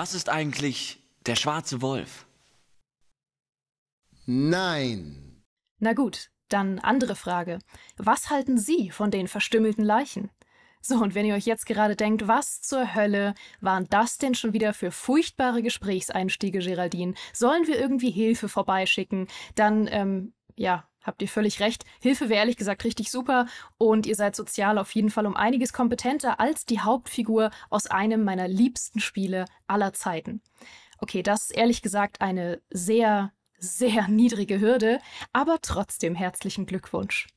Was ist eigentlich der schwarze Wolf? Nein. Na gut, dann andere Frage. Was halten Sie von den verstümmelten Leichen? So, und wenn ihr euch jetzt gerade denkt, was zur Hölle waren das denn schon wieder für furchtbare Gesprächseinstiege, Geraldine? Sollen wir irgendwie Hilfe vorbeischicken? Dann, ähm, ja, Habt ihr völlig recht. Hilfe wäre ehrlich gesagt richtig super und ihr seid sozial auf jeden Fall um einiges kompetenter als die Hauptfigur aus einem meiner liebsten Spiele aller Zeiten. Okay, das ist ehrlich gesagt eine sehr, sehr niedrige Hürde, aber trotzdem herzlichen Glückwunsch.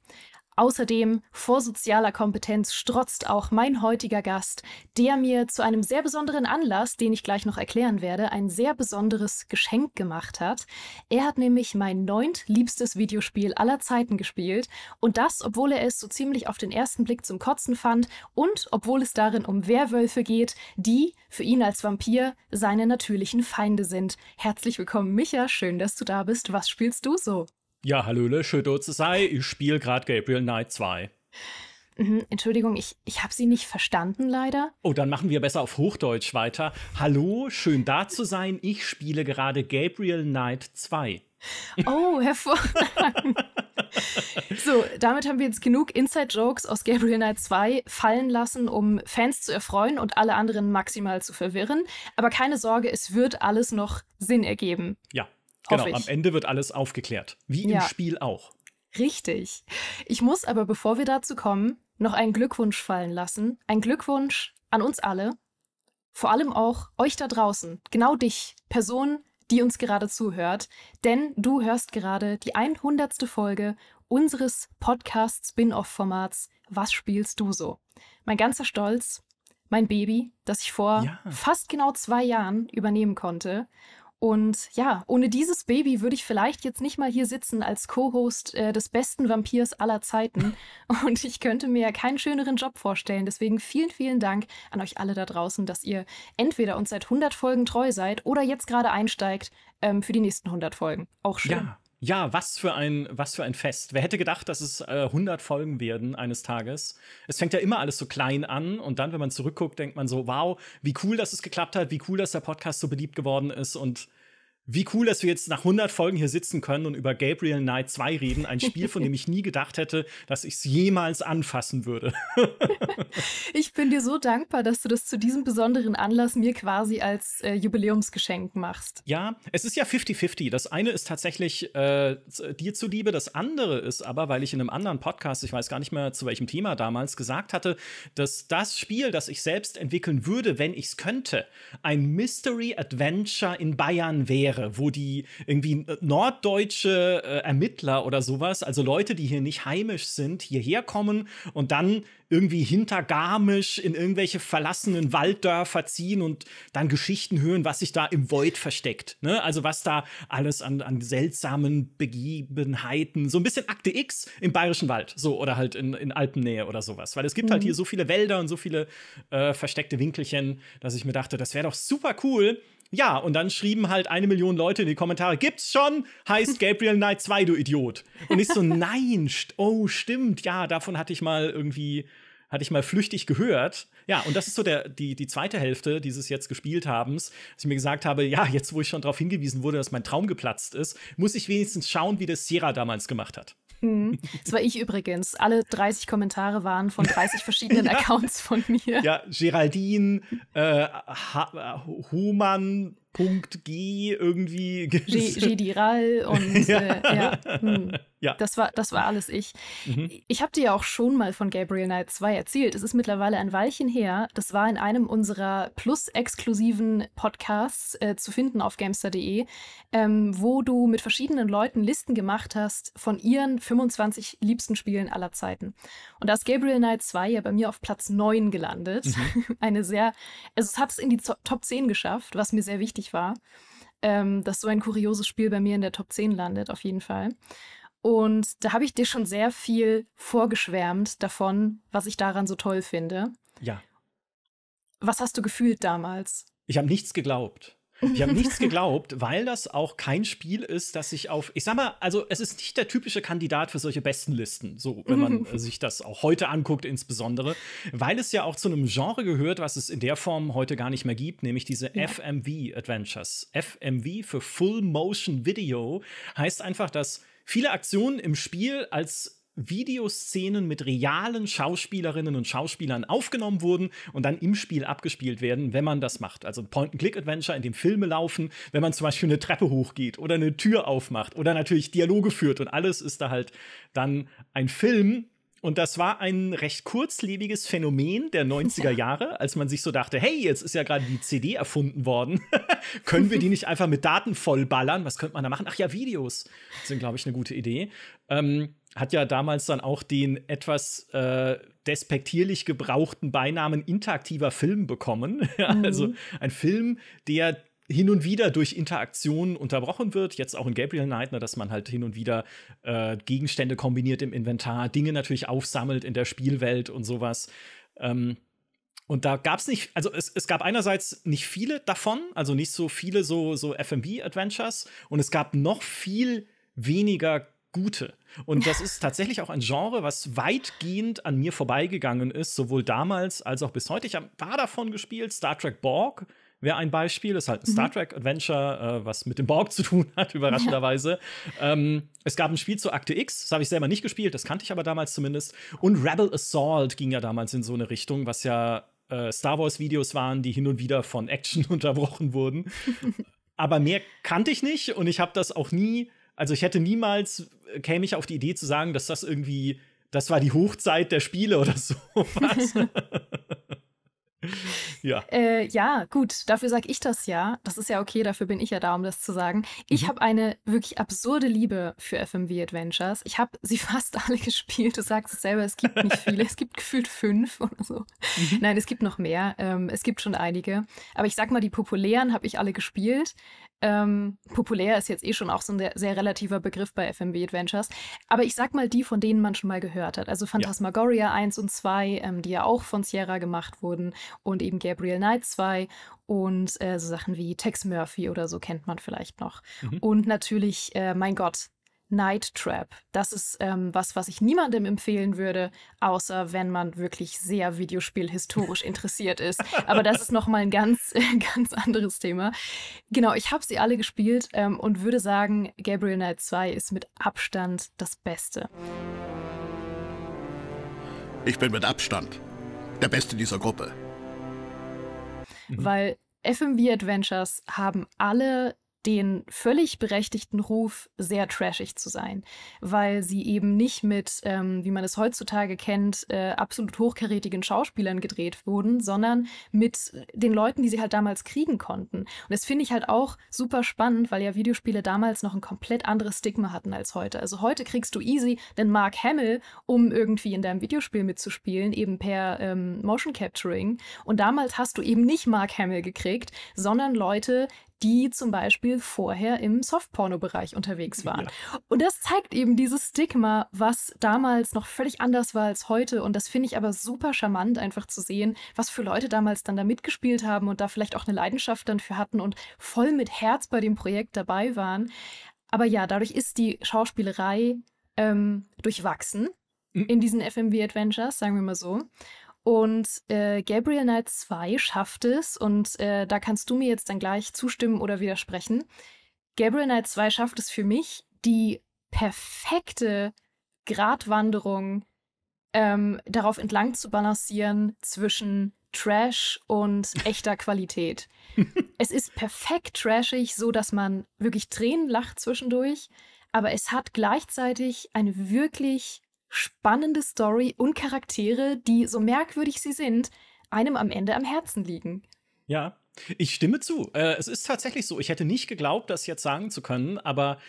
Außerdem vor sozialer Kompetenz strotzt auch mein heutiger Gast, der mir zu einem sehr besonderen Anlass, den ich gleich noch erklären werde, ein sehr besonderes Geschenk gemacht hat. Er hat nämlich mein neunt liebstes Videospiel aller Zeiten gespielt und das, obwohl er es so ziemlich auf den ersten Blick zum Kotzen fand und obwohl es darin um Werwölfe geht, die für ihn als Vampir seine natürlichen Feinde sind. Herzlich willkommen, Micha, schön, dass du da bist. Was spielst du so? Ja, hallöle, schön dort zu sein. Ich spiele gerade Gabriel Knight 2. Mhm, Entschuldigung, ich, ich habe Sie nicht verstanden, leider. Oh, dann machen wir besser auf Hochdeutsch weiter. Hallo, schön da zu sein. Ich spiele gerade Gabriel Knight 2. Oh, hervorragend. so, damit haben wir jetzt genug Inside-Jokes aus Gabriel Knight 2 fallen lassen, um Fans zu erfreuen und alle anderen maximal zu verwirren. Aber keine Sorge, es wird alles noch Sinn ergeben. Ja, Genau, am Ende wird alles aufgeklärt. Wie ja. im Spiel auch. Richtig. Ich muss aber, bevor wir dazu kommen, noch einen Glückwunsch fallen lassen. Ein Glückwunsch an uns alle. Vor allem auch euch da draußen. Genau dich, Person, die uns gerade zuhört. Denn du hörst gerade die 100. Folge unseres Podcast-Spin-Off-Formats Was spielst du so? Mein ganzer Stolz, mein Baby, das ich vor ja. fast genau zwei Jahren übernehmen konnte. Und ja, ohne dieses Baby würde ich vielleicht jetzt nicht mal hier sitzen als Co-Host äh, des besten Vampirs aller Zeiten. Und ich könnte mir keinen schöneren Job vorstellen. Deswegen vielen, vielen Dank an euch alle da draußen, dass ihr entweder uns seit 100 Folgen treu seid oder jetzt gerade einsteigt ähm, für die nächsten 100 Folgen. Auch schön. Ja. Ja, was für ein, was für ein Fest. Wer hätte gedacht, dass es äh, 100 Folgen werden eines Tages? Es fängt ja immer alles so klein an und dann, wenn man zurückguckt, denkt man so, wow, wie cool, dass es geklappt hat, wie cool, dass der Podcast so beliebt geworden ist und wie cool, dass wir jetzt nach 100 Folgen hier sitzen können und über Gabriel Knight 2 reden. Ein Spiel, von dem ich nie gedacht hätte, dass ich es jemals anfassen würde. ich bin dir so dankbar, dass du das zu diesem besonderen Anlass mir quasi als äh, Jubiläumsgeschenk machst. Ja, es ist ja 50-50. Das eine ist tatsächlich äh, dir zuliebe. Das andere ist aber, weil ich in einem anderen Podcast, ich weiß gar nicht mehr zu welchem Thema damals, gesagt hatte, dass das Spiel, das ich selbst entwickeln würde, wenn ich es könnte, ein Mystery Adventure in Bayern wäre wäre, wo die irgendwie norddeutsche äh, Ermittler oder sowas, also Leute, die hier nicht heimisch sind, hierher kommen und dann irgendwie hinter Garmisch in irgendwelche verlassenen Walddörfer ziehen und dann Geschichten hören, was sich da im Void versteckt. Ne? Also was da alles an, an seltsamen Begebenheiten, so ein bisschen Akte X im Bayerischen Wald, so oder halt in, in Alpennähe oder sowas. Weil es gibt halt mhm. halt hier so viele Wälder und so viele äh, versteckte Winkelchen, dass ich mir dachte, das wäre doch super cool, ja, und dann schrieben halt eine Million Leute in die Kommentare, gibt's schon, heißt Gabriel Knight 2, du Idiot. Und ich so, nein, st oh, stimmt, ja, davon hatte ich mal irgendwie, hatte ich mal flüchtig gehört. Ja, und das ist so der, die, die zweite Hälfte dieses jetzt gespielt habens, dass ich mir gesagt habe, ja, jetzt wo ich schon darauf hingewiesen wurde, dass mein Traum geplatzt ist, muss ich wenigstens schauen, wie das Sierra damals gemacht hat. Mhm. Das war ich übrigens. Alle 30 Kommentare waren von 30 verschiedenen ja. Accounts von mir. Ja, Geraldine, äh, Hohmann, Punkt G irgendwie. Gediral und äh, ja. Äh, ja. Hm. ja. Das war, das war alles ich. Mhm. Ich habe dir ja auch schon mal von Gabriel Knight 2 erzählt. Es ist mittlerweile ein Weilchen her. Das war in einem unserer plus-exklusiven Podcasts äh, zu finden auf gamester.de, ähm, wo du mit verschiedenen Leuten Listen gemacht hast von ihren 25 liebsten Spielen aller Zeiten. Und da ist Gabriel Knight 2 ja bei mir auf Platz 9 gelandet. Mhm. Eine sehr, also es hat es in die Top 10 geschafft, was mir sehr wichtig wichtig war, ähm, dass so ein kurioses Spiel bei mir in der Top 10 landet, auf jeden Fall. Und da habe ich dir schon sehr viel vorgeschwärmt davon, was ich daran so toll finde. Ja. Was hast du gefühlt damals? Ich habe nichts geglaubt. Ich habe nichts geglaubt, weil das auch kein Spiel ist, das sich auf, ich sag mal, also es ist nicht der typische Kandidat für solche Bestenlisten, so wenn man mhm. sich das auch heute anguckt, insbesondere, weil es ja auch zu einem Genre gehört, was es in der Form heute gar nicht mehr gibt, nämlich diese ja. FMV Adventures. FMV für Full Motion Video heißt einfach, dass viele Aktionen im Spiel als Videoszenen mit realen Schauspielerinnen und Schauspielern aufgenommen wurden und dann im Spiel abgespielt werden, wenn man das macht. Also Point-and-Click-Adventure, in dem Filme laufen, wenn man zum Beispiel eine Treppe hochgeht oder eine Tür aufmacht oder natürlich Dialoge führt und alles ist da halt dann ein Film, und das war ein recht kurzlebiges Phänomen der 90er Jahre, als man sich so dachte, hey, jetzt ist ja gerade die CD erfunden worden. Können wir die nicht einfach mit Daten vollballern? Was könnte man da machen? Ach ja, Videos sind, glaube ich, eine gute Idee. Ähm, hat ja damals dann auch den etwas äh, despektierlich gebrauchten Beinamen interaktiver Film bekommen. Mhm. Also ein Film, der hin und wieder durch Interaktionen unterbrochen wird, jetzt auch in Gabriel Knight, ne, dass man halt hin und wieder äh, Gegenstände kombiniert im Inventar, Dinge natürlich aufsammelt in der Spielwelt und sowas. Ähm, und da gab es nicht, also es, es gab einerseits nicht viele davon, also nicht so viele so, so FMV-Adventures und es gab noch viel weniger gute. Und das ist tatsächlich auch ein Genre, was weitgehend an mir vorbeigegangen ist, sowohl damals als auch bis heute. Ich habe ein paar davon gespielt. Star Trek Borg wäre ein Beispiel. Das Ist halt ein mhm. Star Trek Adventure, äh, was mit dem Borg zu tun hat, überraschenderweise. Ja. Ähm, es gab ein Spiel zu Akte X, das habe ich selber nicht gespielt, das kannte ich aber damals zumindest. Und Rebel Assault ging ja damals in so eine Richtung, was ja äh, Star Wars-Videos waren, die hin und wieder von Action unterbrochen wurden. aber mehr kannte ich nicht und ich habe das auch nie also ich hätte niemals, äh, käme ich auf die Idee zu sagen, dass das irgendwie, das war die Hochzeit der Spiele oder so. ja. Äh, ja, gut, dafür sage ich das ja. Das ist ja okay, dafür bin ich ja da, um das zu sagen. Ich mhm. habe eine wirklich absurde Liebe für FMV Adventures. Ich habe sie fast alle gespielt. Du sagst es selber, es gibt nicht viele. es gibt gefühlt fünf oder so. Mhm. Nein, es gibt noch mehr. Ähm, es gibt schon einige. Aber ich sag mal, die populären habe ich alle gespielt. Ähm, populär ist jetzt eh schon auch so ein sehr, sehr, relativer Begriff bei FMW Adventures. Aber ich sag mal die, von denen man schon mal gehört hat. Also Phantasmagoria ja. 1 und 2, ähm, die ja auch von Sierra gemacht wurden. Und eben Gabriel Knight 2 und äh, so Sachen wie Tex Murphy oder so kennt man vielleicht noch. Mhm. Und natürlich, äh, mein Gott, Night Trap. Das ist ähm, was, was ich niemandem empfehlen würde, außer wenn man wirklich sehr Videospielhistorisch interessiert ist. Aber das ist nochmal ein ganz, ganz anderes Thema. Genau, ich habe sie alle gespielt ähm, und würde sagen, Gabriel Knight 2 ist mit Abstand das Beste. Ich bin mit Abstand der Beste dieser Gruppe. Mhm. Weil FMV Adventures haben alle den völlig berechtigten Ruf, sehr trashig zu sein, weil sie eben nicht mit, ähm, wie man es heutzutage kennt, äh, absolut hochkarätigen Schauspielern gedreht wurden, sondern mit äh, den Leuten, die sie halt damals kriegen konnten. Und das finde ich halt auch super spannend, weil ja Videospiele damals noch ein komplett anderes Stigma hatten als heute. Also heute kriegst du easy den Mark Hamill, um irgendwie in deinem Videospiel mitzuspielen, eben per ähm, Motion Capturing. Und damals hast du eben nicht Mark Hamill gekriegt, sondern Leute, die zum Beispiel vorher im Softporno-Bereich unterwegs waren. Ja. Und das zeigt eben dieses Stigma, was damals noch völlig anders war als heute. Und das finde ich aber super charmant, einfach zu sehen, was für Leute damals dann da mitgespielt haben und da vielleicht auch eine Leidenschaft dann für hatten und voll mit Herz bei dem Projekt dabei waren. Aber ja, dadurch ist die Schauspielerei ähm, durchwachsen mhm. in diesen FMV-Adventures, sagen wir mal so. Und äh, Gabriel Knight 2 schafft es, und äh, da kannst du mir jetzt dann gleich zustimmen oder widersprechen. Gabriel Knight 2 schafft es für mich, die perfekte Gratwanderung ähm, darauf entlang zu balancieren zwischen Trash und echter Qualität. es ist perfekt trashig, so dass man wirklich Tränen lacht zwischendurch, aber es hat gleichzeitig eine wirklich spannende Story und Charaktere, die, so merkwürdig sie sind, einem am Ende am Herzen liegen. Ja, ich stimme zu. Äh, es ist tatsächlich so. Ich hätte nicht geglaubt, das jetzt sagen zu können, aber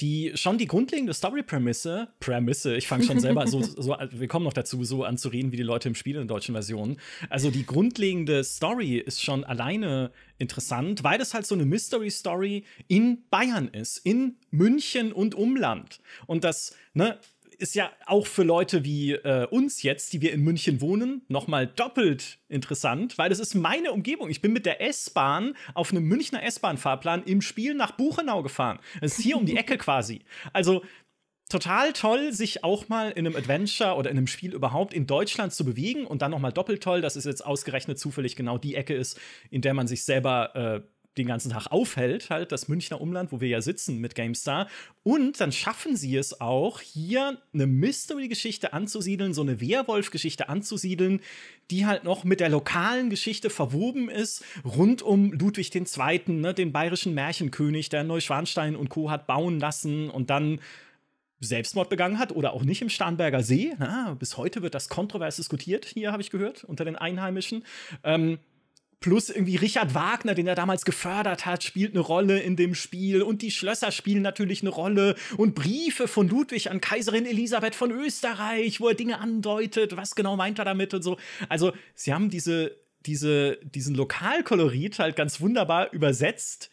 die schon die grundlegende Story-Prämisse, Prämisse, ich fange schon selber so, so, wir kommen noch dazu, so anzureden wie die Leute im Spiel in der deutschen Version. Also die grundlegende Story ist schon alleine interessant, weil das halt so eine Mystery-Story in Bayern ist, in München und Umland. Und das, ne, ist ja auch für Leute wie äh, uns jetzt, die wir in München wohnen, nochmal doppelt interessant, weil das ist meine Umgebung. Ich bin mit der S-Bahn auf einem Münchner S-Bahn-Fahrplan im Spiel nach Buchenau gefahren. Das ist hier um die Ecke quasi. Also total toll, sich auch mal in einem Adventure oder in einem Spiel überhaupt in Deutschland zu bewegen und dann nochmal doppelt toll, dass es jetzt ausgerechnet zufällig genau die Ecke ist, in der man sich selber äh, den ganzen Tag aufhält, halt das Münchner Umland, wo wir ja sitzen mit GameStar. Und dann schaffen sie es auch, hier eine Mystery-Geschichte anzusiedeln, so eine Werwolf-Geschichte anzusiedeln, die halt noch mit der lokalen Geschichte verwoben ist, rund um Ludwig II., ne, den bayerischen Märchenkönig, der Neuschwanstein und Co. hat bauen lassen und dann Selbstmord begangen hat oder auch nicht im Starnberger See. Na, bis heute wird das kontrovers diskutiert, hier habe ich gehört, unter den Einheimischen. Ähm, Plus irgendwie Richard Wagner, den er damals gefördert hat, spielt eine Rolle in dem Spiel. Und die Schlösser spielen natürlich eine Rolle. Und Briefe von Ludwig an Kaiserin Elisabeth von Österreich, wo er Dinge andeutet, was genau meint er damit und so. Also, sie haben diese, diese, diesen Lokalkolorit halt ganz wunderbar übersetzt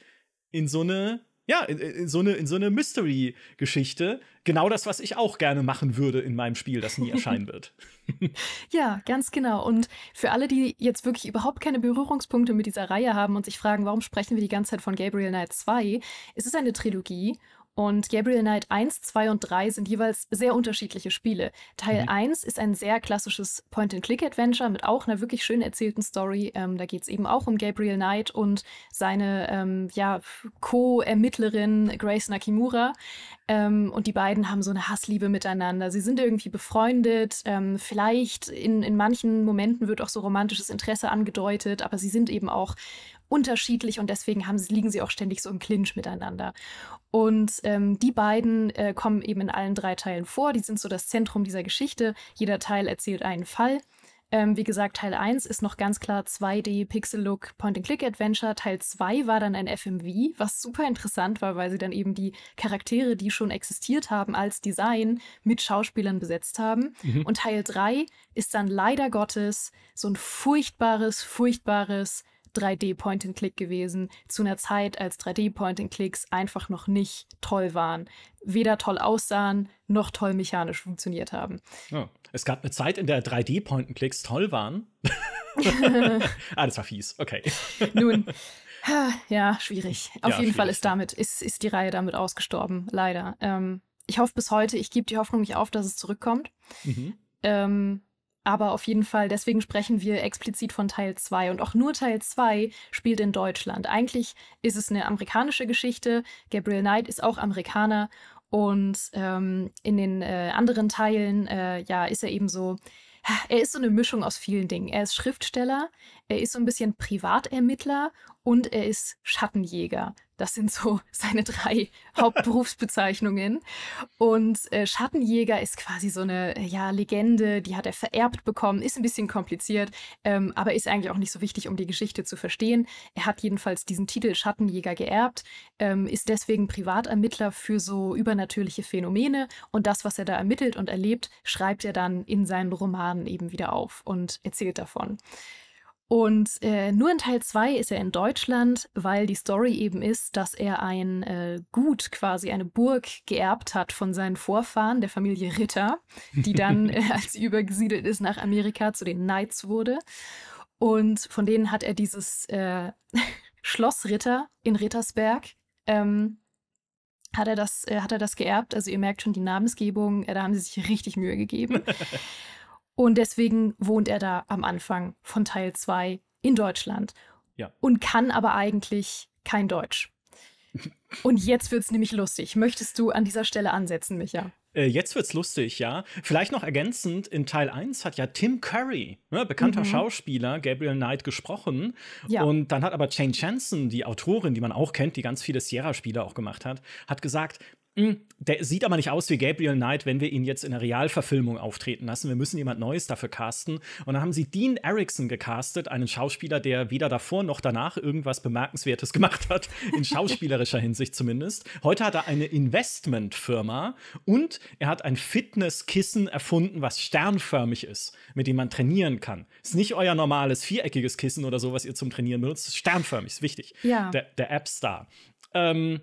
in so eine ja, in, so eine, so eine Mystery-Geschichte. Genau das, was ich auch gerne machen würde in meinem Spiel, das nie erscheinen wird. ja, ganz genau. Und für alle, die jetzt wirklich überhaupt keine Berührungspunkte mit dieser Reihe haben und sich fragen, warum sprechen wir die ganze Zeit von Gabriel Knight 2, es ist eine Trilogie und Gabriel Knight 1, 2 und 3 sind jeweils sehr unterschiedliche Spiele. Teil mhm. 1 ist ein sehr klassisches Point-and-Click-Adventure mit auch einer wirklich schön erzählten Story. Ähm, da geht es eben auch um Gabriel Knight und seine ähm, ja, Co-Ermittlerin Grace Nakimura. Ähm, und die beiden haben so eine Hassliebe miteinander. Sie sind irgendwie befreundet. Ähm, vielleicht in, in manchen Momenten wird auch so romantisches Interesse angedeutet, aber sie sind eben auch unterschiedlich und deswegen haben, liegen sie auch ständig so im Clinch miteinander. Und ähm, die beiden äh, kommen eben in allen drei Teilen vor. Die sind so das Zentrum dieser Geschichte. Jeder Teil erzählt einen Fall. Ähm, wie gesagt, Teil 1 ist noch ganz klar 2D Pixel-Look Point-and-Click-Adventure. Teil 2 war dann ein FMV, was super interessant war, weil sie dann eben die Charaktere, die schon existiert haben als Design, mit Schauspielern besetzt haben. Mhm. Und Teil 3 ist dann leider Gottes so ein furchtbares, furchtbares 3D-Point-and-Click gewesen, zu einer Zeit, als 3D-Point-and-Clicks einfach noch nicht toll waren. Weder toll aussahen, noch toll mechanisch funktioniert haben. Oh. Es gab eine Zeit, in der 3D-Point-and-Clicks toll waren. ah, das war fies. Okay. Nun, ja, schwierig. Auf ja, jeden schwierig. Fall ist damit, ist, ist die Reihe damit ausgestorben, leider. Ähm, ich hoffe bis heute, ich gebe die Hoffnung nicht auf, dass es zurückkommt. Mhm. Ähm, aber auf jeden Fall, deswegen sprechen wir explizit von Teil 2. Und auch nur Teil 2 spielt in Deutschland. Eigentlich ist es eine amerikanische Geschichte. Gabriel Knight ist auch Amerikaner. Und ähm, in den äh, anderen Teilen, äh, ja, ist er eben so. Er ist so eine Mischung aus vielen Dingen. Er ist Schriftsteller, er ist so ein bisschen Privatermittler und er ist Schattenjäger. Das sind so seine drei Hauptberufsbezeichnungen. Und äh, Schattenjäger ist quasi so eine äh, ja, Legende, die hat er vererbt bekommen, ist ein bisschen kompliziert, ähm, aber ist eigentlich auch nicht so wichtig, um die Geschichte zu verstehen. Er hat jedenfalls diesen Titel Schattenjäger geerbt, ähm, ist deswegen Privatermittler für so übernatürliche Phänomene und das, was er da ermittelt und erlebt, schreibt er dann in seinen Romanen eben wieder auf und erzählt davon. Und äh, nur in Teil 2 ist er in Deutschland, weil die Story eben ist, dass er ein äh, Gut, quasi eine Burg geerbt hat von seinen Vorfahren, der Familie Ritter, die dann, äh, als sie übergesiedelt ist, nach Amerika zu den Knights wurde. Und von denen hat er dieses äh, Schloss Ritter in Rittersberg. Ähm, hat er das, äh, hat er das geerbt. Also ihr merkt schon die Namensgebung, äh, da haben sie sich richtig Mühe gegeben. Und deswegen wohnt er da am Anfang von Teil 2 in Deutschland. Ja. Und kann aber eigentlich kein Deutsch. Und jetzt wird es nämlich lustig. Möchtest du an dieser Stelle ansetzen, Micha? Äh, jetzt wird's lustig, ja. Vielleicht noch ergänzend, in Teil 1 hat ja Tim Curry, ne, bekannter mhm. Schauspieler, Gabriel Knight gesprochen. Ja. Und dann hat aber Jane Chanson, die Autorin, die man auch kennt, die ganz viele Sierra-Spiele auch gemacht hat, hat gesagt, der sieht aber nicht aus wie Gabriel Knight, wenn wir ihn jetzt in der Realverfilmung auftreten lassen. Wir müssen jemand Neues dafür casten. Und dann haben sie Dean Erickson gecastet, einen Schauspieler, der weder davor noch danach irgendwas Bemerkenswertes gemacht hat, in schauspielerischer Hinsicht zumindest. Heute hat er eine Investmentfirma und er hat ein Fitnesskissen erfunden, was sternförmig ist, mit dem man trainieren kann. Ist nicht euer normales viereckiges Kissen oder so, was ihr zum Trainieren benutzt. sternförmig, ist wichtig. Ja. Der, der App-Star. Ähm,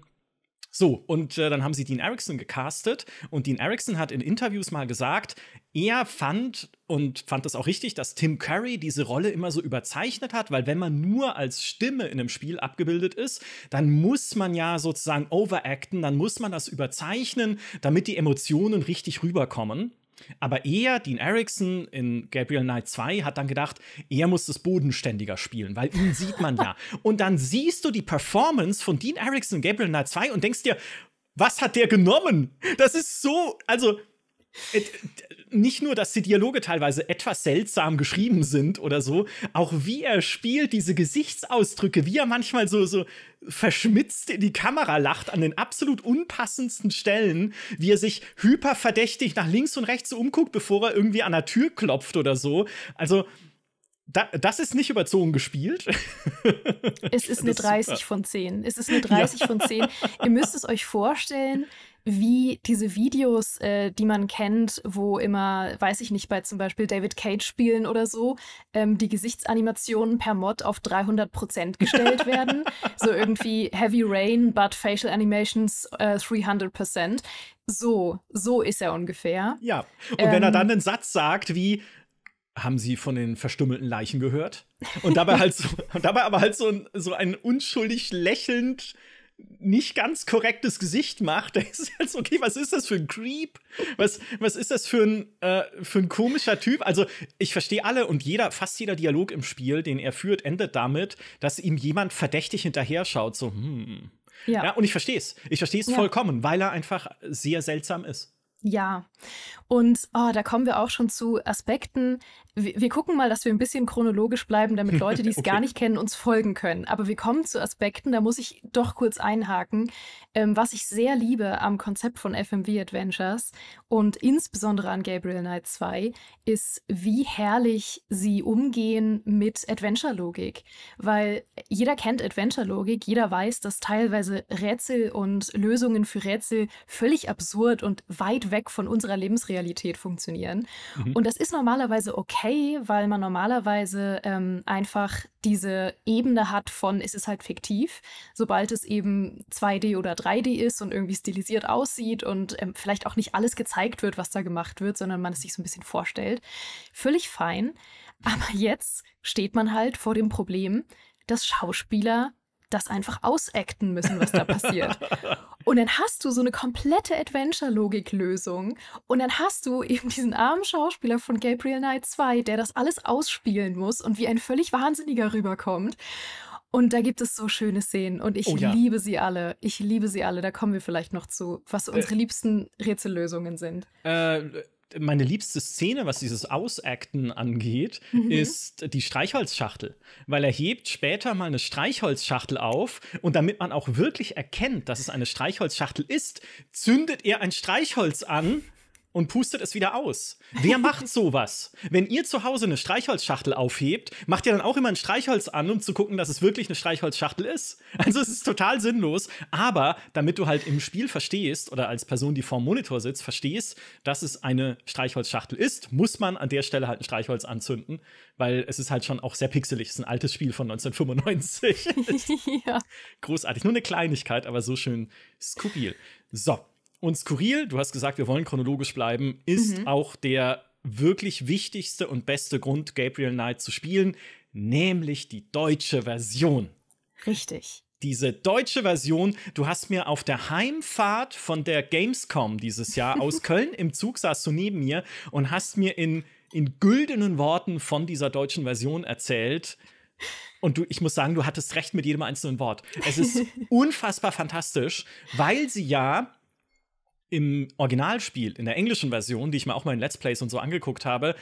so, und äh, dann haben sie Dean Erickson gecastet und Dean Erickson hat in Interviews mal gesagt, er fand und fand es auch richtig, dass Tim Curry diese Rolle immer so überzeichnet hat, weil wenn man nur als Stimme in einem Spiel abgebildet ist, dann muss man ja sozusagen overacten, dann muss man das überzeichnen, damit die Emotionen richtig rüberkommen. Aber er, Dean Erickson in Gabriel Knight 2, hat dann gedacht, er muss das bodenständiger spielen, weil ihn sieht man ja. Und dann siehst du die Performance von Dean Erickson in Gabriel Knight 2 und denkst dir, was hat der genommen? Das ist so, also äh, nicht nur, dass die Dialoge teilweise etwas seltsam geschrieben sind oder so, auch wie er spielt, diese Gesichtsausdrücke, wie er manchmal so, so verschmitzt in die Kamera lacht an den absolut unpassendsten Stellen, wie er sich hyperverdächtig nach links und rechts umguckt, bevor er irgendwie an der Tür klopft oder so. Also, da, das ist nicht überzogen gespielt. Es ist eine 30 super. von 10. Es ist eine 30 ja. von 10. Ihr müsst es euch vorstellen, wie diese Videos, äh, die man kennt, wo immer, weiß ich nicht, bei zum Beispiel David Cage spielen oder so, ähm, die Gesichtsanimationen per Mod auf 300 Prozent gestellt werden. so irgendwie Heavy Rain, but Facial Animations äh, 300 Prozent. So, so ist er ungefähr. Ja, und ähm, wenn er dann ähm. einen Satz sagt wie, haben Sie von den verstümmelten Leichen gehört? Und dabei halt so, und dabei aber halt so ein, so ein unschuldig lächelnd nicht ganz korrektes Gesicht macht, da ist halt so, okay, was ist das für ein Creep? Was, was ist das für ein, äh, für ein komischer Typ? Also, ich verstehe alle und jeder, fast jeder Dialog im Spiel, den er führt, endet damit, dass ihm jemand verdächtig hinterher schaut, so, hm. Ja. ja und ich verstehe es. Ich verstehe es ja. vollkommen, weil er einfach sehr seltsam ist. Ja, und oh, da kommen wir auch schon zu Aspekten, wir gucken mal, dass wir ein bisschen chronologisch bleiben, damit Leute, die es okay. gar nicht kennen, uns folgen können. Aber wir kommen zu Aspekten, da muss ich doch kurz einhaken. Ähm, was ich sehr liebe am Konzept von FMV Adventures und insbesondere an Gabriel Knight 2, ist, wie herrlich sie umgehen mit Adventure-Logik. Weil jeder kennt Adventure-Logik, jeder weiß, dass teilweise Rätsel und Lösungen für Rätsel völlig absurd und weit weg von unserer Lebensrealität funktionieren. Mhm. Und das ist normalerweise okay okay, weil man normalerweise ähm, einfach diese Ebene hat von, es ist halt fiktiv, sobald es eben 2D oder 3D ist und irgendwie stilisiert aussieht und ähm, vielleicht auch nicht alles gezeigt wird, was da gemacht wird, sondern man es sich so ein bisschen vorstellt. Völlig fein. Aber jetzt steht man halt vor dem Problem, dass Schauspieler das einfach ausacten müssen, was da passiert. Und dann hast du so eine komplette Adventure-Logik-Lösung. Und dann hast du eben diesen armen Schauspieler von Gabriel Knight 2, der das alles ausspielen muss und wie ein völlig Wahnsinniger rüberkommt. Und da gibt es so schöne Szenen und ich oh, ja. liebe sie alle. Ich liebe sie alle. Da kommen wir vielleicht noch zu, was äh. unsere äh, liebsten Rätsellösungen sind. Äh, meine liebste Szene, was dieses Ausacten angeht, mhm. ist die Streichholzschachtel. Weil er hebt später mal eine Streichholzschachtel auf und damit man auch wirklich erkennt, dass es eine Streichholzschachtel ist, zündet er ein Streichholz an und pustet es wieder aus. Wer macht sowas? Wenn ihr zu Hause eine Streichholzschachtel aufhebt, macht ihr dann auch immer ein Streichholz an, um zu gucken, dass es wirklich eine Streichholzschachtel ist? Also es ist total sinnlos, aber damit du halt im Spiel verstehst oder als Person, die vorm Monitor sitzt, verstehst, dass es eine Streichholzschachtel ist, muss man an der Stelle halt ein Streichholz anzünden, weil es ist halt schon auch sehr pixelig. Es ist ein altes Spiel von 1995. ja. Großartig, nur eine Kleinigkeit, aber so schön skubil. So, und skurril, du hast gesagt, wir wollen chronologisch bleiben, ist mhm. auch der wirklich wichtigste und beste Grund, Gabriel Knight zu spielen, nämlich die deutsche Version. Richtig. Diese deutsche Version, du hast mir auf der Heimfahrt von der Gamescom dieses Jahr aus Köln im Zug saßt du neben mir und hast mir in, in güldenen Worten von dieser deutschen Version erzählt. Und du, ich muss sagen, du hattest recht mit jedem einzelnen Wort. Es ist unfassbar fantastisch, weil sie ja im Originalspiel, in der englischen Version, die ich mir auch mal in Let's Plays und so angeguckt habe,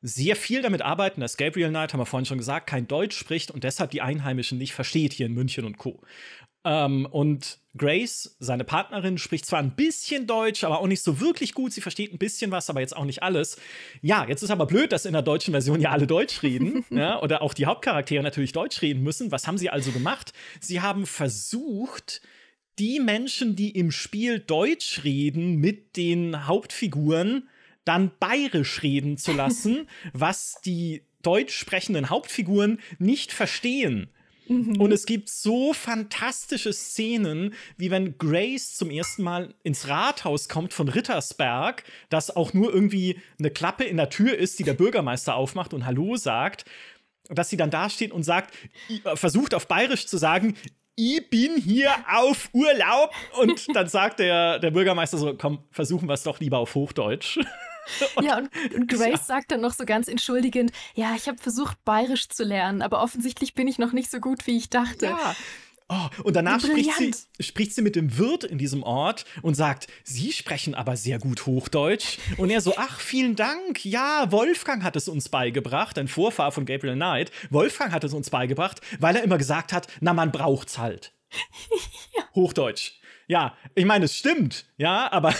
sehr viel damit arbeiten, dass Gabriel Knight, haben wir vorhin schon gesagt, kein Deutsch spricht und deshalb die Einheimischen nicht versteht hier in München und Co. Ähm, und Grace, seine Partnerin, spricht zwar ein bisschen Deutsch, aber auch nicht so wirklich gut. Sie versteht ein bisschen was, aber jetzt auch nicht alles. Ja, jetzt ist aber blöd, dass in der deutschen Version ja alle Deutsch reden ja, oder auch die Hauptcharaktere natürlich Deutsch reden müssen. Was haben sie also gemacht? Sie haben versucht, die Menschen, die im Spiel Deutsch reden mit den Hauptfiguren, dann bayerisch reden zu lassen, was die deutsch sprechenden Hauptfiguren nicht verstehen. Mhm. Und es gibt so fantastische Szenen, wie wenn Grace zum ersten Mal ins Rathaus kommt von Rittersberg, das auch nur irgendwie eine Klappe in der Tür ist, die der Bürgermeister aufmacht und Hallo sagt, dass sie dann dasteht und sagt, äh, versucht auf bayerisch zu sagen, ich bin hier auf Urlaub. Und dann sagt der, der Bürgermeister so, komm, versuchen wir es doch lieber auf Hochdeutsch. Und, ja, und, und Grace ja. sagt dann noch so ganz entschuldigend, ja, ich habe versucht, bayerisch zu lernen, aber offensichtlich bin ich noch nicht so gut, wie ich dachte. Ja. Oh, und danach spricht sie, spricht sie mit dem Wirt in diesem Ort und sagt, Sie sprechen aber sehr gut Hochdeutsch. Und er so, ach, vielen Dank. Ja, Wolfgang hat es uns beigebracht, ein Vorfahr von Gabriel Knight. Wolfgang hat es uns beigebracht, weil er immer gesagt hat, na, man braucht's halt. ja. Hochdeutsch. Ja, ich meine, es stimmt, ja, aber.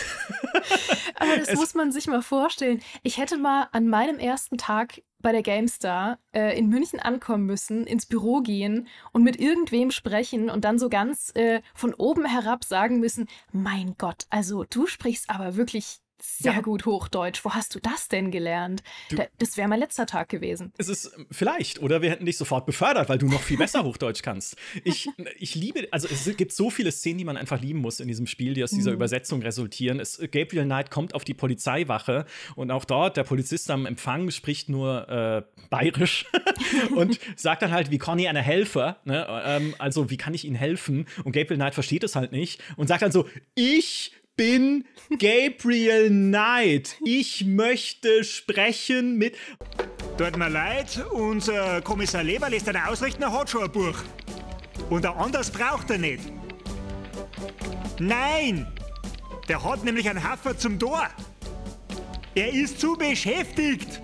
aber das muss man sich mal vorstellen. Ich hätte mal an meinem ersten Tag bei der GameStar äh, in München ankommen müssen, ins Büro gehen und mit irgendwem sprechen und dann so ganz äh, von oben herab sagen müssen, mein Gott, also du sprichst aber wirklich sehr ja. gut Hochdeutsch. Wo hast du das denn gelernt? Du, das wäre mein letzter Tag gewesen. Es ist ähm, vielleicht, oder wir hätten dich sofort befördert, weil du noch viel besser Hochdeutsch kannst. Ich, ich liebe, also es gibt so viele Szenen, die man einfach lieben muss in diesem Spiel, die aus dieser mhm. Übersetzung resultieren. Es, Gabriel Knight kommt auf die Polizeiwache und auch dort, der Polizist am Empfang spricht nur äh, bayerisch und sagt dann halt, wie kann ich einer helfen? Ne? Ähm, also, wie kann ich ihnen helfen? Und Gabriel Knight versteht es halt nicht und sagt dann so, ich bin Gabriel Knight. Ich möchte sprechen mit. Tut mir leid, unser Kommissar Leber lässt eine ausrichten, er hat schon ein Buch. Und ein anders braucht er nicht. Nein! Der hat nämlich einen Hafer zum Tor. Er ist zu beschäftigt.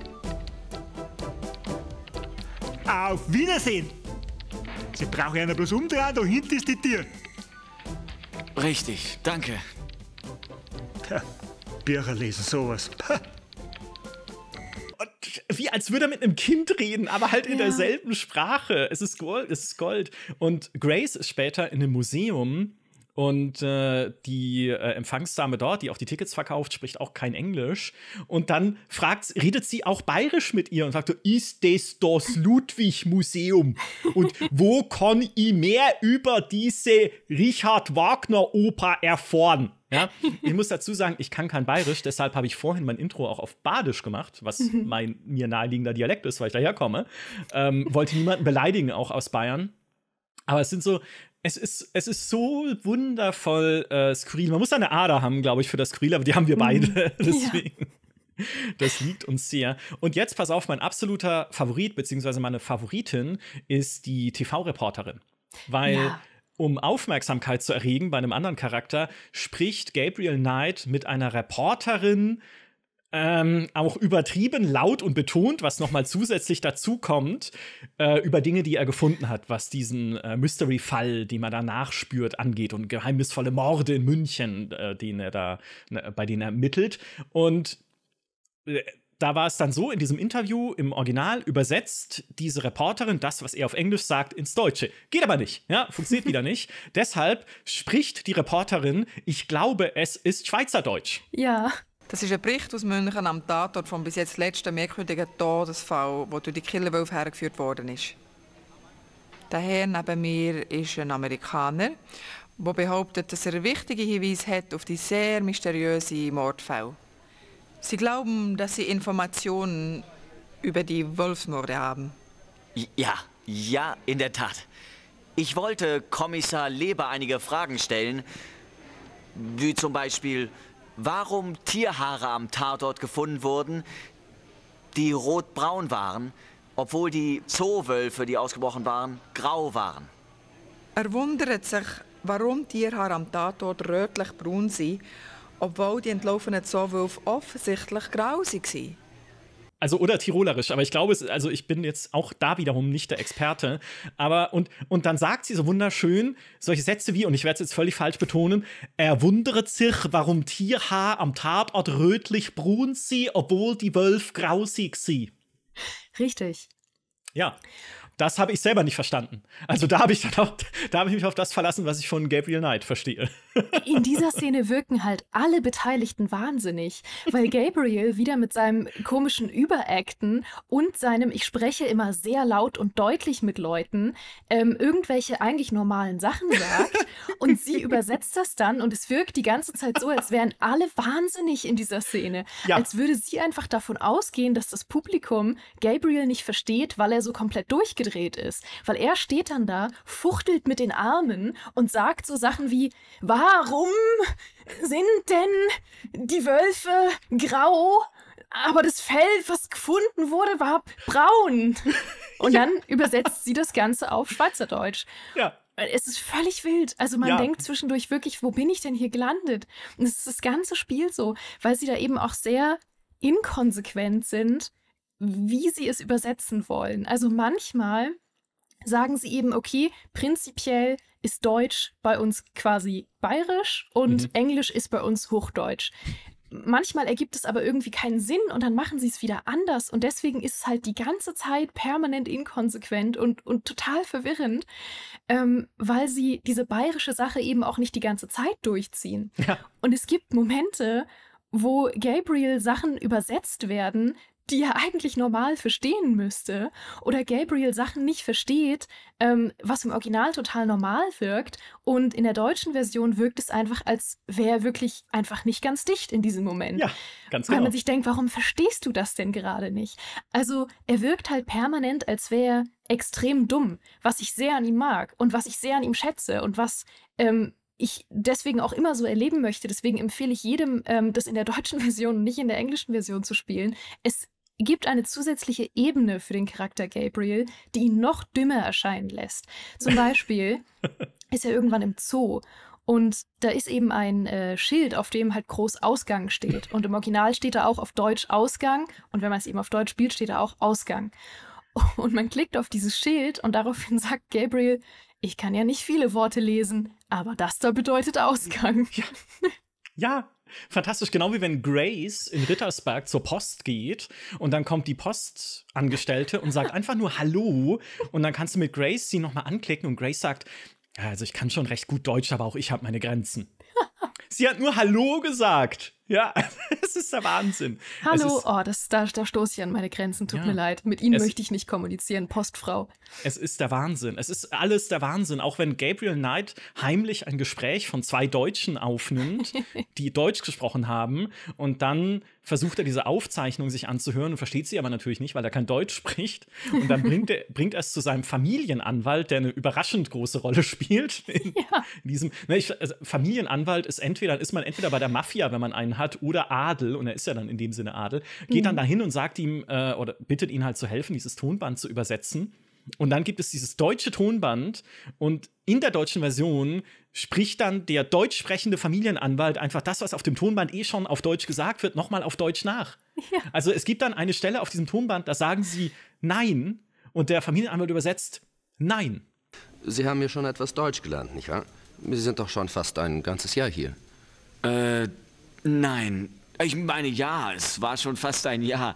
Auf Wiedersehen! Sie brauchen ja nur bloß umdrehen, da hinten ist die Tür. Richtig, danke. Ja, Bücher lesen, sowas. wie als würde er mit einem Kind reden, aber halt in ja. derselben Sprache. Es ist Gold, es ist Gold. Und Grace ist später in einem Museum und äh, die äh, Empfangsdame dort, die auch die Tickets verkauft, spricht auch kein Englisch. Und dann fragt, redet sie auch bayerisch mit ihr und sagt ist das das Ludwig-Museum? Und wo kann ich mehr über diese Richard Wagner-Oper erfahren? Ja? Ich muss dazu sagen, ich kann kein Bayerisch, deshalb habe ich vorhin mein Intro auch auf Badisch gemacht, was mhm. mein mir naheliegender Dialekt ist, weil ich daherkomme. Ähm, wollte niemanden beleidigen, auch aus Bayern. Aber es sind so, es ist, es ist so wundervoll äh, skurril. Man muss eine Ader haben, glaube ich, für das Skurril, aber die haben wir mhm. beide. Deswegen. Ja. Das liegt uns sehr. Und jetzt, pass auf, mein absoluter Favorit, beziehungsweise meine Favoritin ist die TV-Reporterin. Weil ja. Um Aufmerksamkeit zu erregen bei einem anderen Charakter, spricht Gabriel Knight mit einer Reporterin, ähm, auch übertrieben laut und betont, was nochmal zusätzlich dazukommt, äh, über Dinge, die er gefunden hat, was diesen äh, Mystery-Fall, den man da nachspürt, angeht und geheimnisvolle Morde in München, äh, den er da, ne, bei denen er ermittelt. Und äh, da war es dann so in diesem Interview im Original übersetzt diese Reporterin das, was er auf Englisch sagt, ins Deutsche. Geht aber nicht, ja, funktioniert wieder nicht. Deshalb spricht die Reporterin, ich glaube, es ist Schweizerdeutsch. Ja. Das ist ein Bericht aus München am Tatort vom bis jetzt letzten merkwürdigen Todesfall, wo durch die Killerwolf hergeführt worden ist. Der Herr neben mir ist ein Amerikaner, der behauptet, dass er wichtige Hinweise hat auf die sehr mysteriöse Mordfälle. Sie glauben, dass Sie Informationen über die Wolfsmorde haben. Ja, ja, in der Tat. Ich wollte Kommissar Leber einige Fragen stellen, wie zum Beispiel, warum Tierhaare am Tatort gefunden wurden, die rotbraun waren, obwohl die Zoowölfe, die ausgebrochen waren, grau waren. Er wundert sich, warum Tierhaare am Tatort rötlich-braun sind obwohl die entlaufenen Zoowölfe offensichtlich grausig waren. Also oder tirolerisch, aber ich glaube, es, also ich bin jetzt auch da wiederum nicht der Experte. Aber und, und dann sagt sie so wunderschön solche Sätze wie, und ich werde es jetzt völlig falsch betonen, er wundert sich, warum Tierhaar am Tatort rötlich brun sie, obwohl die Wölf grausig sie. Richtig. Ja. Das habe ich selber nicht verstanden. Also da habe ich dann auch, da habe ich mich auf das verlassen, was ich von Gabriel Knight verstehe in dieser Szene wirken halt alle Beteiligten wahnsinnig, weil Gabriel wieder mit seinem komischen Überacten und seinem Ich spreche immer sehr laut und deutlich mit Leuten ähm, irgendwelche eigentlich normalen Sachen sagt und sie übersetzt das dann und es wirkt die ganze Zeit so, als wären alle wahnsinnig in dieser Szene. Ja. Als würde sie einfach davon ausgehen, dass das Publikum Gabriel nicht versteht, weil er so komplett durchgedreht ist. Weil er steht dann da, fuchtelt mit den Armen und sagt so Sachen wie, war Warum sind denn die Wölfe grau, aber das Fell, was gefunden wurde, war braun? Und dann ja. übersetzt sie das Ganze auf Schweizerdeutsch. Ja. Es ist völlig wild. Also man ja. denkt zwischendurch wirklich, wo bin ich denn hier gelandet? Und es ist das ganze Spiel so, weil sie da eben auch sehr inkonsequent sind, wie sie es übersetzen wollen. Also manchmal sagen sie eben, okay, prinzipiell ist Deutsch bei uns quasi bayerisch und mhm. Englisch ist bei uns Hochdeutsch. Manchmal ergibt es aber irgendwie keinen Sinn und dann machen sie es wieder anders und deswegen ist es halt die ganze Zeit permanent inkonsequent und, und total verwirrend, ähm, weil sie diese bayerische Sache eben auch nicht die ganze Zeit durchziehen. Ja. Und es gibt Momente, wo Gabriel Sachen übersetzt werden, die er eigentlich normal verstehen müsste, oder Gabriel Sachen nicht versteht, ähm, was im Original total normal wirkt. Und in der deutschen Version wirkt es einfach, als wäre er wirklich einfach nicht ganz dicht in diesem Moment. Ja, ganz genau. Weil man genau. sich denkt, warum verstehst du das denn gerade nicht? Also er wirkt halt permanent, als wäre er extrem dumm, was ich sehr an ihm mag und was ich sehr an ihm schätze und was ähm, ich deswegen auch immer so erleben möchte. Deswegen empfehle ich jedem, ähm, das in der deutschen Version und nicht in der englischen Version zu spielen. Es gibt eine zusätzliche Ebene für den Charakter Gabriel, die ihn noch dümmer erscheinen lässt. Zum Beispiel ist er irgendwann im Zoo und da ist eben ein äh, Schild, auf dem halt groß Ausgang steht. Und im Original steht da auch auf Deutsch Ausgang. Und wenn man es eben auf Deutsch spielt, steht da auch Ausgang. Und man klickt auf dieses Schild und daraufhin sagt Gabriel, ich kann ja nicht viele Worte lesen, aber das da bedeutet Ausgang. Ja, ja Fantastisch, genau wie wenn Grace in Rittersberg zur Post geht und dann kommt die Postangestellte und sagt einfach nur Hallo und dann kannst du mit Grace sie nochmal anklicken und Grace sagt, also ich kann schon recht gut Deutsch, aber auch ich habe meine Grenzen. sie hat nur Hallo gesagt. Ja, es ist der Wahnsinn. Hallo, oh, das, da, da stoße ich an meine Grenzen, tut ja. mir leid. Mit Ihnen es möchte ich nicht kommunizieren, Postfrau. Es ist der Wahnsinn, es ist alles der Wahnsinn. Auch wenn Gabriel Knight heimlich ein Gespräch von zwei Deutschen aufnimmt, die Deutsch gesprochen haben, und dann versucht er diese Aufzeichnung sich anzuhören und versteht sie aber natürlich nicht, weil er kein Deutsch spricht. Und dann bringt er, bringt er es zu seinem Familienanwalt, der eine überraschend große Rolle spielt in, ja. in diesem. Ne, ich, also Familienanwalt ist entweder, ist man entweder bei der Mafia, wenn man einen hat oder Adel, und er ist ja dann in dem Sinne Adel, geht mhm. dann dahin und sagt ihm äh, oder bittet ihn halt zu helfen, dieses Tonband zu übersetzen. Und dann gibt es dieses deutsche Tonband und in der deutschen Version spricht dann der deutsch sprechende Familienanwalt einfach das, was auf dem Tonband eh schon auf Deutsch gesagt wird, nochmal auf Deutsch nach. Ja. Also es gibt dann eine Stelle auf diesem Tonband, da sagen sie Nein und der Familienanwalt übersetzt Nein. Sie haben mir schon etwas Deutsch gelernt, nicht wahr? Sie sind doch schon fast ein ganzes Jahr hier. Äh, Nein, ich meine ja, es war schon fast ein Jahr.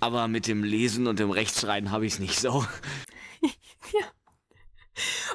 Aber mit dem Lesen und dem Rechtschreiben habe ich es nicht so.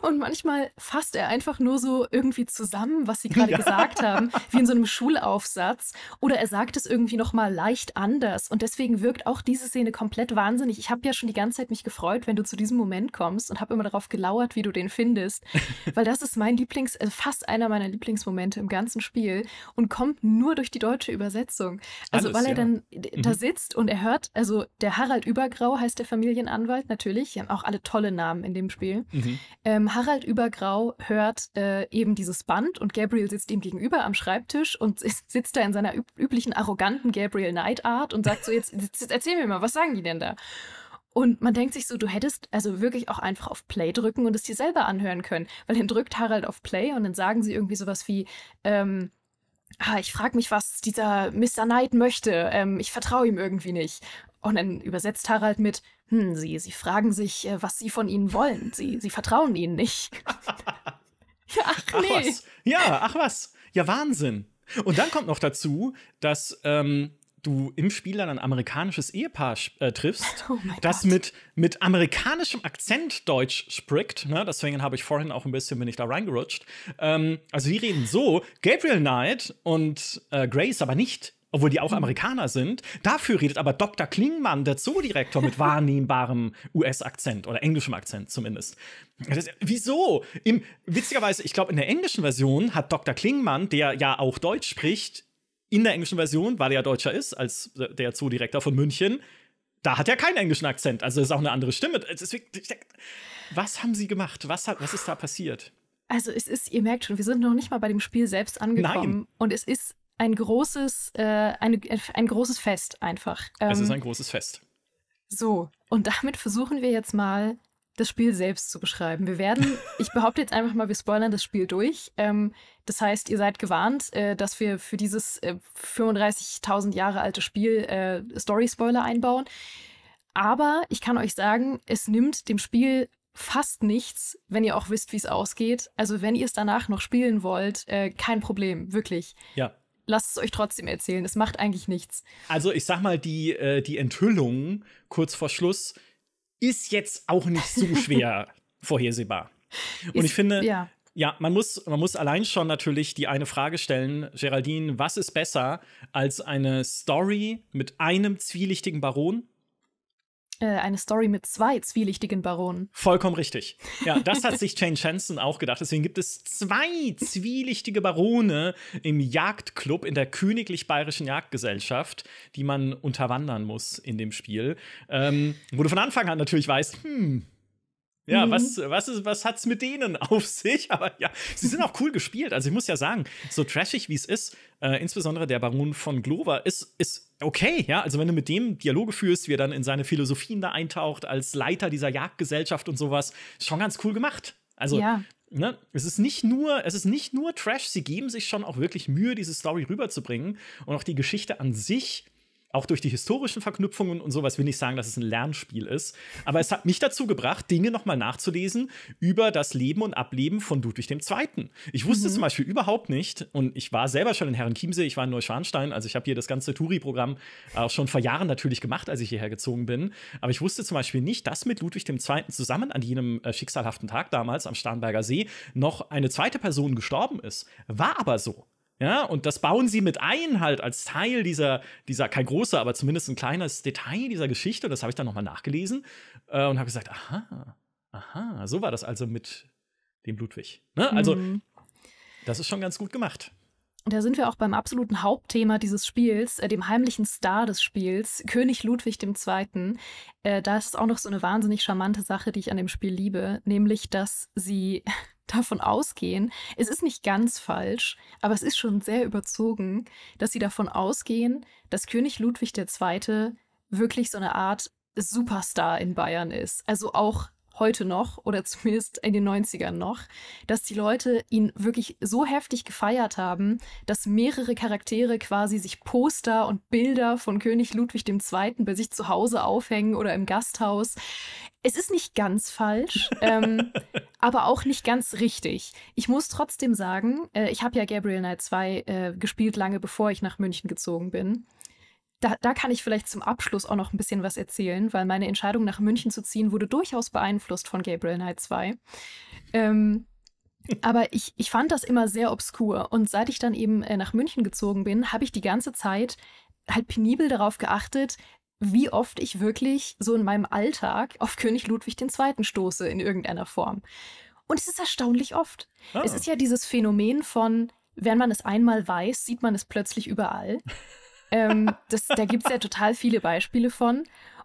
Und manchmal fasst er einfach nur so irgendwie zusammen, was sie gerade ja. gesagt haben, wie in so einem Schulaufsatz. Oder er sagt es irgendwie nochmal leicht anders. Und deswegen wirkt auch diese Szene komplett wahnsinnig. Ich habe ja schon die ganze Zeit mich gefreut, wenn du zu diesem Moment kommst und habe immer darauf gelauert, wie du den findest. Weil das ist mein Lieblings, äh, fast einer meiner Lieblingsmomente im ganzen Spiel und kommt nur durch die deutsche Übersetzung. Also, Alles, weil er ja. dann mhm. da sitzt und er hört, also der Harald Übergrau heißt der Familienanwalt natürlich. Die haben auch alle tolle Namen in dem Spiel. Mhm. Ähm, Harald Übergrau hört äh, eben dieses Band und Gabriel sitzt ihm gegenüber am Schreibtisch und sitzt da in seiner üb üblichen arroganten Gabriel Knight Art und sagt so, jetzt, jetzt erzähl mir mal, was sagen die denn da? Und man denkt sich so, du hättest also wirklich auch einfach auf Play drücken und es dir selber anhören können. Weil dann drückt Harald auf Play und dann sagen sie irgendwie sowas wie, ähm, ah, ich frage mich, was dieser Mr. Knight möchte. Ähm, ich vertraue ihm irgendwie nicht. Und dann übersetzt Harald mit, hm, sie, sie fragen sich, äh, was sie von ihnen wollen. Sie, sie vertrauen ihnen nicht. ja, ach nee. Ach was. Ja, ach was. Ja, Wahnsinn. Und dann kommt noch dazu, dass ähm, du im Spiel dann ein amerikanisches Ehepaar äh, triffst, oh das mit, mit amerikanischem Akzent Deutsch spricht. Ne? Deswegen habe ich vorhin auch ein bisschen, bin ich da reingerutscht. Ähm, also die reden so, Gabriel Knight und äh, Grace aber nicht obwohl die auch mhm. Amerikaner sind. Dafür redet aber Dr. Klingmann, der Zoodirektor, mit wahrnehmbarem US-Akzent oder englischem Akzent zumindest. Das, wieso? Im, witzigerweise, ich glaube, in der englischen Version hat Dr. Klingmann, der ja auch Deutsch spricht, in der englischen Version, weil er ja Deutscher ist, als der Zoodirektor von München, da hat er keinen englischen Akzent. Also ist auch eine andere Stimme. was haben sie gemacht? Was, was ist da passiert? Also es ist, ihr merkt schon, wir sind noch nicht mal bei dem Spiel selbst angekommen. Nein. Und es ist ein großes, äh, eine, ein großes Fest einfach. Ähm, es ist ähm, ein großes Fest. So, und damit versuchen wir jetzt mal, das Spiel selbst zu beschreiben. Wir werden, ich behaupte jetzt einfach mal, wir spoilern das Spiel durch. Ähm, das heißt, ihr seid gewarnt, äh, dass wir für dieses äh, 35.000 Jahre alte Spiel äh, Story-Spoiler einbauen. Aber ich kann euch sagen, es nimmt dem Spiel fast nichts, wenn ihr auch wisst, wie es ausgeht. Also wenn ihr es danach noch spielen wollt, äh, kein Problem, wirklich. Ja, lasst es euch trotzdem erzählen. Es macht eigentlich nichts. Also ich sag mal, die, äh, die Enthüllung kurz vor Schluss ist jetzt auch nicht so schwer vorhersehbar. Und ist, ich finde, ja. ja, man, muss, man muss allein schon natürlich die eine Frage stellen, Geraldine, was ist besser als eine Story mit einem zwielichtigen Baron äh, eine Story mit zwei zwielichtigen Baronen. Vollkommen richtig. Ja, das hat sich Jane Jensen auch gedacht. Deswegen gibt es zwei zwielichtige Barone im Jagdclub in der Königlich Bayerischen Jagdgesellschaft, die man unterwandern muss in dem Spiel. Ähm, wo du von Anfang an natürlich weißt, hm, ja, mhm. was, äh, was, ist, was hat's mit denen auf sich? Aber ja, sie sind auch cool gespielt. Also ich muss ja sagen, so trashig wie es ist, äh, insbesondere der Baron von Glover, ist, ist okay, ja. Also wenn du mit dem Dialoge führst, wie er dann in seine Philosophien da eintaucht, als Leiter dieser Jagdgesellschaft und sowas, schon ganz cool gemacht. Also ja. Ne? es ist nicht nur, es ist nicht nur Trash, sie geben sich schon auch wirklich Mühe, diese Story rüberzubringen und auch die Geschichte an sich auch durch die historischen Verknüpfungen und sowas will ich sagen, dass es ein Lernspiel ist. Aber es hat mich dazu gebracht, Dinge nochmal nachzulesen über das Leben und Ableben von Ludwig II. Ich wusste mhm. zum Beispiel überhaupt nicht, und ich war selber schon in Herrenchiemsee, ich war in Neuschwanstein, also ich habe hier das ganze Touri-Programm auch schon vor Jahren natürlich gemacht, als ich hierher gezogen bin. Aber ich wusste zum Beispiel nicht, dass mit Ludwig II. zusammen an jenem äh, schicksalhaften Tag damals am Starnberger See noch eine zweite Person gestorben ist. War aber so. Ja, und das bauen sie mit ein, halt als Teil dieser, dieser, kein großer, aber zumindest ein kleines Detail dieser Geschichte. Und das habe ich dann nochmal nachgelesen äh, und habe gesagt, aha, aha, so war das also mit dem Ludwig. Ne? Also, mhm. das ist schon ganz gut gemacht. Und da sind wir auch beim absoluten Hauptthema dieses Spiels, äh, dem heimlichen Star des Spiels, König Ludwig II. Äh, da ist auch noch so eine wahnsinnig charmante Sache, die ich an dem Spiel liebe, nämlich, dass sie davon ausgehen, es ist nicht ganz falsch, aber es ist schon sehr überzogen, dass sie davon ausgehen, dass König Ludwig II. wirklich so eine Art Superstar in Bayern ist. Also auch heute noch oder zumindest in den 90ern noch, dass die Leute ihn wirklich so heftig gefeiert haben, dass mehrere Charaktere quasi sich Poster und Bilder von König Ludwig II. bei sich zu Hause aufhängen oder im Gasthaus. Es ist nicht ganz falsch, ähm, aber auch nicht ganz richtig. Ich muss trotzdem sagen, äh, ich habe ja Gabriel Knight 2 äh, gespielt, lange bevor ich nach München gezogen bin da, da kann ich vielleicht zum Abschluss auch noch ein bisschen was erzählen, weil meine Entscheidung nach München zu ziehen wurde durchaus beeinflusst von Gabriel Knight 2. Ähm, aber ich, ich fand das immer sehr obskur. Und seit ich dann eben äh, nach München gezogen bin, habe ich die ganze Zeit halt penibel darauf geachtet, wie oft ich wirklich so in meinem Alltag auf König Ludwig II. stoße in irgendeiner Form. Und es ist erstaunlich oft. Ah. Es ist ja dieses Phänomen von, wenn man es einmal weiß, sieht man es plötzlich überall ähm, das, da gibt es ja total viele Beispiele von.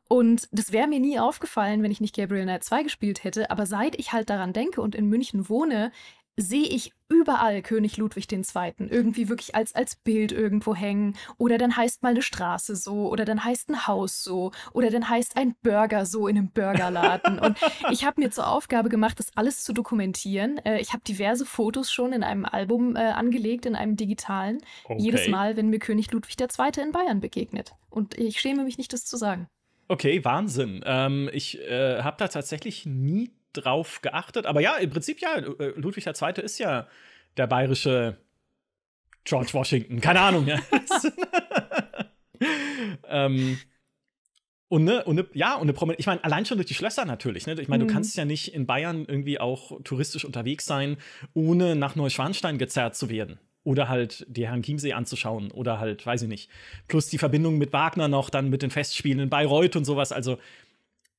Und das wäre mir nie aufgefallen, wenn ich nicht Gabriel Knight 2 gespielt hätte. Aber seit ich halt daran denke und in München wohne, sehe ich überall König Ludwig II. irgendwie wirklich als, als Bild irgendwo hängen. Oder dann heißt mal eine Straße so, oder dann heißt ein Haus so, oder dann heißt ein Burger so in einem Burgerladen. Und ich habe mir zur Aufgabe gemacht, das alles zu dokumentieren. Äh, ich habe diverse Fotos schon in einem Album äh, angelegt, in einem digitalen. Okay. Jedes Mal, wenn mir König Ludwig II. in Bayern begegnet. Und ich schäme mich nicht, das zu sagen. Okay, Wahnsinn. Ähm, ich äh, habe da tatsächlich nie drauf geachtet. Aber ja, im Prinzip ja, äh, Ludwig II. ist ja der bayerische George Washington. Keine Ahnung. Ja. ähm, und ne, und ne, ja, und eine Prominente, ich meine, allein schon durch die Schlösser natürlich. Ne? Ich meine, mhm. du kannst ja nicht in Bayern irgendwie auch touristisch unterwegs sein, ohne nach Neuschwanstein gezerrt zu werden. Oder halt die Herrn Chiemsee anzuschauen. Oder halt, weiß ich nicht. Plus die Verbindung mit Wagner noch, dann mit den Festspielen in Bayreuth und sowas. Also,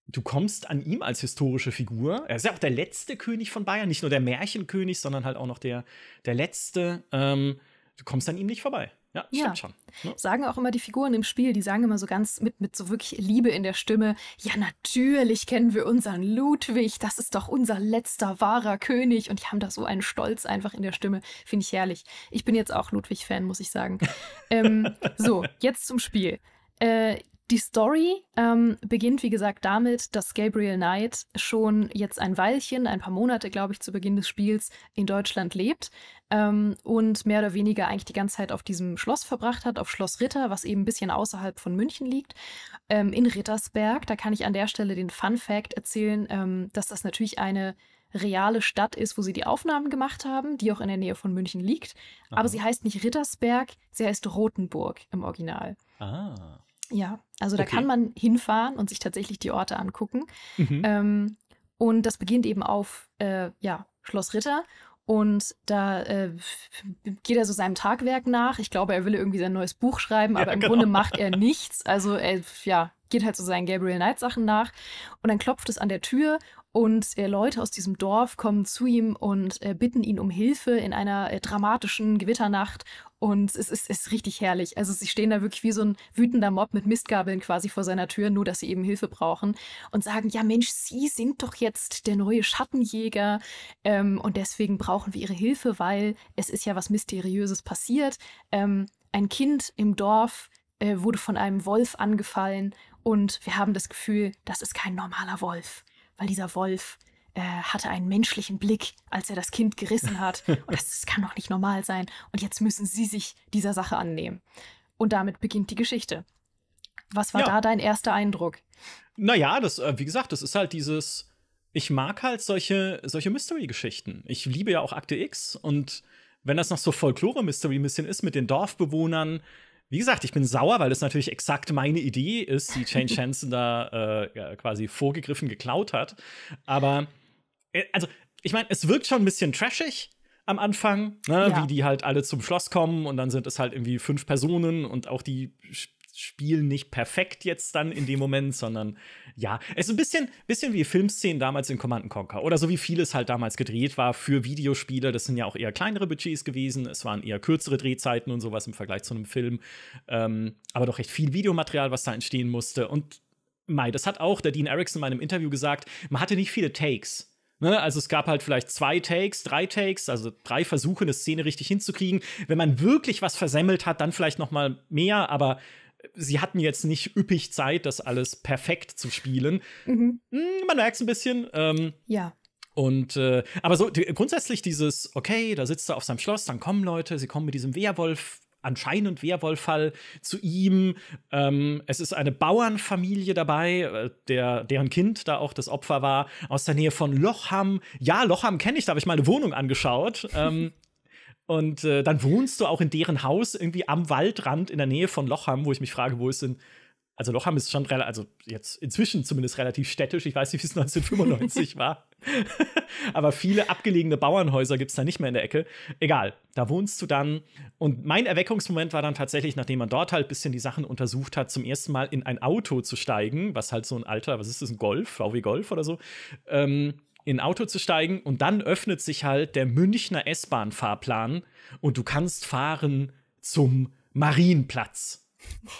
du kommst an ihm als historische Figur. Er ist ja auch der letzte König von Bayern, nicht nur der Märchenkönig, sondern halt auch noch der, der letzte. Ähm, du kommst an ihm nicht vorbei. Ja, stimmt ja. schon. Ne? Sagen auch immer die Figuren im Spiel, die sagen immer so ganz mit, mit so wirklich Liebe in der Stimme, ja, natürlich kennen wir unseren Ludwig, das ist doch unser letzter wahrer König. Und die haben da so einen Stolz einfach in der Stimme. Finde ich herrlich. Ich bin jetzt auch Ludwig-Fan, muss ich sagen. ähm, so, jetzt zum Spiel. Äh, die Story ähm, beginnt, wie gesagt, damit, dass Gabriel Knight schon jetzt ein Weilchen, ein paar Monate, glaube ich, zu Beginn des Spiels in Deutschland lebt ähm, und mehr oder weniger eigentlich die ganze Zeit auf diesem Schloss verbracht hat, auf Schloss Ritter, was eben ein bisschen außerhalb von München liegt, ähm, in Rittersberg. Da kann ich an der Stelle den Fun Fact erzählen, ähm, dass das natürlich eine reale Stadt ist, wo sie die Aufnahmen gemacht haben, die auch in der Nähe von München liegt. Aha. Aber sie heißt nicht Rittersberg, sie heißt Rothenburg im Original. Ah. Ja, also da okay. kann man hinfahren und sich tatsächlich die Orte angucken. Mhm. Ähm, und das beginnt eben auf äh, ja, Schloss Ritter. Und da äh, geht er so seinem Tagwerk nach. Ich glaube, er will irgendwie sein neues Buch schreiben, aber ja, im genau. Grunde macht er nichts. Also, er, äh, ja, geht halt so seinen Gabriel Knight Sachen nach. Und dann klopft es an der Tür und äh, Leute aus diesem Dorf kommen zu ihm und äh, bitten ihn um Hilfe in einer äh, dramatischen Gewitternacht. Und es ist, ist richtig herrlich. Also sie stehen da wirklich wie so ein wütender Mob mit Mistgabeln quasi vor seiner Tür, nur dass sie eben Hilfe brauchen und sagen, ja Mensch, Sie sind doch jetzt der neue Schattenjäger ähm, und deswegen brauchen wir Ihre Hilfe, weil es ist ja was Mysteriöses passiert. Ähm, ein Kind im Dorf äh, wurde von einem Wolf angefallen und wir haben das Gefühl, das ist kein normaler Wolf, weil dieser Wolf äh, hatte einen menschlichen Blick, als er das Kind gerissen hat. Und das, das kann doch nicht normal sein. Und jetzt müssen sie sich dieser Sache annehmen. Und damit beginnt die Geschichte. Was war ja. da dein erster Eindruck? Naja, das, äh, wie gesagt, das ist halt dieses. Ich mag halt solche, solche Mystery-Geschichten. Ich liebe ja auch Akte X und wenn das noch so Folklore-Mystery ein bisschen ist mit den Dorfbewohnern, wie gesagt, ich bin sauer, weil das natürlich exakt meine Idee ist, die Jane Jensen da äh, ja, quasi vorgegriffen geklaut hat. Aber, äh, also, ich meine, es wirkt schon ein bisschen trashig am Anfang, ne? ja. wie die halt alle zum Schloss kommen und dann sind es halt irgendwie fünf Personen und auch die Spiel nicht perfekt jetzt dann in dem Moment, sondern ja, es ist ein bisschen, bisschen wie Filmszenen damals in Command Conquer oder so wie vieles halt damals gedreht war für Videospiele. Das sind ja auch eher kleinere Budgets gewesen, es waren eher kürzere Drehzeiten und sowas im Vergleich zu einem Film, ähm, aber doch recht viel Videomaterial, was da entstehen musste. Und Mai, das hat auch der Dean Erickson in meinem Interview gesagt, man hatte nicht viele Takes. Ne? Also es gab halt vielleicht zwei Takes, drei Takes, also drei Versuche, eine Szene richtig hinzukriegen. Wenn man wirklich was versemmelt hat, dann vielleicht noch mal mehr, aber sie hatten jetzt nicht üppig Zeit, das alles perfekt zu spielen. Mhm. Hm, man merkt es ein bisschen. Ähm, ja. Und äh, aber so die, grundsätzlich dieses, okay, da sitzt er auf seinem Schloss, dann kommen Leute, sie kommen mit diesem Werwolf, anscheinend Werwolffall zu ihm. Ähm, es ist eine Bauernfamilie dabei, äh, der, deren Kind da auch das Opfer war, aus der Nähe von Lochham. Ja, Lochham kenne ich, da habe ich meine Wohnung angeschaut. Ähm, Und äh, dann wohnst du auch in deren Haus irgendwie am Waldrand in der Nähe von Lochham, wo ich mich frage, wo ist denn. Also Lochham ist schon relativ, also jetzt inzwischen zumindest relativ städtisch. Ich weiß nicht, wie es 1995 war. Aber viele abgelegene Bauernhäuser gibt es da nicht mehr in der Ecke. Egal, da wohnst du dann. Und mein Erweckungsmoment war dann tatsächlich, nachdem man dort halt ein bisschen die Sachen untersucht hat, zum ersten Mal in ein Auto zu steigen, was halt so ein alter, was ist das, ein Golf, VW Golf oder so, ähm, in ein Auto zu steigen und dann öffnet sich halt der Münchner S-Bahn-Fahrplan und du kannst fahren zum Marienplatz.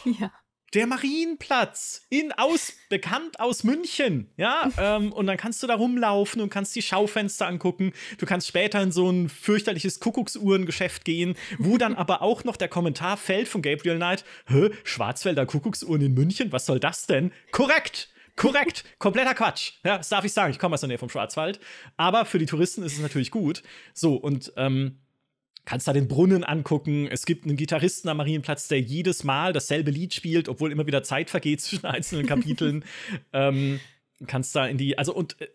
Ja. Der Marienplatz, in aus, bekannt aus München, ja, ähm, und dann kannst du da rumlaufen und kannst die Schaufenster angucken. Du kannst später in so ein fürchterliches Kuckucksuhrengeschäft gehen, wo dann aber auch noch der Kommentar fällt von Gabriel Knight, Hä, Schwarzwälder Kuckucksuhren in München, was soll das denn? Korrekt, Korrekt, kompletter Quatsch. Ja, das darf ich sagen, ich komme aus der Nähe vom Schwarzwald. Aber für die Touristen ist es natürlich gut. So, und ähm, kannst da den Brunnen angucken. Es gibt einen Gitarristen am Marienplatz, der jedes Mal dasselbe Lied spielt, obwohl immer wieder Zeit vergeht zwischen einzelnen Kapiteln. ähm, kannst da in die, also und äh,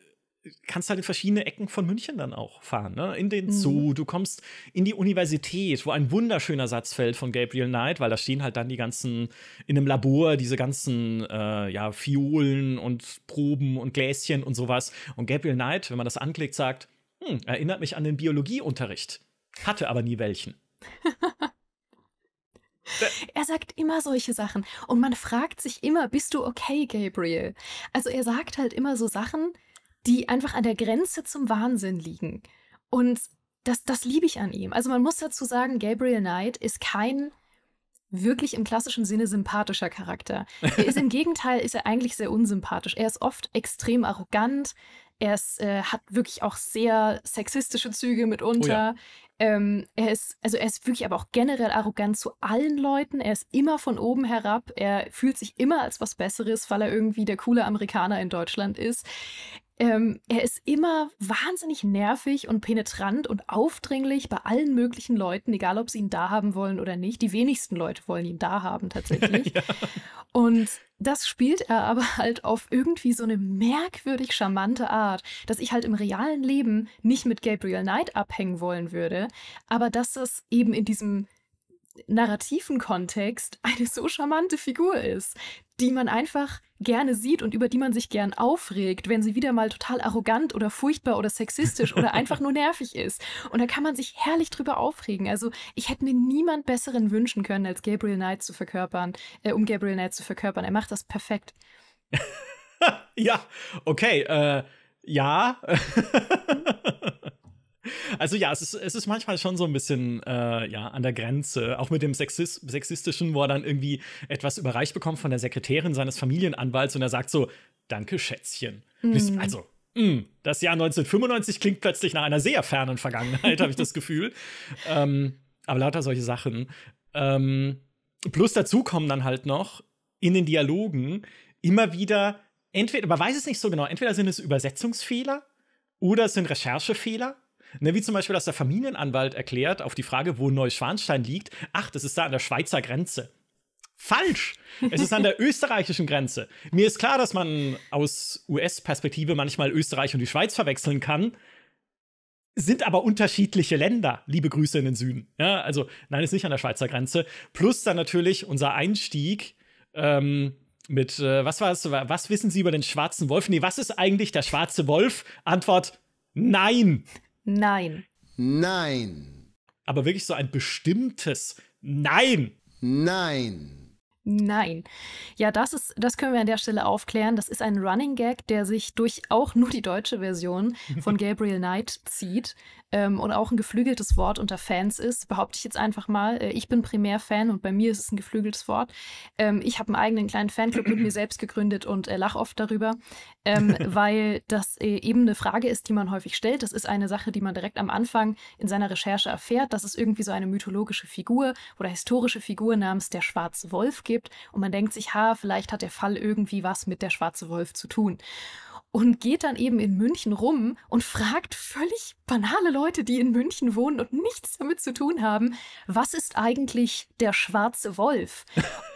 kannst halt in verschiedene Ecken von München dann auch fahren, ne? In den mhm. Zoo, mhm. du kommst in die Universität, wo ein wunderschöner Satz fällt von Gabriel Knight, weil da stehen halt dann die ganzen, in einem Labor diese ganzen, äh, ja, Fiolen und Proben und Gläschen und sowas. Und Gabriel Knight, wenn man das anklickt, sagt, hm, erinnert mich an den Biologieunterricht. Hatte aber nie welchen. Er sagt immer solche Sachen und man fragt sich immer, bist du okay, Gabriel? Also er sagt halt immer so Sachen, die einfach an der Grenze zum Wahnsinn liegen. Und das, das liebe ich an ihm. Also man muss dazu sagen, Gabriel Knight ist kein wirklich im klassischen Sinne sympathischer Charakter. Er ist im Gegenteil, ist er eigentlich sehr unsympathisch. Er ist oft extrem arrogant. Er ist, äh, hat wirklich auch sehr sexistische Züge mitunter. Oh ja. ähm, er ist, also er ist wirklich aber auch generell arrogant zu allen Leuten. Er ist immer von oben herab. Er fühlt sich immer als was Besseres, weil er irgendwie der coole Amerikaner in Deutschland ist. Ähm, er ist immer wahnsinnig nervig und penetrant und aufdringlich bei allen möglichen Leuten, egal ob sie ihn da haben wollen oder nicht. Die wenigsten Leute wollen ihn da haben tatsächlich. ja. Und das spielt er aber halt auf irgendwie so eine merkwürdig charmante Art, dass ich halt im realen Leben nicht mit Gabriel Knight abhängen wollen würde, aber dass das eben in diesem narrativen Kontext eine so charmante Figur ist, die man einfach gerne sieht und über die man sich gern aufregt, wenn sie wieder mal total arrogant oder furchtbar oder sexistisch oder einfach nur nervig ist. Und da kann man sich herrlich drüber aufregen. Also ich hätte mir niemand besseren wünschen können, als Gabriel Knight zu verkörpern, äh, um Gabriel Knight zu verkörpern. Er macht das perfekt. ja, okay, äh, ja. Mhm. Also ja, es ist, es ist manchmal schon so ein bisschen äh, ja, an der Grenze, auch mit dem Sexis Sexistischen, wo er dann irgendwie etwas überreicht bekommt von der Sekretärin seines Familienanwalts und er sagt so, danke Schätzchen. Mm. Also, mh, hm, das Jahr 1995 klingt plötzlich nach einer sehr fernen Vergangenheit, habe ich das Gefühl. ähm, aber lauter solche Sachen. Ähm, plus dazu kommen dann halt noch in den Dialogen immer wieder, entweder, man weiß es nicht so genau, entweder sind es Übersetzungsfehler oder es sind Recherchefehler Ne, wie zum Beispiel, dass der Familienanwalt erklärt auf die Frage, wo Neuschwanstein liegt, ach, das ist da an der Schweizer Grenze. Falsch! Es ist an der österreichischen Grenze. Mir ist klar, dass man aus US-Perspektive manchmal Österreich und die Schweiz verwechseln kann. Sind aber unterschiedliche Länder. Liebe Grüße in den Süden. Ja, also, nein, ist nicht an der Schweizer Grenze. Plus dann natürlich unser Einstieg ähm, mit, äh, was war es, was wissen Sie über den schwarzen Wolf? Nee, was ist eigentlich der schwarze Wolf? Antwort, nein! Nein. Nein. Aber wirklich so ein bestimmtes Nein. Nein. Nein. Ja, das ist, das können wir an der Stelle aufklären. Das ist ein Running Gag, der sich durch auch nur die deutsche Version von Gabriel Knight zieht ähm, und auch ein geflügeltes Wort unter Fans ist, behaupte ich jetzt einfach mal. Äh, ich bin primär Fan und bei mir ist es ein geflügeltes Wort. Ähm, ich habe einen eigenen kleinen Fanclub mit mir selbst gegründet und äh, lache oft darüber, ähm, weil das äh, eben eine Frage ist, die man häufig stellt. Das ist eine Sache, die man direkt am Anfang in seiner Recherche erfährt, dass es irgendwie so eine mythologische Figur oder historische Figur namens der Schwarze Wolf gibt und man denkt sich, ha, vielleicht hat der Fall irgendwie was mit der Schwarze Wolf zu tun und geht dann eben in München rum und fragt völlig banale Leute, die in München wohnen und nichts damit zu tun haben, was ist eigentlich der schwarze Wolf?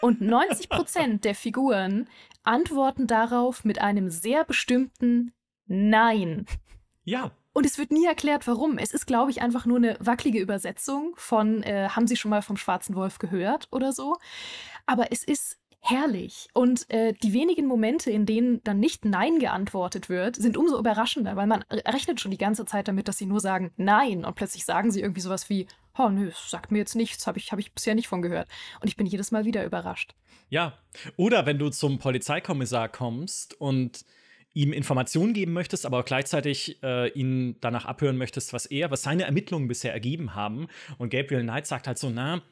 Und 90 Prozent der Figuren antworten darauf mit einem sehr bestimmten Nein. Ja, und es wird nie erklärt, warum. Es ist, glaube ich, einfach nur eine wackelige Übersetzung von äh, Haben Sie schon mal vom Schwarzen Wolf gehört oder so. Aber es ist herrlich. Und äh, die wenigen Momente, in denen dann nicht Nein geantwortet wird, sind umso überraschender, weil man rechnet schon die ganze Zeit damit, dass sie nur sagen Nein und plötzlich sagen sie irgendwie sowas wie, oh nö, sagt mir jetzt nichts, habe ich, hab ich bisher nicht von gehört. Und ich bin jedes Mal wieder überrascht. Ja, oder wenn du zum Polizeikommissar kommst und ihm Informationen geben möchtest, aber auch gleichzeitig äh, ihn danach abhören möchtest, was er, was seine Ermittlungen bisher ergeben haben. Und Gabriel Knight sagt halt so, na,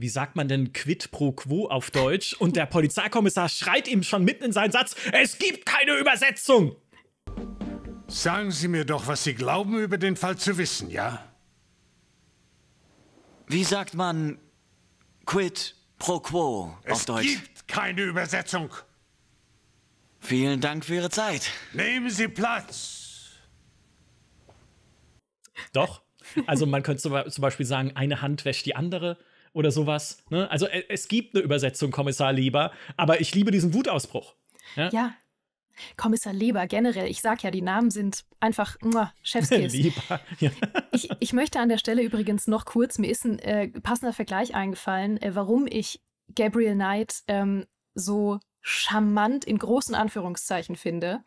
wie sagt man denn quid pro quo auf Deutsch? Und der Polizeikommissar schreit ihm schon mitten in seinen Satz, es gibt keine Übersetzung! Sagen Sie mir doch, was Sie glauben über den Fall zu wissen, ja? Wie sagt man quid pro quo auf es Deutsch? Es gibt keine Übersetzung. Vielen Dank für Ihre Zeit. Nehmen Sie Platz. Doch. Also man könnte zum Beispiel sagen, eine Hand wäscht die andere oder sowas. Ne? Also äh, es gibt eine Übersetzung, Kommissar Leber, aber ich liebe diesen Wutausbruch. Ja. ja. Kommissar Leber generell, ich sag ja, die Namen sind einfach Chefskills. Chefskiss. Leber. Ja. Ich, ich möchte an der Stelle übrigens noch kurz, mir ist ein äh, passender Vergleich eingefallen, äh, warum ich Gabriel Knight ähm, so charmant in großen Anführungszeichen finde.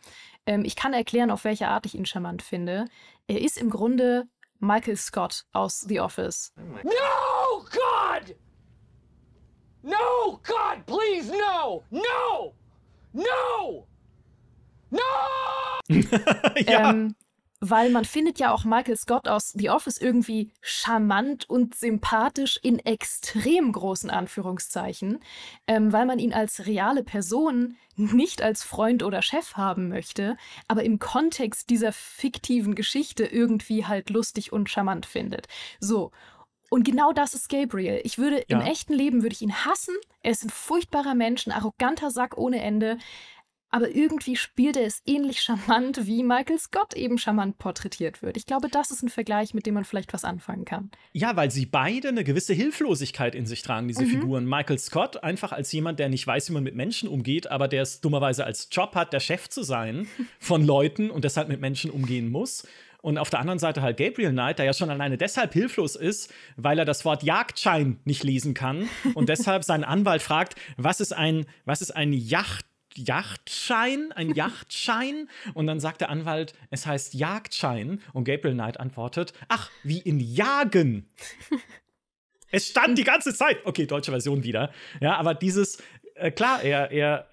Ähm, ich kann erklären, auf welche Art ich ihn charmant finde. Er ist im Grunde Michael Scott aus The Office. Oh no! God! No! God, please, no! No! No! No! ja. Ähm, weil man findet ja auch Michael Scott aus The Office irgendwie charmant und sympathisch in extrem großen Anführungszeichen, ähm, weil man ihn als reale Person nicht als Freund oder Chef haben möchte, aber im Kontext dieser fiktiven Geschichte irgendwie halt lustig und charmant findet. So, und genau das ist Gabriel. Ich würde ja. im echten Leben würde ich ihn hassen. Er ist ein furchtbarer Mensch, ein arroganter Sack ohne Ende. Aber irgendwie spielt er es ähnlich charmant, wie Michael Scott eben charmant porträtiert wird. Ich glaube, das ist ein Vergleich, mit dem man vielleicht was anfangen kann. Ja, weil sie beide eine gewisse Hilflosigkeit in sich tragen, diese mhm. Figuren. Michael Scott einfach als jemand, der nicht weiß, wie man mit Menschen umgeht, aber der es dummerweise als Job hat, der Chef zu sein von Leuten und deshalb mit Menschen umgehen muss. Und auf der anderen Seite halt Gabriel Knight, der ja schon alleine deshalb hilflos ist, weil er das Wort Jagdschein nicht lesen kann und deshalb seinen Anwalt fragt, was ist ein, was ist ein Yacht? Yachtschein, ein Yachtschein. Und dann sagt der Anwalt, es heißt Jagdschein. Und Gabriel Knight antwortet, ach, wie in Jagen. es stand die ganze Zeit. Okay, deutsche Version wieder. Ja, aber dieses, äh, klar, er, er,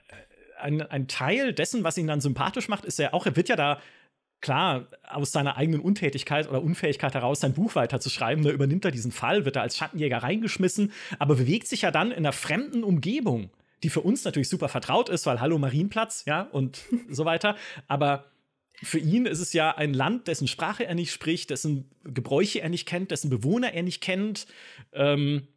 ein, ein Teil dessen, was ihn dann sympathisch macht, ist ja auch, er wird ja da klar, aus seiner eigenen Untätigkeit oder Unfähigkeit heraus sein Buch weiterzuschreiben, ne, übernimmt er diesen Fall, wird er als Schattenjäger reingeschmissen, aber bewegt sich ja dann in einer fremden Umgebung, die für uns natürlich super vertraut ist, weil Hallo Marienplatz, ja, und so weiter. Aber für ihn ist es ja ein Land, dessen Sprache er nicht spricht, dessen Gebräuche er nicht kennt, dessen Bewohner er nicht kennt. Ähm,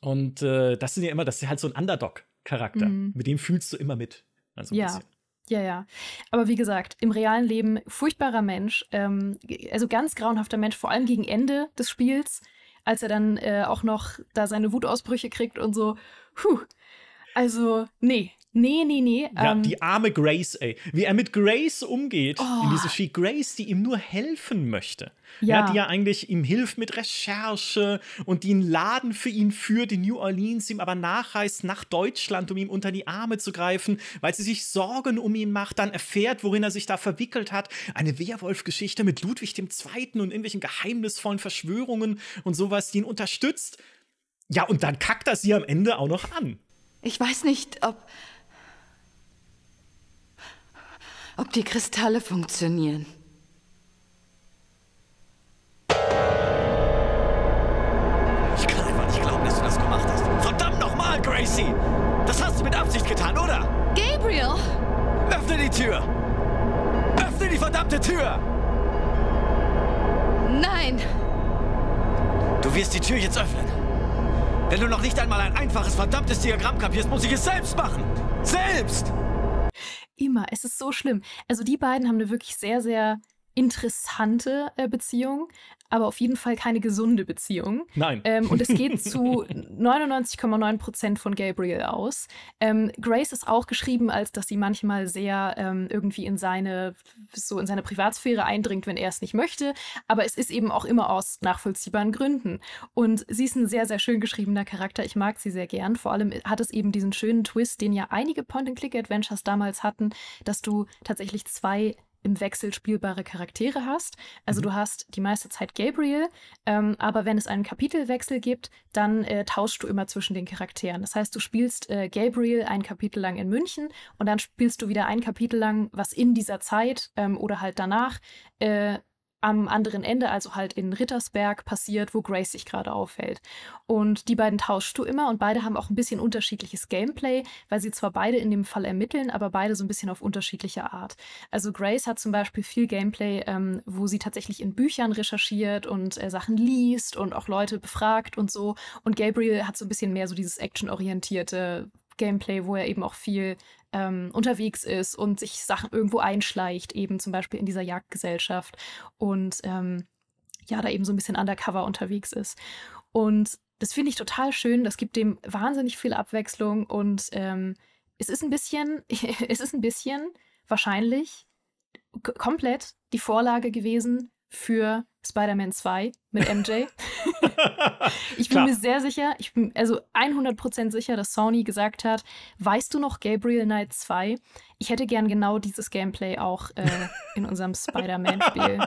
und äh, das sind ja immer, das ist halt so ein Underdog-Charakter. Mhm. Mit dem fühlst du immer mit. Also ja. Bisschen. Ja, ja. Aber wie gesagt, im realen Leben furchtbarer Mensch, ähm, also ganz grauenhafter Mensch, vor allem gegen Ende des Spiels, als er dann äh, auch noch da seine Wutausbrüche kriegt und so. Puh. Also, nee, Nee, nee, nee. Ja, ähm, die arme Grace, ey. Wie er mit Grace umgeht oh. in diese Regie. Grace, die ihm nur helfen möchte. Ja. ja. Die ja eigentlich ihm hilft mit Recherche und die einen Laden für ihn führt in New Orleans, ihm aber nachreist nach Deutschland, um ihm unter die Arme zu greifen, weil sie sich Sorgen um ihn macht, dann erfährt, worin er sich da verwickelt hat. Eine Werwolf-Geschichte mit Ludwig II. und irgendwelchen geheimnisvollen Verschwörungen und sowas, die ihn unterstützt. Ja, und dann kackt er sie am Ende auch noch an. Ich weiß nicht, ob ob die Kristalle funktionieren. Ich kann einfach nicht glauben, dass du das gemacht hast. Verdammt nochmal, Gracie! Das hast du mit Absicht getan, oder? Gabriel! Öffne die Tür! Öffne die verdammte Tür! Nein! Du wirst die Tür jetzt öffnen. Wenn du noch nicht einmal ein einfaches, verdammtes Diagramm kapierst, muss ich es selbst machen. Selbst! immer. Es ist so schlimm. Also die beiden haben eine wirklich sehr, sehr interessante äh, Beziehung aber auf jeden Fall keine gesunde Beziehung. Nein. Ähm, und es geht zu 99,9 Prozent von Gabriel aus. Ähm, Grace ist auch geschrieben, als dass sie manchmal sehr ähm, irgendwie in seine, so in seine Privatsphäre eindringt, wenn er es nicht möchte. Aber es ist eben auch immer aus nachvollziehbaren Gründen. Und sie ist ein sehr, sehr schön geschriebener Charakter. Ich mag sie sehr gern. Vor allem hat es eben diesen schönen Twist, den ja einige Point-and-Click-Adventures damals hatten, dass du tatsächlich zwei im Wechsel spielbare Charaktere hast. Also mhm. du hast die meiste Zeit Gabriel, ähm, aber wenn es einen Kapitelwechsel gibt, dann äh, tauschst du immer zwischen den Charakteren. Das heißt, du spielst äh, Gabriel ein Kapitel lang in München und dann spielst du wieder ein Kapitel lang, was in dieser Zeit ähm, oder halt danach äh, am anderen Ende, also halt in Rittersberg, passiert, wo Grace sich gerade aufhält. Und die beiden tauschst du immer und beide haben auch ein bisschen unterschiedliches Gameplay, weil sie zwar beide in dem Fall ermitteln, aber beide so ein bisschen auf unterschiedliche Art. Also Grace hat zum Beispiel viel Gameplay, ähm, wo sie tatsächlich in Büchern recherchiert und äh, Sachen liest und auch Leute befragt und so. Und Gabriel hat so ein bisschen mehr so dieses actionorientierte Gameplay, wo er eben auch viel ähm, unterwegs ist und sich Sachen irgendwo einschleicht, eben zum Beispiel in dieser Jagdgesellschaft und ähm, ja, da eben so ein bisschen undercover unterwegs ist. Und das finde ich total schön. Das gibt dem wahnsinnig viel Abwechslung und ähm, es ist ein bisschen, es ist ein bisschen wahrscheinlich komplett die Vorlage gewesen für Spider-Man 2 mit MJ. ich bin Klar. mir sehr sicher, ich bin also 100% sicher, dass Sony gesagt hat, weißt du noch Gabriel Knight 2? Ich hätte gern genau dieses Gameplay auch äh, in unserem Spider-Man-Spiel.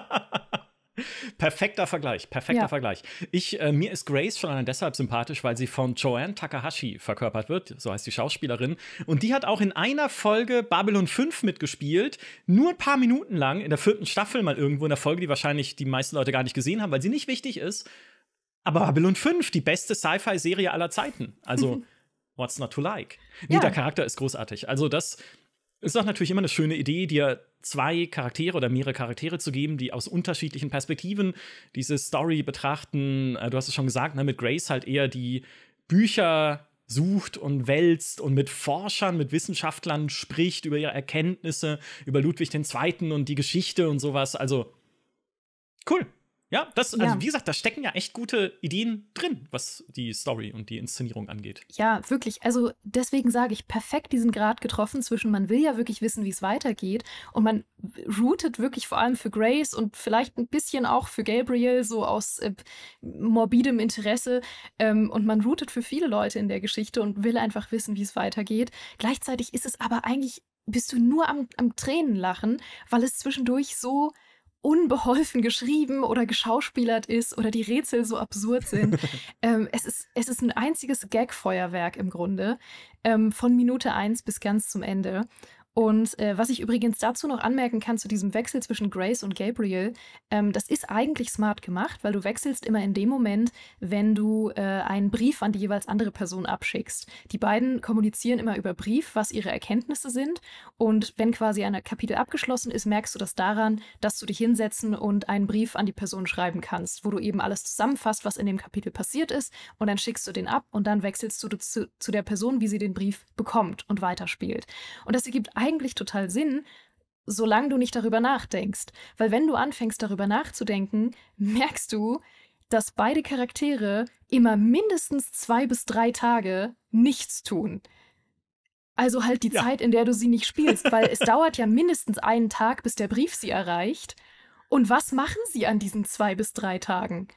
Perfekter Vergleich, perfekter ja. Vergleich. Ich, äh, mir ist Grace schon allein deshalb sympathisch, weil sie von Joanne Takahashi verkörpert wird, so heißt die Schauspielerin. Und die hat auch in einer Folge Babylon 5 mitgespielt, nur ein paar Minuten lang, in der vierten Staffel mal irgendwo, in der Folge, die wahrscheinlich die meisten Leute gar nicht gesehen haben, weil sie nicht wichtig ist. Aber Babylon 5, die beste Sci-Fi-Serie aller Zeiten. Also, what's not to like? Nee, ja. der Charakter ist großartig. Also, das ist doch natürlich immer eine schöne Idee, dir zwei Charaktere oder mehrere Charaktere zu geben, die aus unterschiedlichen Perspektiven diese Story betrachten. Äh, du hast es schon gesagt, ne, mit Grace halt eher die Bücher sucht und wälzt und mit Forschern, mit Wissenschaftlern spricht über ihre Erkenntnisse, über Ludwig II. und die Geschichte und sowas. Also cool, ja, das, also ja. wie gesagt, da stecken ja echt gute Ideen drin, was die Story und die Inszenierung angeht. Ja, wirklich. Also deswegen sage ich, perfekt diesen Grad getroffen zwischen, man will ja wirklich wissen, wie es weitergeht und man routet wirklich vor allem für Grace und vielleicht ein bisschen auch für Gabriel, so aus äh, morbidem Interesse. Ähm, und man routet für viele Leute in der Geschichte und will einfach wissen, wie es weitergeht. Gleichzeitig ist es aber eigentlich, bist du nur am, am Tränen weil es zwischendurch so unbeholfen geschrieben oder geschauspielert ist oder die Rätsel so absurd sind. ähm, es, ist, es ist ein einziges Gag-Feuerwerk im Grunde, ähm, von Minute 1 bis ganz zum Ende. Und äh, was ich übrigens dazu noch anmerken kann, zu diesem Wechsel zwischen Grace und Gabriel, ähm, das ist eigentlich smart gemacht, weil du wechselst immer in dem Moment, wenn du äh, einen Brief an die jeweils andere Person abschickst. Die beiden kommunizieren immer über Brief, was ihre Erkenntnisse sind. Und wenn quasi ein Kapitel abgeschlossen ist, merkst du das daran, dass du dich hinsetzen und einen Brief an die Person schreiben kannst, wo du eben alles zusammenfasst, was in dem Kapitel passiert ist. Und dann schickst du den ab und dann wechselst du zu, zu der Person, wie sie den Brief bekommt und weiterspielt. Und das ergibt eigentlich total Sinn, solange du nicht darüber nachdenkst. Weil wenn du anfängst darüber nachzudenken, merkst du, dass beide Charaktere immer mindestens zwei bis drei Tage nichts tun. Also halt die ja. Zeit, in der du sie nicht spielst, weil es dauert ja mindestens einen Tag, bis der Brief sie erreicht. Und was machen sie an diesen zwei bis drei Tagen?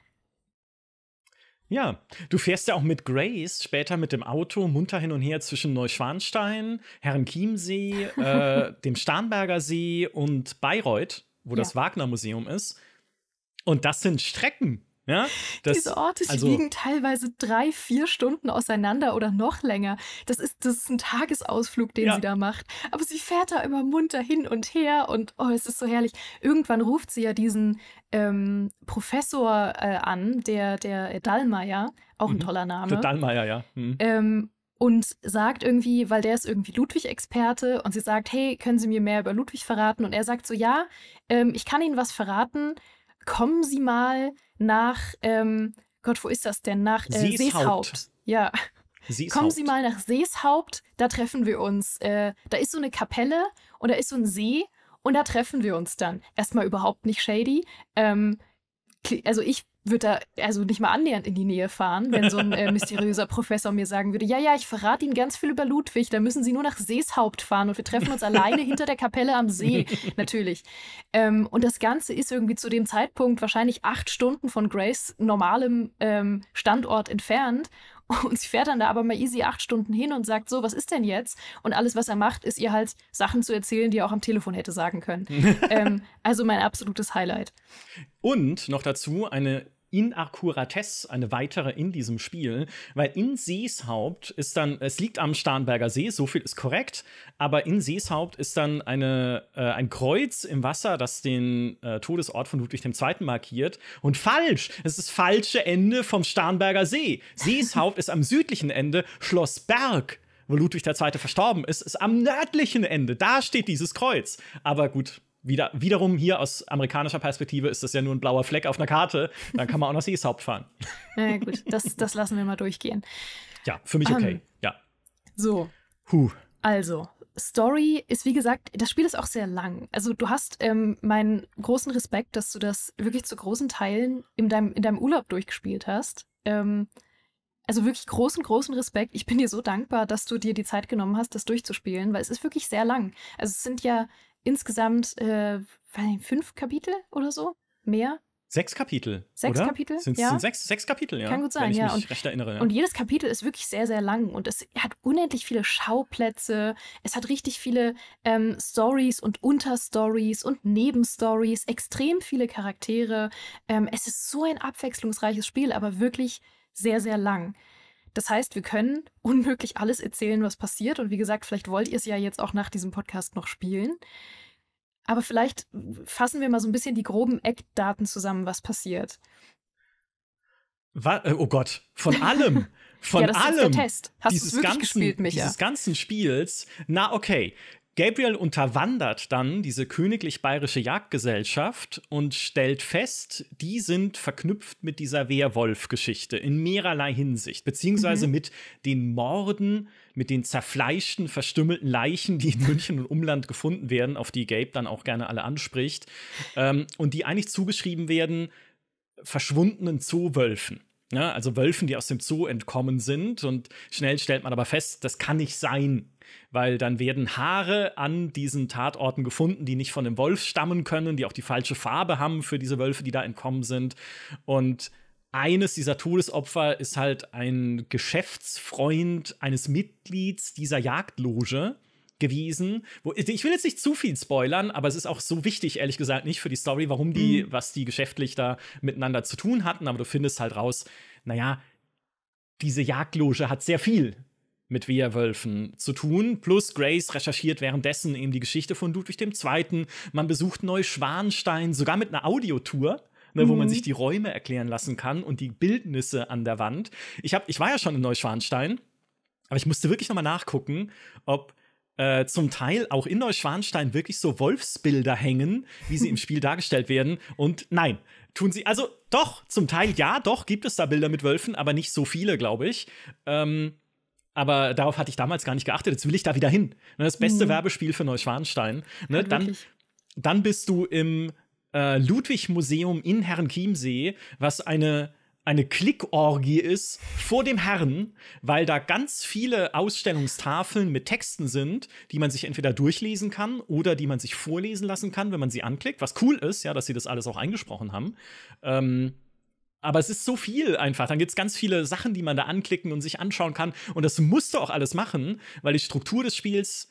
Ja, du fährst ja auch mit Grace später mit dem Auto munter hin und her zwischen Neuschwanstein, Herrenchiemsee, äh, dem Starnberger See und Bayreuth, wo ja. das Wagner Museum ist. Und das sind Strecken. Ja, das, Diese Orte die also, liegen teilweise drei, vier Stunden auseinander oder noch länger. Das ist, das ist ein Tagesausflug, den ja. sie da macht. Aber sie fährt da immer munter hin und her und oh, es ist so herrlich. Irgendwann ruft sie ja diesen ähm, Professor äh, an, der, der äh, Dallmeier, auch ein mhm. toller Name. Der Dallmeier, ja. Mhm. Ähm, und sagt irgendwie, weil der ist irgendwie Ludwig-Experte und sie sagt, hey, können Sie mir mehr über Ludwig verraten? Und er sagt so, ja, ähm, ich kann Ihnen was verraten, kommen Sie mal nach, ähm, Gott, wo ist das denn? Nach äh, Seeshaupt. Seeshaupt. Ja. Seeshaupt. Kommen Sie mal nach Seeshaupt, da treffen wir uns. Äh, da ist so eine Kapelle und da ist so ein See und da treffen wir uns dann. Erstmal überhaupt nicht shady. Ähm, also ich würde da also nicht mal annähernd in die Nähe fahren, wenn so ein äh, mysteriöser Professor mir sagen würde, ja, ja, ich verrate Ihnen ganz viel über Ludwig, da müssen Sie nur nach Seeshaupt fahren und wir treffen uns alleine hinter der Kapelle am See, natürlich. Ähm, und das Ganze ist irgendwie zu dem Zeitpunkt wahrscheinlich acht Stunden von Grace normalem ähm, Standort entfernt und sie fährt dann da aber mal easy acht Stunden hin und sagt, so, was ist denn jetzt? Und alles, was er macht, ist ihr halt Sachen zu erzählen, die er auch am Telefon hätte sagen können. ähm, also mein absolutes Highlight. Und noch dazu eine Inakkuratesse, eine weitere in diesem Spiel, weil in Seeshaupt ist dann, es liegt am Starnberger See, so viel ist korrekt, aber in Seeshaupt ist dann eine, äh, ein Kreuz im Wasser, das den äh, Todesort von Ludwig II. markiert. Und falsch, es ist das falsche Ende vom Starnberger See. Seeshaupt ist am südlichen Ende Schloss Berg wo Ludwig II. verstorben ist, ist am nördlichen Ende. Da steht dieses Kreuz. Aber gut, wieder, wiederum hier aus amerikanischer Perspektive ist das ja nur ein blauer Fleck auf einer Karte. Dann kann man auch nach Seeshaupt fahren. Na ja, gut, das, das lassen wir mal durchgehen. Ja, für mich okay. Um, ähm, ja. So. Huh. Also, Story ist, wie gesagt, das Spiel ist auch sehr lang. Also du hast ähm, meinen großen Respekt, dass du das wirklich zu großen Teilen in deinem, in deinem Urlaub durchgespielt hast. Ähm, also wirklich großen, großen Respekt. Ich bin dir so dankbar, dass du dir die Zeit genommen hast, das durchzuspielen, weil es ist wirklich sehr lang. Also es sind ja, insgesamt äh, fünf Kapitel oder so? Mehr? Sechs Kapitel. Sechs oder? Kapitel? Sind, ja. sind sechs, sechs Kapitel, ja. Kann gut sein, Wenn ich ja. Mich und, recht erinnere, ja. Und jedes Kapitel ist wirklich sehr, sehr lang und es hat unendlich viele Schauplätze. Es hat richtig viele ähm, Stories und Unterstories und Nebenstories, extrem viele Charaktere. Ähm, es ist so ein abwechslungsreiches Spiel, aber wirklich sehr, sehr lang. Das heißt, wir können unmöglich alles erzählen, was passiert. Und wie gesagt, vielleicht wollt ihr es ja jetzt auch nach diesem Podcast noch spielen. Aber vielleicht fassen wir mal so ein bisschen die groben Eckdaten zusammen, was passiert. Was? Äh, oh Gott, von allem. Von ja, das allem. Ist der Test. Hast du es wirklich ganzen, gespielt, Micha? Dieses ganzen Spiels. Na, okay. Gabriel unterwandert dann diese königlich-bayerische Jagdgesellschaft und stellt fest, die sind verknüpft mit dieser werwolf geschichte in mehrerlei Hinsicht, beziehungsweise mhm. mit den Morden, mit den zerfleischten, verstümmelten Leichen, die in München und Umland gefunden werden, auf die Gabe dann auch gerne alle anspricht, ähm, und die eigentlich zugeschrieben werden verschwundenen Zoowölfen. Ja, ne? also Wölfen, die aus dem Zoo entkommen sind. Und schnell stellt man aber fest, das kann nicht sein, weil dann werden Haare an diesen Tatorten gefunden, die nicht von dem Wolf stammen können, die auch die falsche Farbe haben für diese Wölfe, die da entkommen sind. Und eines dieser Todesopfer ist halt ein Geschäftsfreund eines Mitglieds dieser Jagdloge gewesen. Wo, ich will jetzt nicht zu viel spoilern, aber es ist auch so wichtig, ehrlich gesagt, nicht für die Story, warum die, mhm. was die geschäftlich da miteinander zu tun hatten, aber du findest halt raus, naja, diese Jagdloge hat sehr viel mit Wehrwölfen zu tun. Plus Grace recherchiert währenddessen eben die Geschichte von Ludwig II. Man besucht Neuschwanstein, sogar mit einer Audiotour. Ne, mhm. wo man mhm. sich die Räume erklären lassen kann und die Bildnisse an der Wand. Ich, hab, ich war ja schon in Neuschwanstein, aber ich musste wirklich nochmal nachgucken, ob äh, zum Teil auch in Neuschwanstein wirklich so Wolfsbilder hängen, wie sie im Spiel dargestellt werden. Und nein, tun sie, also doch, zum Teil ja, doch gibt es da Bilder mit Wölfen, aber nicht so viele, glaube ich. Ähm, aber darauf hatte ich damals gar nicht geachtet. Jetzt will ich da wieder hin. Ne, das beste mhm. Werbespiel für Neuschwanstein. Ne? Dann, dann bist du im äh, Ludwig-Museum in Herrenchiemsee, was eine eine Klickorgie ist vor dem Herren, weil da ganz viele Ausstellungstafeln mit Texten sind, die man sich entweder durchlesen kann oder die man sich vorlesen lassen kann, wenn man sie anklickt, was cool ist, ja, dass sie das alles auch eingesprochen haben. Ähm, aber es ist so viel einfach. Dann gibt es ganz viele Sachen, die man da anklicken und sich anschauen kann. Und das musst du auch alles machen, weil die Struktur des Spiels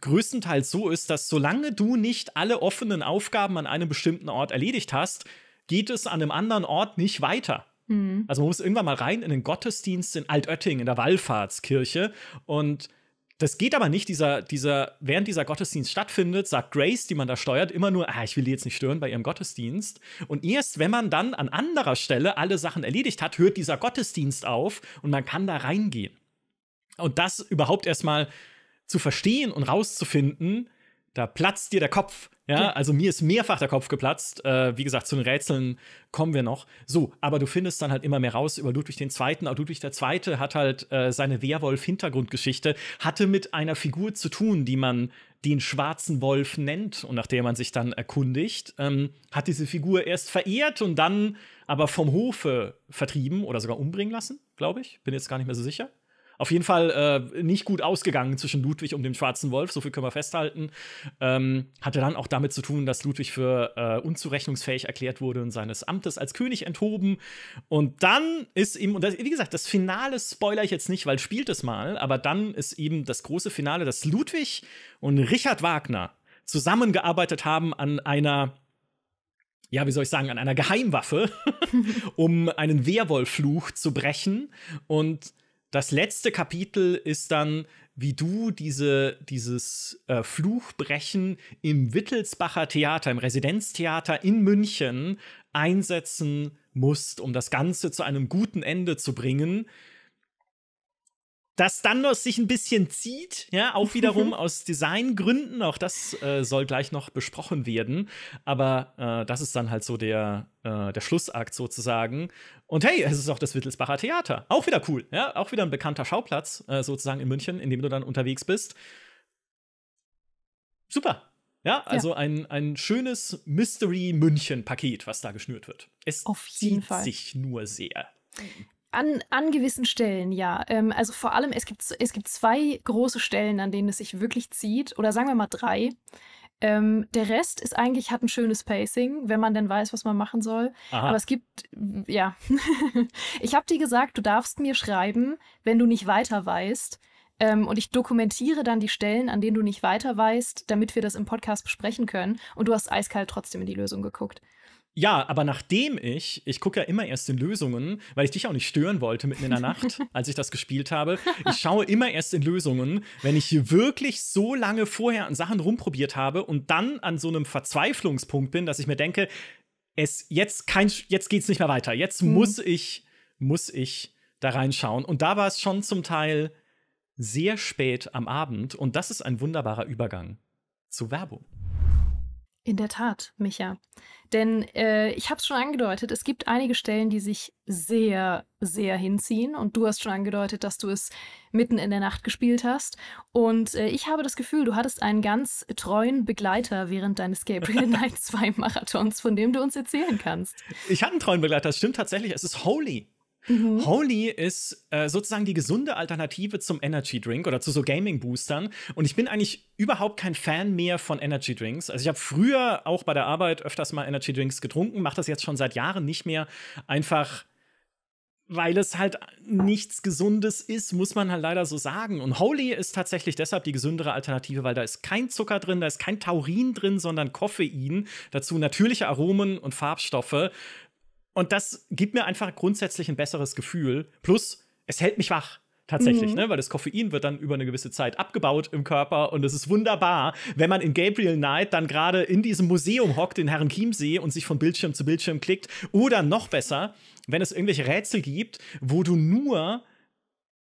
größtenteils so ist, dass solange du nicht alle offenen Aufgaben an einem bestimmten Ort erledigt hast, geht es an einem anderen Ort nicht weiter. Mhm. Also man muss irgendwann mal rein in den Gottesdienst in Altötting, in der Wallfahrtskirche. Und das geht aber nicht. Dieser, dieser, während dieser Gottesdienst stattfindet, sagt Grace, die man da steuert, immer nur, ah, ich will die jetzt nicht stören bei ihrem Gottesdienst. Und erst wenn man dann an anderer Stelle alle Sachen erledigt hat, hört dieser Gottesdienst auf und man kann da reingehen. Und das überhaupt erstmal zu verstehen und rauszufinden, da platzt dir der Kopf, ja, also mir ist mehrfach der Kopf geplatzt. Äh, wie gesagt, zu den Rätseln kommen wir noch. So, aber du findest dann halt immer mehr raus über Ludwig den Zweiten. Auch Ludwig der Zweite hat halt äh, seine Werwolf-Hintergrundgeschichte, hatte mit einer Figur zu tun, die man den schwarzen Wolf nennt und nach der man sich dann erkundigt, ähm, hat diese Figur erst verehrt und dann aber vom Hofe vertrieben oder sogar umbringen lassen, glaube ich. Bin jetzt gar nicht mehr so sicher auf jeden Fall äh, nicht gut ausgegangen zwischen Ludwig und dem Schwarzen Wolf, so viel können wir festhalten. Ähm, hatte dann auch damit zu tun, dass Ludwig für äh, unzurechnungsfähig erklärt wurde und seines Amtes als König enthoben. Und dann ist ihm, und das, wie gesagt, das Finale spoiler ich jetzt nicht, weil spielt es mal, aber dann ist eben das große Finale, dass Ludwig und Richard Wagner zusammengearbeitet haben an einer ja, wie soll ich sagen, an einer Geheimwaffe, um einen Werwolffluch zu brechen. Und das letzte Kapitel ist dann, wie du diese, dieses äh, Fluchbrechen im Wittelsbacher Theater, im Residenztheater in München einsetzen musst, um das Ganze zu einem guten Ende zu bringen dass Thanos sich ein bisschen zieht, ja, auch wiederum aus Designgründen, auch das äh, soll gleich noch besprochen werden. Aber äh, das ist dann halt so der, äh, der Schlussakt sozusagen. Und hey, es ist auch das Wittelsbacher Theater. Auch wieder cool, ja, auch wieder ein bekannter Schauplatz äh, sozusagen in München, in dem du dann unterwegs bist. Super. Ja, also ja. Ein, ein schönes Mystery-München-Paket, was da geschnürt wird. Es Auf jeden zieht Fall. sich nur sehr. An, an gewissen Stellen, ja. Ähm, also vor allem, es gibt, es gibt zwei große Stellen, an denen es sich wirklich zieht, oder sagen wir mal drei. Ähm, der Rest ist eigentlich, hat ein schönes Pacing, wenn man denn weiß, was man machen soll. Aha. Aber es gibt, ja. ich habe dir gesagt, du darfst mir schreiben, wenn du nicht weiter weißt. Ähm, und ich dokumentiere dann die Stellen, an denen du nicht weiter weißt, damit wir das im Podcast besprechen können. Und du hast eiskalt trotzdem in die Lösung geguckt. Ja, aber nachdem ich, ich gucke ja immer erst in Lösungen, weil ich dich auch nicht stören wollte mitten in der Nacht, als ich das gespielt habe. Ich schaue immer erst in Lösungen, wenn ich hier wirklich so lange vorher an Sachen rumprobiert habe und dann an so einem Verzweiflungspunkt bin, dass ich mir denke, es jetzt kein jetzt geht's nicht mehr weiter. Jetzt mhm. muss ich muss ich da reinschauen und da war es schon zum Teil sehr spät am Abend und das ist ein wunderbarer Übergang zu Werbung. In der Tat, Micha. Denn äh, ich habe es schon angedeutet, es gibt einige Stellen, die sich sehr, sehr hinziehen. Und du hast schon angedeutet, dass du es mitten in der Nacht gespielt hast. Und äh, ich habe das Gefühl, du hattest einen ganz treuen Begleiter während deines Gabriel Knight 2 Marathons, von dem du uns erzählen kannst. Ich hatte einen treuen Begleiter, das stimmt tatsächlich. Es ist Holy. Mhm. Holy ist äh, sozusagen die gesunde Alternative zum Energy Drink oder zu so Gaming Boostern. Und ich bin eigentlich überhaupt kein Fan mehr von Energy Drinks. Also ich habe früher auch bei der Arbeit öfters mal Energy Drinks getrunken, mache das jetzt schon seit Jahren nicht mehr. Einfach weil es halt nichts Gesundes ist, muss man halt leider so sagen. Und Holy ist tatsächlich deshalb die gesündere Alternative, weil da ist kein Zucker drin, da ist kein Taurin drin, sondern Koffein. Dazu natürliche Aromen und Farbstoffe. Und das gibt mir einfach grundsätzlich ein besseres Gefühl. Plus, es hält mich wach. Tatsächlich, mhm. ne? Weil das Koffein wird dann über eine gewisse Zeit abgebaut im Körper und es ist wunderbar, wenn man in Gabriel Knight dann gerade in diesem Museum hockt, in Herren Chiemsee und sich von Bildschirm zu Bildschirm klickt. Oder noch besser, wenn es irgendwelche Rätsel gibt, wo du nur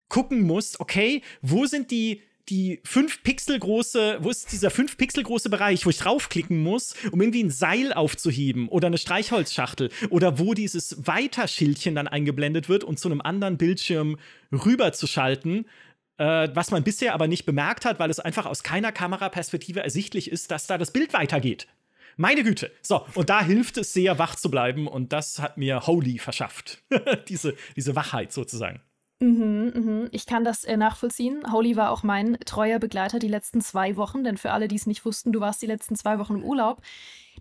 gucken musst, okay, wo sind die die fünf Pixel große, wo ist dieser fünf Pixel große Bereich, wo ich draufklicken muss, um irgendwie ein Seil aufzuheben oder eine Streichholzschachtel oder wo dieses Weiterschildchen dann eingeblendet wird und zu einem anderen Bildschirm rüberzuschalten, äh, was man bisher aber nicht bemerkt hat, weil es einfach aus keiner Kameraperspektive ersichtlich ist, dass da das Bild weitergeht. Meine Güte. So, und da hilft es sehr, wach zu bleiben und das hat mir Holy verschafft. diese, diese Wachheit sozusagen. Mhm, mhm. Ich kann das äh, nachvollziehen. Holly war auch mein treuer Begleiter die letzten zwei Wochen, denn für alle, die es nicht wussten, du warst die letzten zwei Wochen im Urlaub.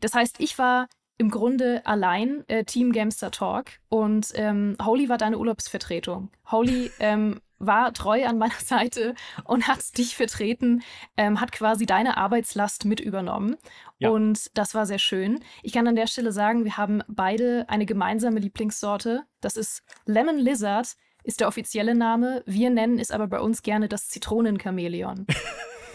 Das heißt, ich war im Grunde allein äh, Team Gamester Talk und ähm, Holly war deine Urlaubsvertretung. Holly ähm, war treu an meiner Seite und hat dich vertreten, ähm, hat quasi deine Arbeitslast mit übernommen. Ja. Und das war sehr schön. Ich kann an der Stelle sagen, wir haben beide eine gemeinsame Lieblingssorte. Das ist Lemon Lizard ist der offizielle Name. Wir nennen es aber bei uns gerne das Zitronenchamäleon.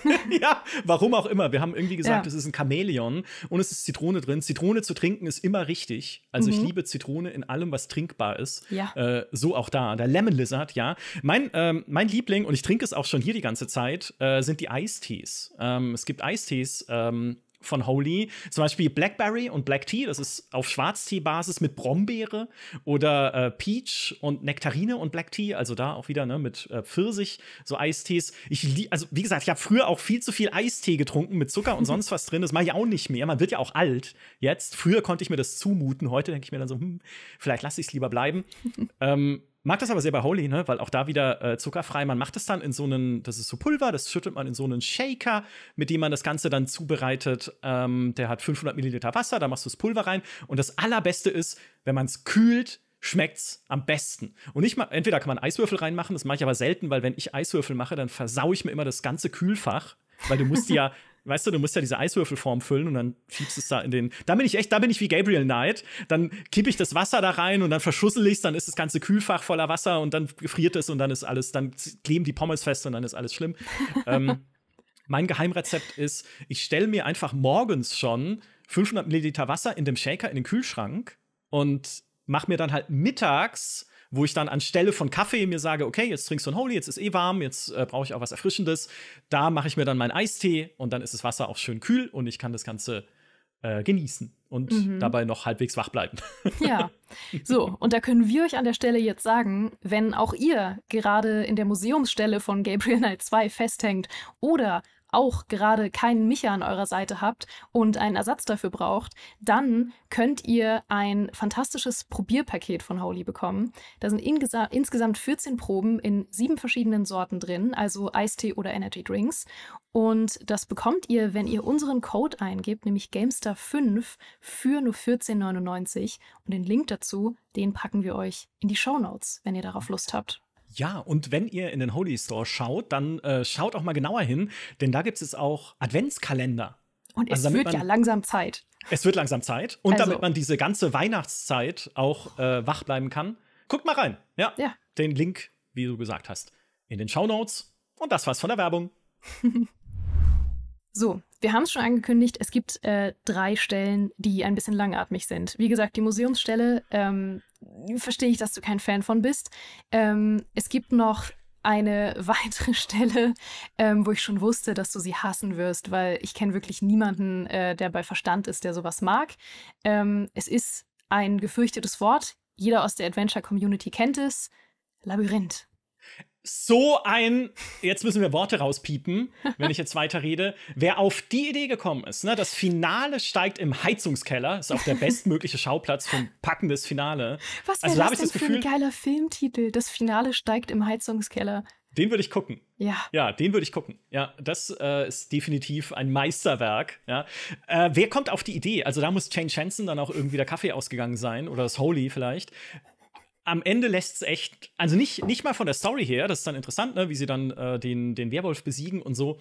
ja, warum auch immer. Wir haben irgendwie gesagt, ja. es ist ein Chamäleon und es ist Zitrone drin. Zitrone zu trinken ist immer richtig. Also mhm. ich liebe Zitrone in allem, was trinkbar ist. Ja. Äh, so auch da. Der Lemon Lizard, ja. Mein, ähm, mein Liebling, und ich trinke es auch schon hier die ganze Zeit, äh, sind die Eistees. Ähm, es gibt Eistees ähm, von Holy. Zum Beispiel Blackberry und Black Tea, das ist auf Schwarztee-Basis mit Brombeere oder äh, Peach und Nektarine und Black Tea, also da auch wieder ne, mit äh, Pfirsich, so Eistees. Ich also wie gesagt, ich habe früher auch viel zu viel Eistee getrunken mit Zucker und sonst was drin. Das mache ich auch nicht mehr. Man wird ja auch alt jetzt. Früher konnte ich mir das zumuten, heute denke ich mir dann so, hm, vielleicht lasse ich es lieber bleiben. ähm, Mag das aber sehr bei Holy, ne? weil auch da wieder äh, zuckerfrei. Man macht es dann in so einen, das ist so Pulver, das schüttet man in so einen Shaker, mit dem man das Ganze dann zubereitet. Ähm, der hat 500 Milliliter Wasser, da machst du das Pulver rein. Und das Allerbeste ist, wenn man es kühlt, schmeckt es am besten. Und nicht mal, entweder kann man Eiswürfel reinmachen, das mache ich aber selten, weil wenn ich Eiswürfel mache, dann versau ich mir immer das ganze Kühlfach, weil du musst die ja weißt du, du musst ja diese Eiswürfelform füllen und dann schiebst es da in den. Da bin ich echt, da bin ich wie Gabriel Knight. Dann kippe ich das Wasser da rein und dann verschussel ich es, dann ist das ganze Kühlfach voller Wasser und dann friert es und dann ist alles, dann kleben die Pommes fest und dann ist alles schlimm. ähm, mein Geheimrezept ist, ich stelle mir einfach morgens schon 500 Milliliter Wasser in dem Shaker in den Kühlschrank und mache mir dann halt mittags wo ich dann anstelle von Kaffee mir sage, okay, jetzt trinkst du ein Holy, jetzt ist eh warm, jetzt äh, brauche ich auch was Erfrischendes. Da mache ich mir dann meinen Eistee und dann ist das Wasser auch schön kühl und ich kann das Ganze äh, genießen und mhm. dabei noch halbwegs wach bleiben. Ja, so, und da können wir euch an der Stelle jetzt sagen, wenn auch ihr gerade in der Museumsstelle von Gabriel Knight 2 festhängt oder auch gerade keinen Micha an eurer Seite habt und einen Ersatz dafür braucht, dann könnt ihr ein fantastisches Probierpaket von Holy bekommen. Da sind insgesamt 14 Proben in sieben verschiedenen Sorten drin, also Eistee oder Energy Drinks. Und das bekommt ihr, wenn ihr unseren Code eingebt, nämlich GameStar5 für nur 14,99. Und den Link dazu, den packen wir euch in die Show Notes, wenn ihr darauf Lust habt. Ja, und wenn ihr in den Holy Store schaut, dann äh, schaut auch mal genauer hin, denn da gibt es auch Adventskalender. Und es also, wird man, ja langsam Zeit. Es wird langsam Zeit. Und also. damit man diese ganze Weihnachtszeit auch äh, wach bleiben kann, guckt mal rein. Ja, ja. Den Link, wie du gesagt hast, in den Show Notes. Und das war's von der Werbung. so, wir haben es schon angekündigt, es gibt äh, drei Stellen, die ein bisschen langatmig sind. Wie gesagt, die Museumsstelle, ähm, verstehe ich, dass du kein Fan von bist. Ähm, es gibt noch eine weitere Stelle, ähm, wo ich schon wusste, dass du sie hassen wirst, weil ich kenne wirklich niemanden, äh, der bei Verstand ist, der sowas mag. Ähm, es ist ein gefürchtetes Wort. Jeder aus der Adventure-Community kennt es. Labyrinth so ein, jetzt müssen wir Worte rauspiepen, wenn ich jetzt weiter rede, wer auf die Idee gekommen ist, ne, das Finale steigt im Heizungskeller, ist auch der bestmögliche Schauplatz für ein packendes Finale. Was also, da das, das Gefühl, für ein geiler Filmtitel? Das Finale steigt im Heizungskeller. Den würde ich gucken. Ja. Ja, den würde ich gucken. Ja, das äh, ist definitiv ein Meisterwerk. Ja. Äh, wer kommt auf die Idee? Also da muss Jane Chanson dann auch irgendwie der Kaffee ausgegangen sein oder das Holy vielleicht am Ende lässt es echt, also nicht, nicht mal von der Story her, das ist dann interessant, ne, wie sie dann äh, den, den Werwolf besiegen und so.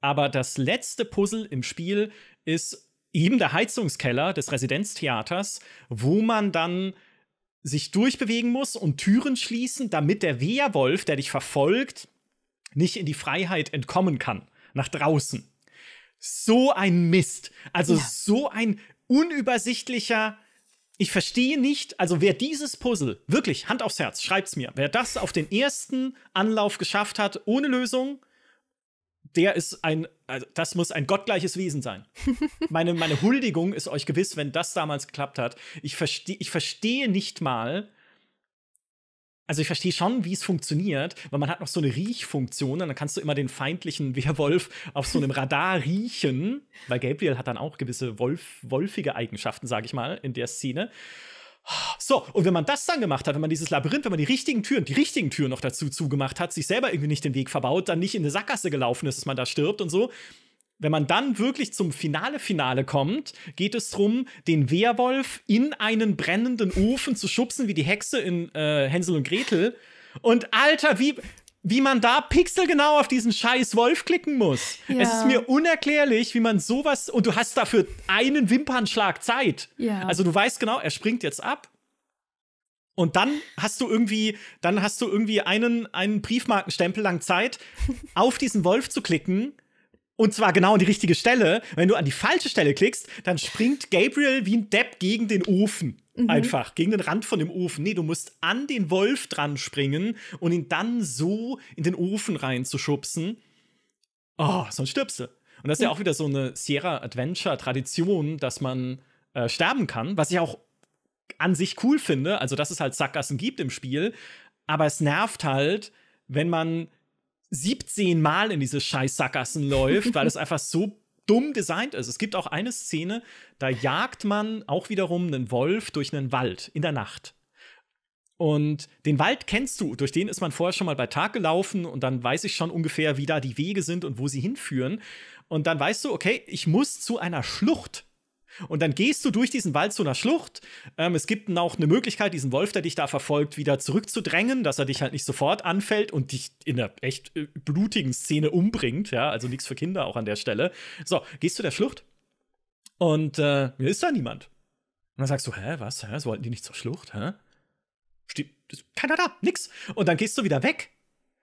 Aber das letzte Puzzle im Spiel ist eben der Heizungskeller des Residenztheaters, wo man dann sich durchbewegen muss und Türen schließen, damit der Werwolf, der dich verfolgt, nicht in die Freiheit entkommen kann, nach draußen. So ein Mist. Also ja. so ein unübersichtlicher ich verstehe nicht, also wer dieses Puzzle, wirklich, Hand aufs Herz, schreibt's mir, wer das auf den ersten Anlauf geschafft hat, ohne Lösung, der ist ein, also das muss ein gottgleiches Wesen sein. meine, meine Huldigung ist euch gewiss, wenn das damals geklappt hat. Ich, verste, ich verstehe nicht mal, also ich verstehe schon, wie es funktioniert, weil man hat noch so eine Riechfunktion und dann kannst du immer den feindlichen Werwolf auf so einem Radar riechen, weil Gabriel hat dann auch gewisse Wolf, wolfige Eigenschaften, sage ich mal, in der Szene. So, und wenn man das dann gemacht hat, wenn man dieses Labyrinth, wenn man die richtigen Türen, die richtigen Türen noch dazu zugemacht hat, sich selber irgendwie nicht den Weg verbaut, dann nicht in eine Sackgasse gelaufen ist, dass man da stirbt und so, wenn man dann wirklich zum Finale-Finale kommt, geht es darum, den Werwolf in einen brennenden Ofen zu schubsen, wie die Hexe in äh, Hänsel und Gretel. Und Alter, wie, wie man da pixelgenau auf diesen scheiß Wolf klicken muss. Ja. Es ist mir unerklärlich, wie man sowas. Und du hast dafür einen Wimpernschlag Zeit. Ja. Also du weißt genau, er springt jetzt ab. Und dann hast du irgendwie, dann hast du irgendwie einen, einen Briefmarkenstempel lang Zeit, auf diesen Wolf zu klicken und zwar genau an die richtige Stelle. Wenn du an die falsche Stelle klickst, dann springt Gabriel wie ein Depp gegen den Ofen. Mhm. Einfach, gegen den Rand von dem Ofen. Nee, du musst an den Wolf dran springen und ihn dann so in den Ofen reinzuschubsen. Oh, sonst stirbst du. Und das ist ja, mhm. auch wieder so eine Sierra Adventure-Tradition, dass man äh, sterben kann, was ich auch an sich cool finde. Also, dass es halt Sackgassen gibt im Spiel. Aber es nervt halt, wenn man 17 Mal in diese Scheißsackgassen läuft, weil es einfach so dumm designt ist. Es gibt auch eine Szene, da jagt man auch wiederum einen Wolf durch einen Wald in der Nacht. Und den Wald kennst du, durch den ist man vorher schon mal bei Tag gelaufen und dann weiß ich schon ungefähr, wie da die Wege sind und wo sie hinführen. Und dann weißt du, okay, ich muss zu einer Schlucht. Und dann gehst du durch diesen Wald zu einer Schlucht. Ähm, es gibt auch eine Möglichkeit, diesen Wolf, der dich da verfolgt, wieder zurückzudrängen, dass er dich halt nicht sofort anfällt und dich in einer echt äh, blutigen Szene umbringt. Ja, also nichts für Kinder auch an der Stelle. So, gehst du der Schlucht und äh, ist da niemand. Und dann sagst du, hä, was, hä, so wollten die nicht zur Schlucht, hä? Steht, keiner da, nix. Und dann gehst du wieder weg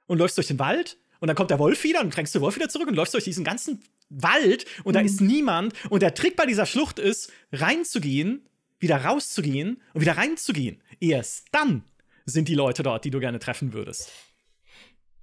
und läufst durch den Wald und dann kommt der Wolf wieder und drängst den Wolf wieder zurück und läufst durch diesen ganzen Wald und mhm. da ist niemand. Und der Trick bei dieser Schlucht ist, reinzugehen, wieder rauszugehen und wieder reinzugehen. Erst dann sind die Leute dort, die du gerne treffen würdest.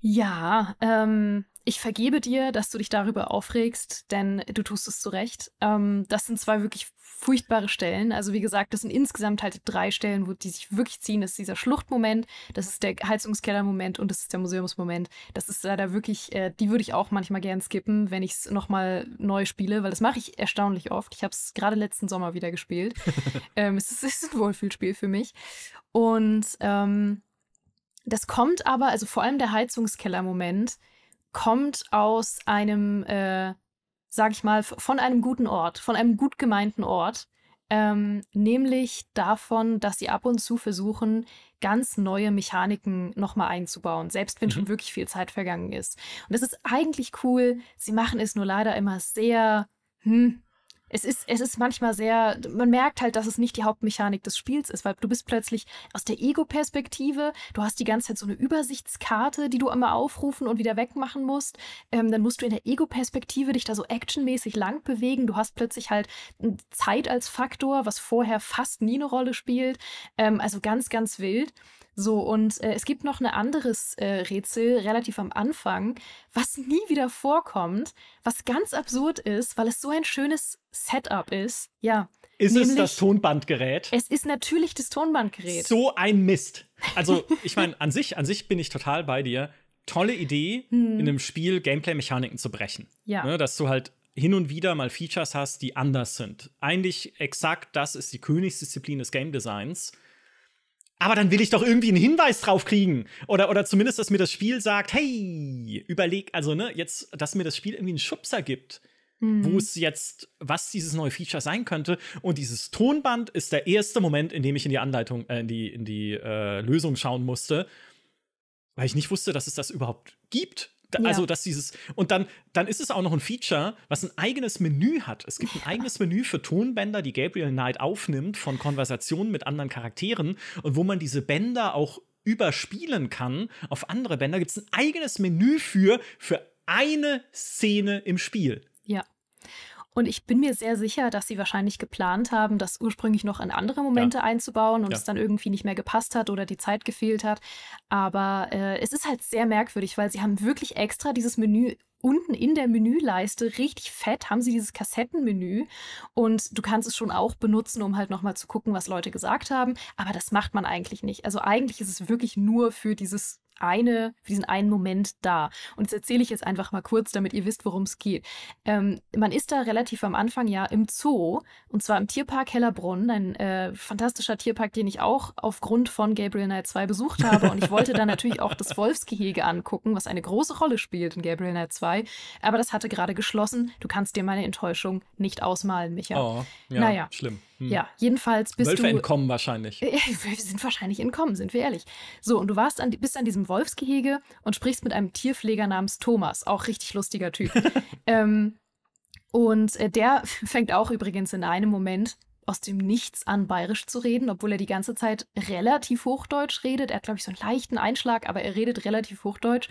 Ja, ähm, ich vergebe dir, dass du dich darüber aufregst, denn du tust es zu Recht. Ähm, das sind zwei wirklich furchtbare Stellen. Also wie gesagt, das sind insgesamt halt drei Stellen, wo die sich wirklich ziehen. Das ist dieser Schluchtmoment, das ist der Heizungskellermoment und das ist der Museumsmoment. Das ist leider wirklich, äh, die würde ich auch manchmal gern skippen, wenn ich es nochmal neu spiele, weil das mache ich erstaunlich oft. Ich habe es gerade letzten Sommer wieder gespielt. ähm, es, ist, es, ist, ein Wohlfühlspiel für mich. Und ähm, das kommt aber, also vor allem der Heizungskellermoment, kommt aus einem äh, sag ich mal, von einem guten Ort, von einem gut gemeinten Ort, ähm, nämlich davon, dass sie ab und zu versuchen, ganz neue Mechaniken nochmal einzubauen, selbst wenn mhm. schon wirklich viel Zeit vergangen ist. Und das ist eigentlich cool. Sie machen es nur leider immer sehr hm, es ist, es ist manchmal sehr, man merkt halt, dass es nicht die Hauptmechanik des Spiels ist, weil du bist plötzlich aus der Ego-Perspektive, du hast die ganze Zeit so eine Übersichtskarte, die du einmal aufrufen und wieder wegmachen musst. Ähm, dann musst du in der Ego-Perspektive dich da so actionmäßig lang bewegen. Du hast plötzlich halt Zeit als Faktor, was vorher fast nie eine Rolle spielt. Ähm, also ganz, ganz wild. So, und äh, es gibt noch ein anderes äh, Rätsel relativ am Anfang, was nie wieder vorkommt, was ganz absurd ist, weil es so ein schönes Setup ist. Ja. Ist Nämlich, es das Tonbandgerät? Es ist natürlich das Tonbandgerät. So ein Mist. Also, ich meine, an sich, an sich bin ich total bei dir. Tolle Idee, hm. in einem Spiel Gameplay-Mechaniken zu brechen. Ja. Ne, dass du halt hin und wieder mal Features hast, die anders sind. Eigentlich exakt das ist die Königsdisziplin des Game Designs. Aber dann will ich doch irgendwie einen Hinweis drauf kriegen. Oder, oder zumindest, dass mir das Spiel sagt, hey, überleg, also ne, jetzt, dass mir das Spiel irgendwie einen Schubser gibt mhm. wo es jetzt, was dieses neue Feature sein könnte. Und dieses Tonband ist der erste Moment, in dem ich in die Anleitung, äh, in die, in die äh, Lösung schauen musste, weil ich nicht wusste, dass es das überhaupt gibt. Da, ja. Also, dass dieses, und dann, dann ist es auch noch ein Feature, was ein eigenes Menü hat. Es gibt ein eigenes Menü für Tonbänder, die Gabriel Knight aufnimmt von Konversationen mit anderen Charakteren und wo man diese Bänder auch überspielen kann auf andere Bänder, gibt es ein eigenes Menü für, für eine Szene im Spiel. Und ich bin mir sehr sicher, dass sie wahrscheinlich geplant haben, das ursprünglich noch in andere Momente ja. einzubauen und ja. es dann irgendwie nicht mehr gepasst hat oder die Zeit gefehlt hat. Aber äh, es ist halt sehr merkwürdig, weil sie haben wirklich extra dieses Menü unten in der Menüleiste richtig fett haben sie dieses Kassettenmenü und du kannst es schon auch benutzen, um halt nochmal zu gucken, was Leute gesagt haben, aber das macht man eigentlich nicht. Also eigentlich ist es wirklich nur für dieses eine, für diesen einen Moment da. Und das erzähle ich jetzt einfach mal kurz, damit ihr wisst, worum es geht. Ähm, man ist da relativ am Anfang ja im Zoo, und zwar im Tierpark Hellerbrunn, ein äh, fantastischer Tierpark, den ich auch aufgrund von Gabriel Knight 2 besucht habe. Und ich wollte da natürlich auch das Wolfsgehege angucken, was eine große Rolle spielt in Gabriel Knight 2. Aber das hatte gerade geschlossen. Du kannst dir meine Enttäuschung nicht ausmalen, Micha. Oh, ja, naja. schlimm. Hm. Ja, jedenfalls bist Wölfe du. Wölfe entkommen wahrscheinlich. Äh, Wölfe sind wahrscheinlich entkommen, sind wir ehrlich. So, und du warst an, bist an diesem Wolfsgehege und sprichst mit einem Tierpfleger namens Thomas, auch richtig lustiger Typ. ähm, und äh, der fängt auch übrigens in einem Moment aus dem Nichts an, bayerisch zu reden, obwohl er die ganze Zeit relativ Hochdeutsch redet. Er hat, glaube ich, so einen leichten Einschlag, aber er redet relativ Hochdeutsch.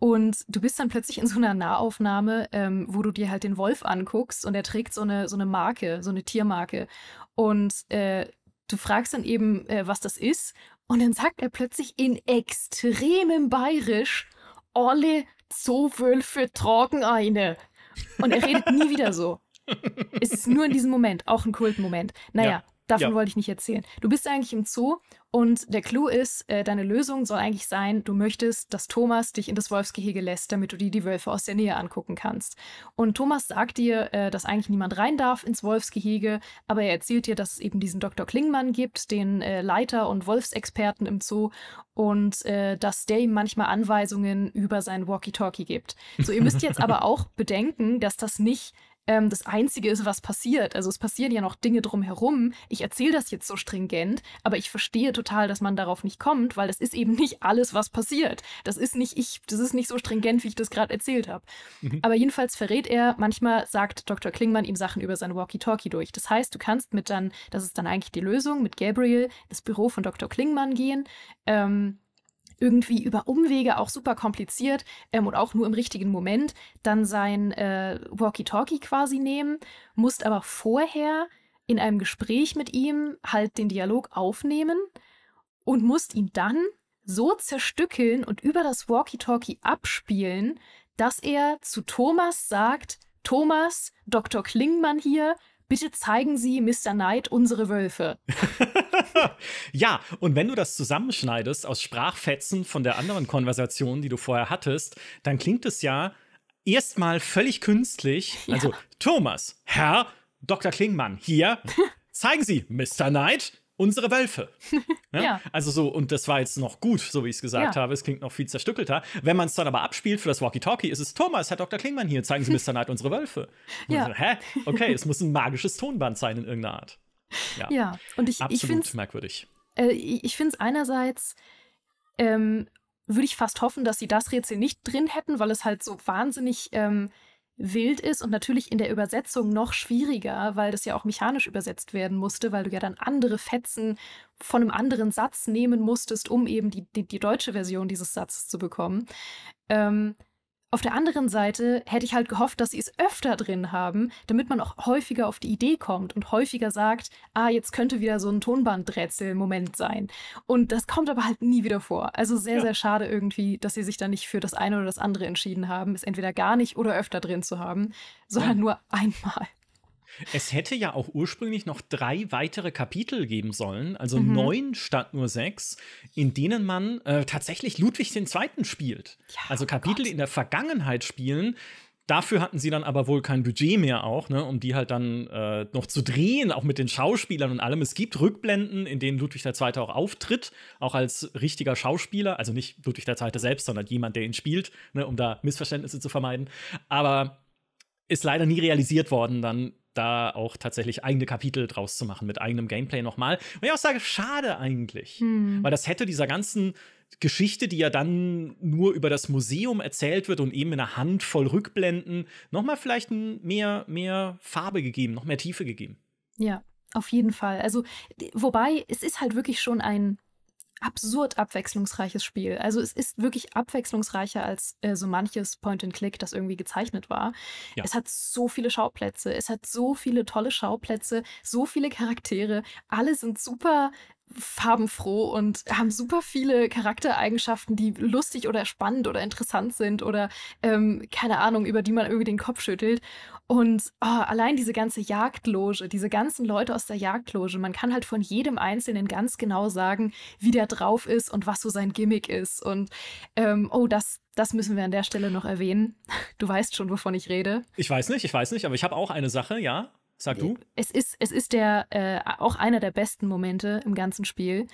Und du bist dann plötzlich in so einer Nahaufnahme, ähm, wo du dir halt den Wolf anguckst und er trägt so eine, so eine Marke, so eine Tiermarke. Und äh, du fragst dann eben, äh, was das ist. Und dann sagt er plötzlich in extremem Bayerisch, alle Zoowölfe tragen eine. Und er redet nie wieder so. Es ist nur in diesem Moment, auch ein Kultmoment. Naja, ja. davon ja. wollte ich nicht erzählen. Du bist eigentlich im Zoo und der Clou ist, äh, deine Lösung soll eigentlich sein, du möchtest, dass Thomas dich in das Wolfsgehege lässt, damit du dir die Wölfe aus der Nähe angucken kannst. Und Thomas sagt dir, äh, dass eigentlich niemand rein darf ins Wolfsgehege, aber er erzählt dir, dass es eben diesen Dr. Klingmann gibt, den äh, Leiter und Wolfsexperten im Zoo, und äh, dass der ihm manchmal Anweisungen über sein Walkie-Talkie gibt. So, ihr müsst jetzt aber auch bedenken, dass das nicht ähm, das Einzige ist, was passiert. Also es passieren ja noch Dinge drumherum. Ich erzähle das jetzt so stringent, aber ich verstehe total, dass man darauf nicht kommt, weil das ist eben nicht alles, was passiert. Das ist nicht ich, das ist nicht so stringent, wie ich das gerade erzählt habe. Mhm. Aber jedenfalls verrät er, manchmal sagt Dr. Klingmann ihm Sachen über sein Walkie-Talkie durch. Das heißt, du kannst mit dann, das ist dann eigentlich die Lösung, mit Gabriel ins Büro von Dr. Klingmann gehen. Ähm, irgendwie über Umwege, auch super kompliziert ähm, und auch nur im richtigen Moment, dann sein äh, Walkie-Talkie quasi nehmen, musst aber vorher in einem Gespräch mit ihm halt den Dialog aufnehmen und musst ihn dann so zerstückeln und über das Walkie-Talkie abspielen, dass er zu Thomas sagt, Thomas, Dr. Klingmann hier, bitte zeigen Sie Mr. Knight unsere Wölfe. ja, und wenn du das zusammenschneidest aus Sprachfetzen von der anderen Konversation, die du vorher hattest, dann klingt es ja erstmal völlig künstlich. Also, Thomas, Herr Dr. Klingmann, hier, zeigen Sie Mr. Knight unsere Wölfe. ne? ja. Also so, und das war jetzt noch gut, so wie ich es gesagt ja. habe. Es klingt noch viel zerstückelter. Wenn man es dann aber abspielt für das Walkie-Talkie, ist es Thomas, Herr Dr. Klingmann hier, zeigen Sie Mr. Knight unsere Wölfe. Ja. So, hä? Okay, es muss ein magisches Tonband sein in irgendeiner Art. Ja, ja. und ich, ich finde es merkwürdig. Äh, ich finde es einerseits, ähm, würde ich fast hoffen, dass sie das Rätsel nicht drin hätten, weil es halt so wahnsinnig. Ähm, wild ist und natürlich in der Übersetzung noch schwieriger, weil das ja auch mechanisch übersetzt werden musste, weil du ja dann andere Fetzen von einem anderen Satz nehmen musstest, um eben die, die, die deutsche Version dieses Satzes zu bekommen. Ähm, auf der anderen Seite hätte ich halt gehofft, dass sie es öfter drin haben, damit man auch häufiger auf die Idee kommt und häufiger sagt, ah, jetzt könnte wieder so ein tonbandrätsel moment sein. Und das kommt aber halt nie wieder vor. Also sehr, ja. sehr schade irgendwie, dass sie sich da nicht für das eine oder das andere entschieden haben, es entweder gar nicht oder öfter drin zu haben, sondern ja. nur einmal. Es hätte ja auch ursprünglich noch drei weitere Kapitel geben sollen, also mhm. neun statt nur sechs, in denen man äh, tatsächlich Ludwig II. spielt. Ja, also oh Kapitel oh in der Vergangenheit spielen. Dafür hatten sie dann aber wohl kein Budget mehr auch, ne, um die halt dann äh, noch zu drehen, auch mit den Schauspielern und allem. Es gibt Rückblenden, in denen Ludwig II. auch auftritt, auch als richtiger Schauspieler, also nicht Ludwig II. selbst, sondern jemand, der ihn spielt, ne, um da Missverständnisse zu vermeiden. Aber ist leider nie realisiert worden, dann da auch tatsächlich eigene Kapitel draus zu machen mit eigenem Gameplay nochmal. Und ich auch sage, schade eigentlich, mhm. weil das hätte dieser ganzen Geschichte, die ja dann nur über das Museum erzählt wird und eben in einer Handvoll Rückblenden, nochmal vielleicht mehr, mehr Farbe gegeben, noch mehr Tiefe gegeben. Ja, auf jeden Fall. Also, wobei, es ist halt wirklich schon ein absurd abwechslungsreiches Spiel. Also es ist wirklich abwechslungsreicher als äh, so manches Point-and-Click, das irgendwie gezeichnet war. Ja. Es hat so viele Schauplätze, es hat so viele tolle Schauplätze, so viele Charaktere, alle sind super farbenfroh und haben super viele Charaktereigenschaften, die lustig oder spannend oder interessant sind oder ähm, keine Ahnung, über die man irgendwie den Kopf schüttelt. Und oh, allein diese ganze Jagdloge, diese ganzen Leute aus der Jagdloge, man kann halt von jedem Einzelnen ganz genau sagen, wie der drauf ist und was so sein Gimmick ist. Und ähm, oh, das, das müssen wir an der Stelle noch erwähnen. Du weißt schon, wovon ich rede. Ich weiß nicht, ich weiß nicht, aber ich habe auch eine Sache, ja. Sag du? Es ist, es ist der äh, auch einer der besten Momente im ganzen Spiel.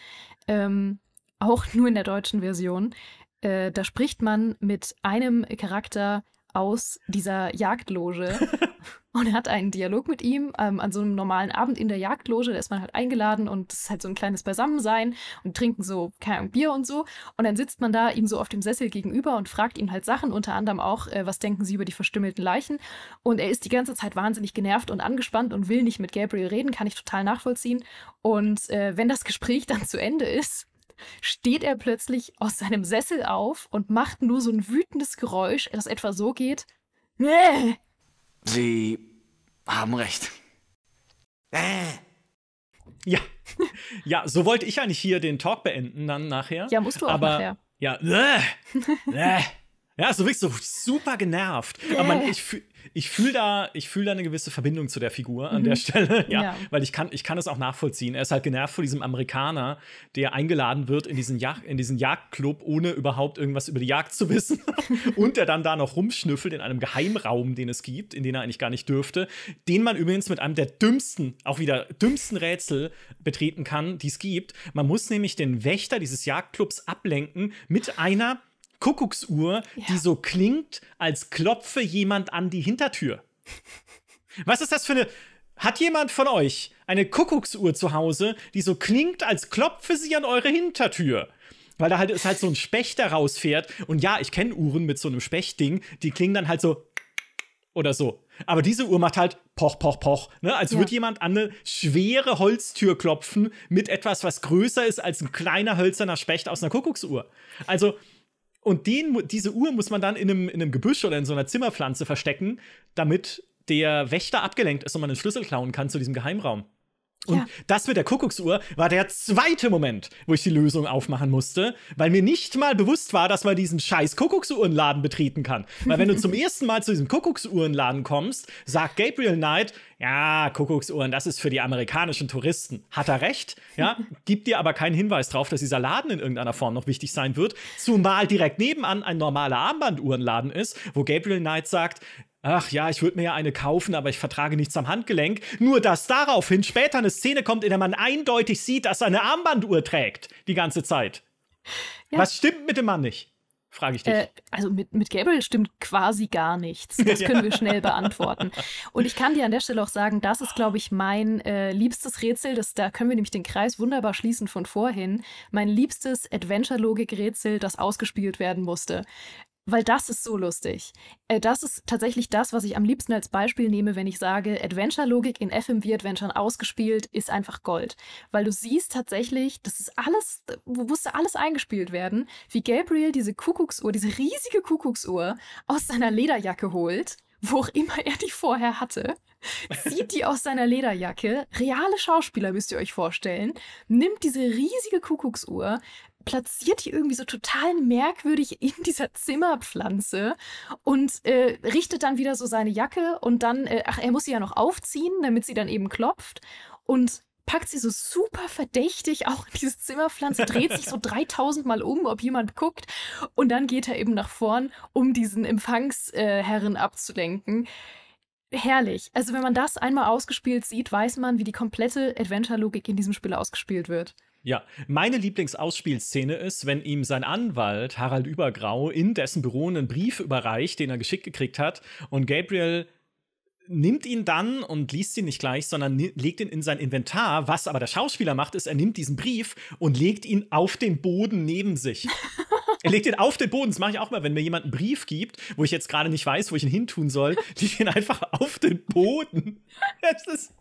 Ähm, auch nur in der deutschen Version. Äh, da spricht man mit einem Charakter aus dieser Jagdloge und hat einen Dialog mit ihm ähm, an so einem normalen Abend in der Jagdloge. Da ist man halt eingeladen und es ist halt so ein kleines Beisammensein und trinken so, kein Bier und so. Und dann sitzt man da ihm so auf dem Sessel gegenüber und fragt ihn halt Sachen, unter anderem auch, äh, was denken Sie über die verstümmelten Leichen? Und er ist die ganze Zeit wahnsinnig genervt und angespannt und will nicht mit Gabriel reden, kann ich total nachvollziehen. Und äh, wenn das Gespräch dann zu Ende ist, steht er plötzlich aus seinem Sessel auf und macht nur so ein wütendes Geräusch, das etwa so geht. Äh. Sie haben recht. Äh. Ja. Ja, so wollte ich eigentlich hier den Talk beenden, dann nachher. Ja, musst du auch Aber, nachher. Ja. Äh. äh. ja, so wirklich so super genervt. Aber man, äh. ich fühle ich fühle da, fühl da eine gewisse Verbindung zu der Figur an mhm. der Stelle, ja, ja, weil ich kann, ich kann es auch nachvollziehen. Er ist halt genervt vor diesem Amerikaner, der eingeladen wird in diesen, Jag in diesen Jagdclub, ohne überhaupt irgendwas über die Jagd zu wissen und der dann da noch rumschnüffelt in einem Geheimraum, den es gibt, in den er eigentlich gar nicht dürfte, den man übrigens mit einem der dümmsten, auch wieder dümmsten Rätsel betreten kann, die es gibt. Man muss nämlich den Wächter dieses Jagdclubs ablenken mit einer Kuckucksuhr, ja. die so klingt, als klopfe jemand an die Hintertür. Was ist das für eine. Hat jemand von euch eine Kuckucksuhr zu Hause, die so klingt, als klopfe sie an eure Hintertür? Weil da halt ist halt so ein Specht da rausfährt. Und ja, ich kenne Uhren mit so einem Spechtding, die klingen dann halt so oder so. Aber diese Uhr macht halt poch, poch, poch. Ne? Als ja. würde jemand an eine schwere Holztür klopfen mit etwas, was größer ist als ein kleiner hölzerner Specht aus einer Kuckucksuhr. Also und den, diese Uhr muss man dann in einem, in einem Gebüsch oder in so einer Zimmerpflanze verstecken, damit der Wächter abgelenkt ist und man den Schlüssel klauen kann zu diesem Geheimraum. Und ja. das mit der Kuckucksuhr war der zweite Moment, wo ich die Lösung aufmachen musste, weil mir nicht mal bewusst war, dass man diesen scheiß Kuckucksuhrenladen betreten kann. Weil wenn du zum ersten Mal zu diesem Kuckucksuhrenladen kommst, sagt Gabriel Knight, ja, Kuckucksuhren, das ist für die amerikanischen Touristen. Hat er recht, ja, gibt dir aber keinen Hinweis darauf, dass dieser Laden in irgendeiner Form noch wichtig sein wird, zumal direkt nebenan ein normaler Armbanduhrenladen ist, wo Gabriel Knight sagt, ach ja, ich würde mir ja eine kaufen, aber ich vertrage nichts am Handgelenk. Nur dass daraufhin später eine Szene kommt, in der man eindeutig sieht, dass er eine Armbanduhr trägt die ganze Zeit. Ja. Was stimmt mit dem Mann nicht? Frage ich dich. Äh, also mit, mit Gabriel stimmt quasi gar nichts. Das können ja. wir schnell beantworten. Und ich kann dir an der Stelle auch sagen, das ist, glaube ich, mein äh, liebstes Rätsel. Das, da können wir nämlich den Kreis wunderbar schließen von vorhin. Mein liebstes Adventure-Logik-Rätsel, das ausgespielt werden musste. Weil das ist so lustig. Äh, das ist tatsächlich das, was ich am liebsten als Beispiel nehme, wenn ich sage, Adventure-Logik in FMV-Adventuren ausgespielt ist einfach Gold. Weil du siehst tatsächlich, das ist alles, wo musste alles eingespielt werden, wie Gabriel diese Kuckucksuhr, diese riesige Kuckucksuhr aus seiner Lederjacke holt wo auch immer er die vorher hatte, zieht die aus seiner Lederjacke. Reale Schauspieler müsst ihr euch vorstellen. Nimmt diese riesige Kuckucksuhr, platziert die irgendwie so total merkwürdig in dieser Zimmerpflanze und äh, richtet dann wieder so seine Jacke und dann, äh, ach, er muss sie ja noch aufziehen, damit sie dann eben klopft. Und packt sie so super verdächtig auch in dieses Zimmerpflanze, dreht sich so 3000 Mal um, ob jemand guckt. Und dann geht er eben nach vorn, um diesen Empfangsherren abzulenken. Herrlich. Also, wenn man das einmal ausgespielt sieht, weiß man, wie die komplette Adventure-Logik in diesem Spiel ausgespielt wird. Ja, meine Lieblingsausspielszene ist, wenn ihm sein Anwalt Harald Übergrau in dessen Büro einen Brief überreicht, den er geschickt gekriegt hat, und Gabriel nimmt ihn dann und liest ihn nicht gleich, sondern legt ihn in sein Inventar. Was aber der Schauspieler macht, ist, er nimmt diesen Brief und legt ihn auf den Boden neben sich. er legt ihn auf den Boden. Das mache ich auch mal, wenn mir jemand einen Brief gibt, wo ich jetzt gerade nicht weiß, wo ich ihn hintun soll, Legt ihn einfach auf den Boden. Das ist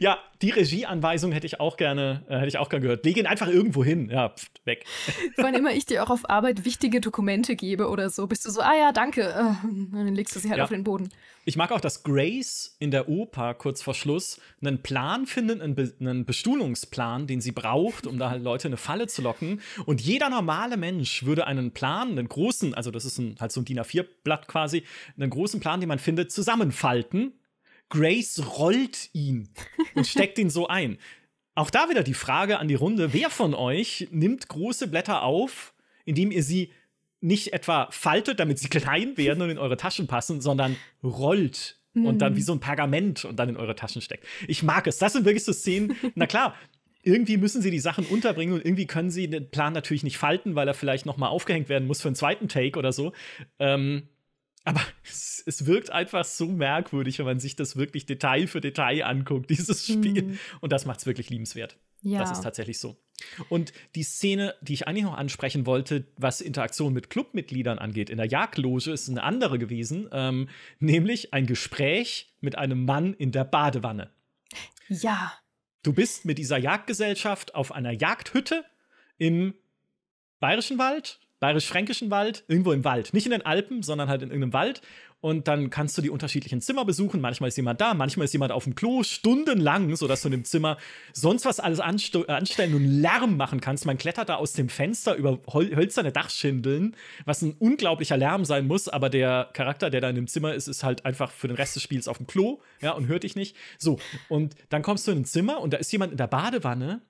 ja, die Regieanweisung hätte ich auch gerne, äh, hätte ich auch gerne gehört. Leg ihn einfach irgendwo hin. Ja, pft, weg. Wann immer ich dir auch auf Arbeit wichtige Dokumente gebe oder so, bist du so, ah ja, danke. Äh, dann legst du sie halt ja. auf den Boden. Ich mag auch, dass Grace in der Oper kurz vor Schluss einen Plan findet, einen, Be einen Bestuhlungsplan, den sie braucht, um da halt Leute in eine Falle zu locken. Und jeder normale Mensch würde einen Plan, einen großen, also das ist ein, halt so ein DIN A4-Blatt quasi, einen großen Plan, den man findet, zusammenfalten Grace rollt ihn und steckt ihn so ein. Auch da wieder die Frage an die Runde: Wer von euch nimmt große Blätter auf, indem ihr sie nicht etwa faltet, damit sie klein werden und in eure Taschen passen, sondern rollt mhm. und dann mhm. wie so ein Pergament und dann in eure Taschen steckt? Ich mag es. Das sind wirklich so Szenen. Na klar, irgendwie müssen sie die Sachen unterbringen und irgendwie können sie den Plan natürlich nicht falten, weil er vielleicht noch mal aufgehängt werden muss für einen zweiten Take oder so. Ähm, aber es, es, wirkt einfach so merkwürdig, wenn man sich das wirklich Detail für Detail anguckt, dieses Spiel. Mhm. Und das macht es wirklich liebenswert. Ja. Das ist tatsächlich so. Und die Szene, die ich eigentlich noch ansprechen wollte, was Interaktion mit Clubmitgliedern angeht, in der Jagdloge ist eine andere gewesen, ähm, nämlich ein Gespräch mit einem Mann in der Badewanne. Ja. Du bist mit dieser Jagdgesellschaft auf einer Jagdhütte im Bayerischen Wald bayerisch-fränkischen Wald, irgendwo im Wald. Nicht in den Alpen, sondern halt in irgendeinem Wald. Und dann kannst du die unterschiedlichen Zimmer besuchen. Manchmal ist jemand da, manchmal ist jemand auf dem Klo, stundenlang, sodass du in dem Zimmer sonst was alles äh, anstellen und Lärm machen kannst. Man klettert da aus dem Fenster über hol hölzerne Dachschindeln, was ein unglaublicher Lärm sein muss, aber der Charakter, der da in dem Zimmer ist, ist halt einfach für den Rest des Spiels auf dem Klo, ja, und hört dich nicht. So, und dann kommst du in ein Zimmer und da ist jemand in der Badewanne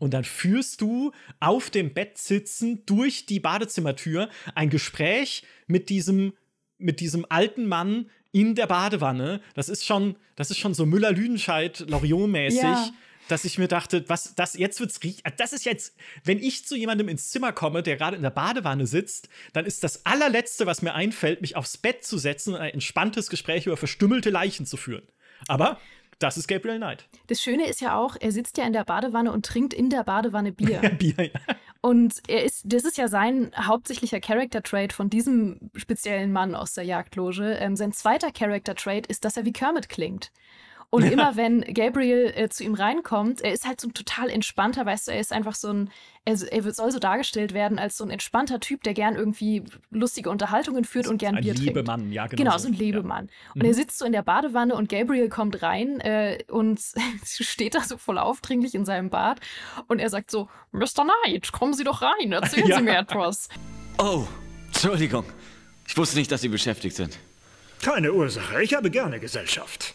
und dann führst du auf dem Bett sitzend durch die Badezimmertür ein Gespräch mit diesem, mit diesem alten Mann in der Badewanne. Das ist schon, das ist schon so Müller-Lüdenscheid, Loriot-mäßig. Ja. Dass ich mir dachte, was, das jetzt wird's riechen. Das ist jetzt, wenn ich zu jemandem ins Zimmer komme, der gerade in der Badewanne sitzt, dann ist das allerletzte, was mir einfällt, mich aufs Bett zu setzen und ein entspanntes Gespräch über verstümmelte Leichen zu führen. Aber das ist Gabriel Knight. Das Schöne ist ja auch, er sitzt ja in der Badewanne und trinkt in der Badewanne Bier. Bier, ja. Und er ist, das ist ja sein hauptsächlicher character trade von diesem speziellen Mann aus der Jagdloge. Ähm, sein zweiter character trade ist, dass er wie Kermit klingt. Und immer wenn Gabriel äh, zu ihm reinkommt, er ist halt so ein total entspannter, weißt du, er ist einfach so ein, er, er, soll so dargestellt werden als so ein entspannter Typ, der gern irgendwie lustige Unterhaltungen führt und gern ein Bier trinkt. Ein Lebemann, ja, genau. Genau, so ein Lebemann. Ja. Und mhm. er sitzt so in der Badewanne und Gabriel kommt rein äh, und steht da so voll aufdringlich in seinem Bad und er sagt so, Mr. Knight, kommen Sie doch rein, erzählen ja. Sie mir etwas. Oh, Entschuldigung. Ich wusste nicht, dass Sie beschäftigt sind. Keine Ursache, ich habe gerne Gesellschaft.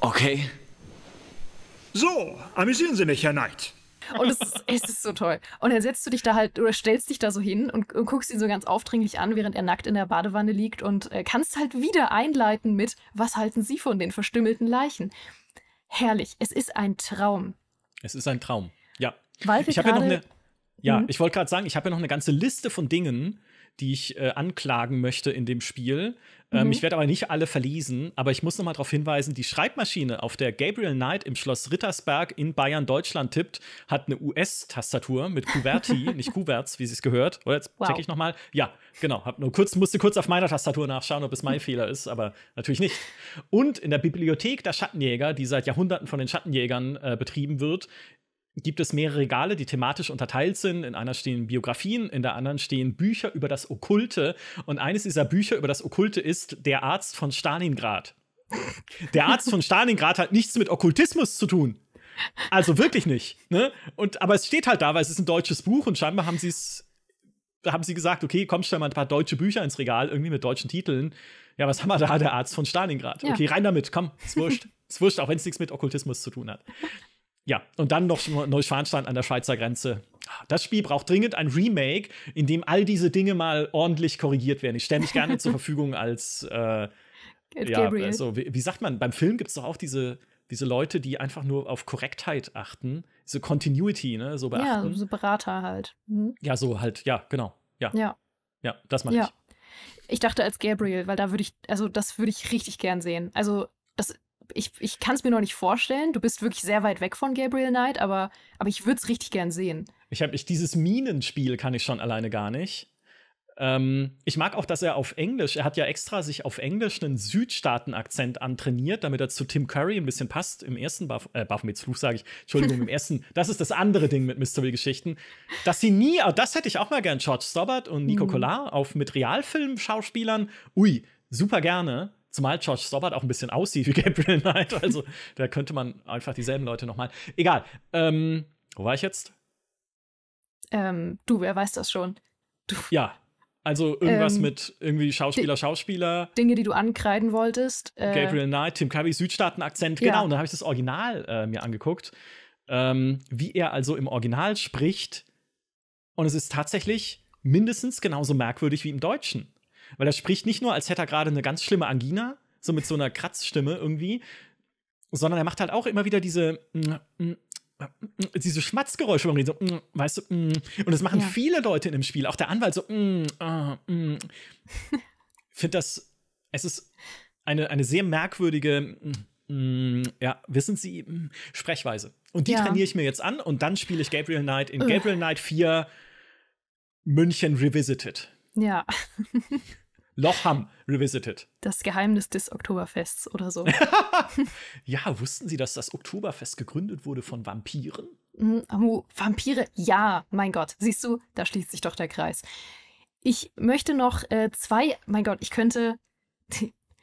Okay. So, amüsieren Sie mich, Herr Knight. Und es ist, es ist, so toll. Und dann setzt du dich da halt oder stellst dich da so hin und, und guckst ihn so ganz aufdringlich an, während er nackt in der Badewanne liegt und äh, kannst halt wieder einleiten mit, was halten Sie von den verstümmelten Leichen? Herrlich, es ist ein Traum. Es ist ein Traum, ja. Weil wir ich habe ja noch eine. Ja, mhm. ich wollte gerade sagen, ich habe ja noch eine ganze Liste von Dingen, die ich äh, anklagen möchte in dem Spiel. Ähm, mhm. Ich werde aber nicht alle verlesen, aber ich muss nochmal darauf hinweisen, die Schreibmaschine, auf der Gabriel Knight im Schloss Rittersberg in Bayern, Deutschland tippt, hat eine US-Tastatur mit Kuverti, nicht Kuverts, wie es gehört. Oder jetzt wow. checke ich nochmal. Ja, genau. Hab nur kurz, musste kurz auf meiner Tastatur nachschauen, ob es mein Fehler ist, aber natürlich nicht. Und in der Bibliothek der Schattenjäger, die seit Jahrhunderten von den Schattenjägern äh, betrieben wird, gibt es mehrere Regale, die thematisch unterteilt sind. In einer stehen Biografien, in der anderen stehen Bücher über das Okkulte. Und eines dieser Bücher über das Okkulte ist Der Arzt von Stalingrad. Der Arzt von Stalingrad hat nichts mit Okkultismus zu tun. Also wirklich nicht. Ne? Und, aber es steht halt da, weil es ist ein deutsches Buch und scheinbar haben sie es, haben sie gesagt, okay, komm, stell mal ein paar deutsche Bücher ins Regal, irgendwie mit deutschen Titeln. Ja, was haben wir da? Der Arzt von Stalingrad. Ja. Okay, rein damit, komm, ist wurscht. ist wurscht, auch wenn es nichts mit Okkultismus zu tun hat. Ja, und dann noch Neuschwanstein an der Schweizer Grenze. Das Spiel braucht dringend ein Remake, in dem all diese Dinge mal ordentlich korrigiert werden. Ich stelle mich gerne zur Verfügung als äh, ja, also, wie, wie, sagt man, beim Film gibt es doch auch diese, diese Leute, die einfach nur auf Korrektheit achten, diese Continuity, ne, so beachten. Ja, so Berater halt. Mhm. Ja, so halt, ja, genau. Ja. Ja, ja das meine ja. ich. Ich dachte als Gabriel, weil da würde ich, also das würde ich richtig gern sehen. Also das ich, ich kann es mir noch nicht vorstellen. Du bist wirklich sehr weit weg von Gabriel Knight, aber, aber ich würde es richtig gern sehen. Ich habe ich dieses Minenspiel kann ich schon alleine gar nicht. Ähm, ich mag auch, dass er auf Englisch, er hat ja extra sich auf Englisch einen Südstaaten-Akzent antrainiert, damit er zu Tim Curry ein bisschen passt. Im ersten Buff, äh, Baphomets Fluch sage ich, Entschuldigung, im ersten, das ist das andere Ding mit Mystery-Geschichten, dass sie nie, äh, das hätte ich auch mal gern, George Stobart und Nico mhm. Collard auf mit Realfilm-Schauspielern, ui, super gerne Zumal George Stobart auch ein bisschen aussieht wie Gabriel Knight. Also da könnte man einfach dieselben Leute nochmal. Egal. Ähm, wo war ich jetzt? Ähm, du, wer weiß das schon? Du. Ja. Also irgendwas ähm, mit irgendwie Schauspieler, Schauspieler. Dinge, die du ankreiden wolltest. Äh, Gabriel Knight, Tim Curry, Südstaaten-Akzent. Ja. Genau, und dann habe ich das Original äh, mir angeguckt. Ähm, wie er also im Original spricht. Und es ist tatsächlich mindestens genauso merkwürdig wie im Deutschen. Weil er spricht nicht nur, als hätte er gerade eine ganz schlimme Angina, so mit so einer Kratzstimme irgendwie, sondern er macht halt auch immer wieder diese diese Schmatzgeräusche beim Reden, so, weißt du, und das machen ja. viele Leute in dem Spiel, auch der Anwalt so, ich finde das, es ist eine, eine sehr merkwürdige, ja, wissen Sie, Sprechweise. Und die ja. trainiere ich mir jetzt an und dann spiele ich Gabriel Knight in Gabriel Knight 4 München Revisited. Ja. Lochham Revisited. Das Geheimnis des Oktoberfests oder so. ja, wussten Sie, dass das Oktoberfest gegründet wurde von Vampiren? Mhm, Amu, Vampire, ja, mein Gott. Siehst du, da schließt sich doch der Kreis. Ich möchte noch äh, zwei, mein Gott, ich könnte,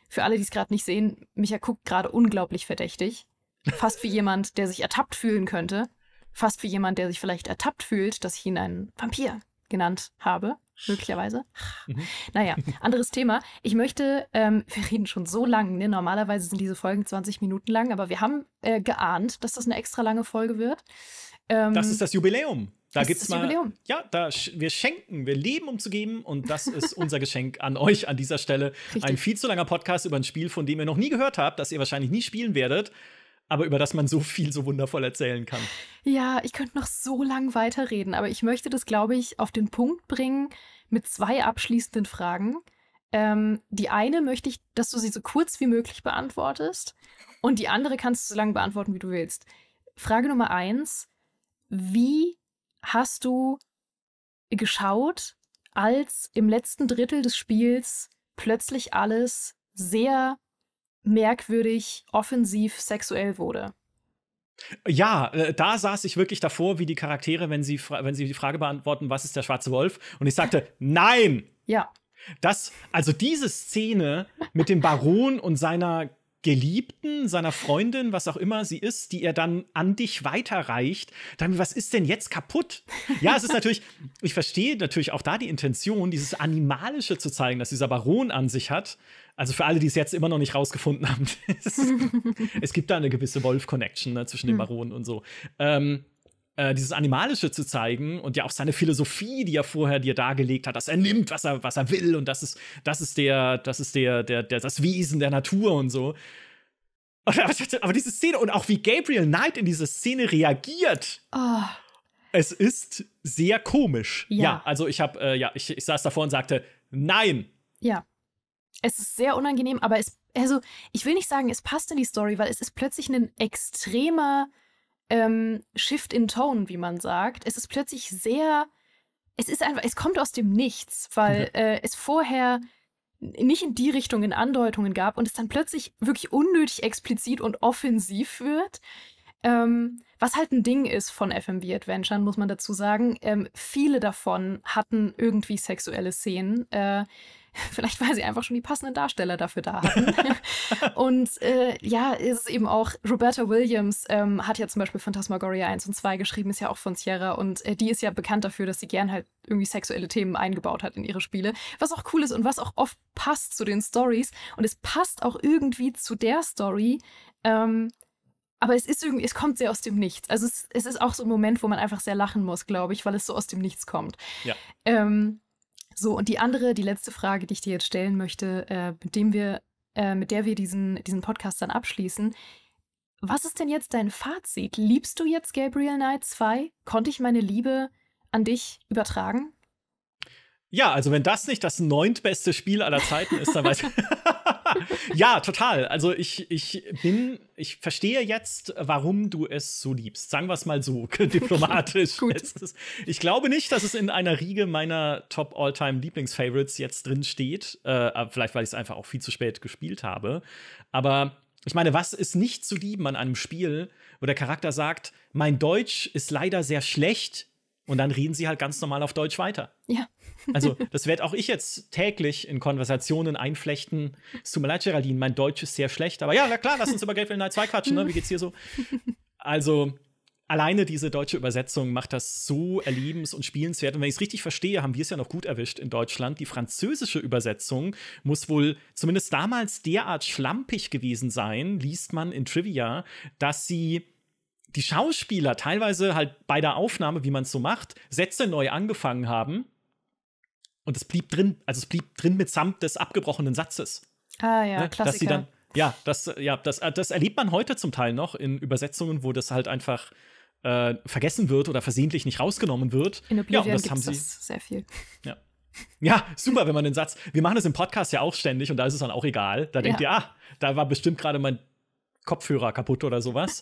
für alle, die es gerade nicht sehen, Micha guckt gerade unglaublich verdächtig. Fast wie jemand, der sich ertappt fühlen könnte. Fast wie jemand, der sich vielleicht ertappt fühlt, dass ich ihn einen Vampir genannt habe, möglicherweise. Mhm. Naja, anderes Thema. Ich möchte, ähm, wir reden schon so lang, ne? normalerweise sind diese Folgen 20 Minuten lang, aber wir haben äh, geahnt, dass das eine extra lange Folge wird. Ähm, das ist das Jubiläum. Da das gibt's ist das mal, Jubiläum. Ja, da, wir schenken, wir leben, um zu geben. Und das ist unser Geschenk an euch an dieser Stelle. Richtig. Ein viel zu langer Podcast über ein Spiel, von dem ihr noch nie gehört habt, das ihr wahrscheinlich nie spielen werdet aber über das man so viel so wundervoll erzählen kann. Ja, ich könnte noch so lang weiterreden, aber ich möchte das, glaube ich, auf den Punkt bringen mit zwei abschließenden Fragen. Ähm, die eine möchte ich, dass du sie so kurz wie möglich beantwortest und die andere kannst du so lange beantworten, wie du willst. Frage Nummer eins: Wie hast du geschaut, als im letzten Drittel des Spiels plötzlich alles sehr merkwürdig offensiv sexuell wurde. Ja, äh, da saß ich wirklich davor, wie die Charaktere, wenn sie, wenn sie die Frage beantworten, was ist der schwarze Wolf? Und ich sagte, nein! Ja. Das, also diese Szene mit dem Baron und seiner Geliebten, seiner Freundin, was auch immer sie ist, die er dann an dich weiterreicht, dann was ist denn jetzt kaputt? Ja, es ist natürlich, ich verstehe natürlich auch da die Intention, dieses Animalische zu zeigen, dass dieser Baron an sich hat. Also für alle, die es jetzt immer noch nicht rausgefunden haben, es gibt da eine gewisse Wolf-Connection ne, zwischen dem hm. Baron und so. Ähm, äh, dieses Animalische zu zeigen und ja auch seine Philosophie, die er vorher dir dargelegt hat, dass er nimmt, was er, was er will und das ist, das ist der, das ist der, der, der das Wesen der Natur und so. Aber, aber diese Szene und auch wie Gabriel Knight in diese Szene reagiert. Oh. Es ist sehr komisch. Ja, ja also ich habe, äh, ja, ich, ich saß davor und sagte, nein. Ja. Es ist sehr unangenehm, aber es, also ich will nicht sagen, es passt in die Story, weil es ist plötzlich ein extremer ähm, Shift in Tone, wie man sagt. Es ist plötzlich sehr, es ist einfach, es kommt aus dem Nichts, weil äh, es vorher nicht in die Richtung in Andeutungen gab und es dann plötzlich wirklich unnötig explizit und offensiv wird. Ähm, was halt ein Ding ist von FMV-Adventuren, muss man dazu sagen. Ähm, viele davon hatten irgendwie sexuelle Szenen. Äh, Vielleicht, weil sie einfach schon die passenden Darsteller dafür da hatten. und äh, ja, ist eben auch, Roberta Williams ähm, hat ja zum Beispiel Phantasmagoria 1 und 2 geschrieben, ist ja auch von Sierra und äh, die ist ja bekannt dafür, dass sie gern halt irgendwie sexuelle Themen eingebaut hat in ihre Spiele. Was auch cool ist und was auch oft passt zu den Stories. Und es passt auch irgendwie zu der Story. Ähm, aber es ist irgendwie, es kommt sehr aus dem Nichts. Also es, es, ist auch so ein Moment, wo man einfach sehr lachen muss, glaube ich, weil es so aus dem Nichts kommt. Ja. Ähm, so, und die andere, die letzte Frage, die ich dir jetzt stellen möchte, äh, mit, dem wir, äh, mit der wir diesen, diesen Podcast dann abschließen. Was ist denn jetzt dein Fazit? Liebst du jetzt Gabriel Knight 2? Konnte ich meine Liebe an dich übertragen? Ja, also wenn das nicht das neuntbeste Spiel aller Zeiten ist, dann weiß ich. ja, total. Also ich, ich bin, ich verstehe jetzt, warum du es so liebst. Sagen wir es mal so diplomatisch. Gut. ich glaube nicht, dass es in einer Riege meiner Top All-Time Lieblings-Favorites jetzt drin steht. Äh, vielleicht, weil ich es einfach auch viel zu spät gespielt habe. Aber ich meine, was ist nicht zu lieben an einem Spiel, wo der Charakter sagt, mein Deutsch ist leider sehr schlecht, und dann reden sie halt ganz normal auf Deutsch weiter. Ja. also, das werde auch ich jetzt täglich in Konversationen einflechten. Es tut mir leid, Geraldine, mein Deutsch ist sehr schlecht, aber ja, na klar, lass uns über Gateway Night 2 quatschen, ne? Wie geht's hier so? Also, alleine diese deutsche Übersetzung macht das so erlebens- und spielenswert. Und wenn ich es richtig verstehe, haben wir es ja noch gut erwischt in Deutschland. Die französische Übersetzung muss wohl zumindest damals derart schlampig gewesen sein, liest man in Trivia, dass sie die Schauspieler teilweise halt bei der Aufnahme, wie man es so macht, Sätze neu angefangen haben. Und es blieb drin, also es blieb drin mitsamt des abgebrochenen Satzes. Ah ja, ne? Klassiker. Dass sie dann, ja, das, ja das, äh, das erlebt man heute zum Teil noch in Übersetzungen, wo das halt einfach äh, vergessen wird oder versehentlich nicht rausgenommen wird. In Oblivion ja, und das haben sie das sehr viel. Ja. Ja, super, wenn man den Satz, wir machen das im Podcast ja auch ständig und da ist es dann auch egal. Da denkt ihr, ah, da war bestimmt gerade mein Kopfhörer kaputt oder sowas.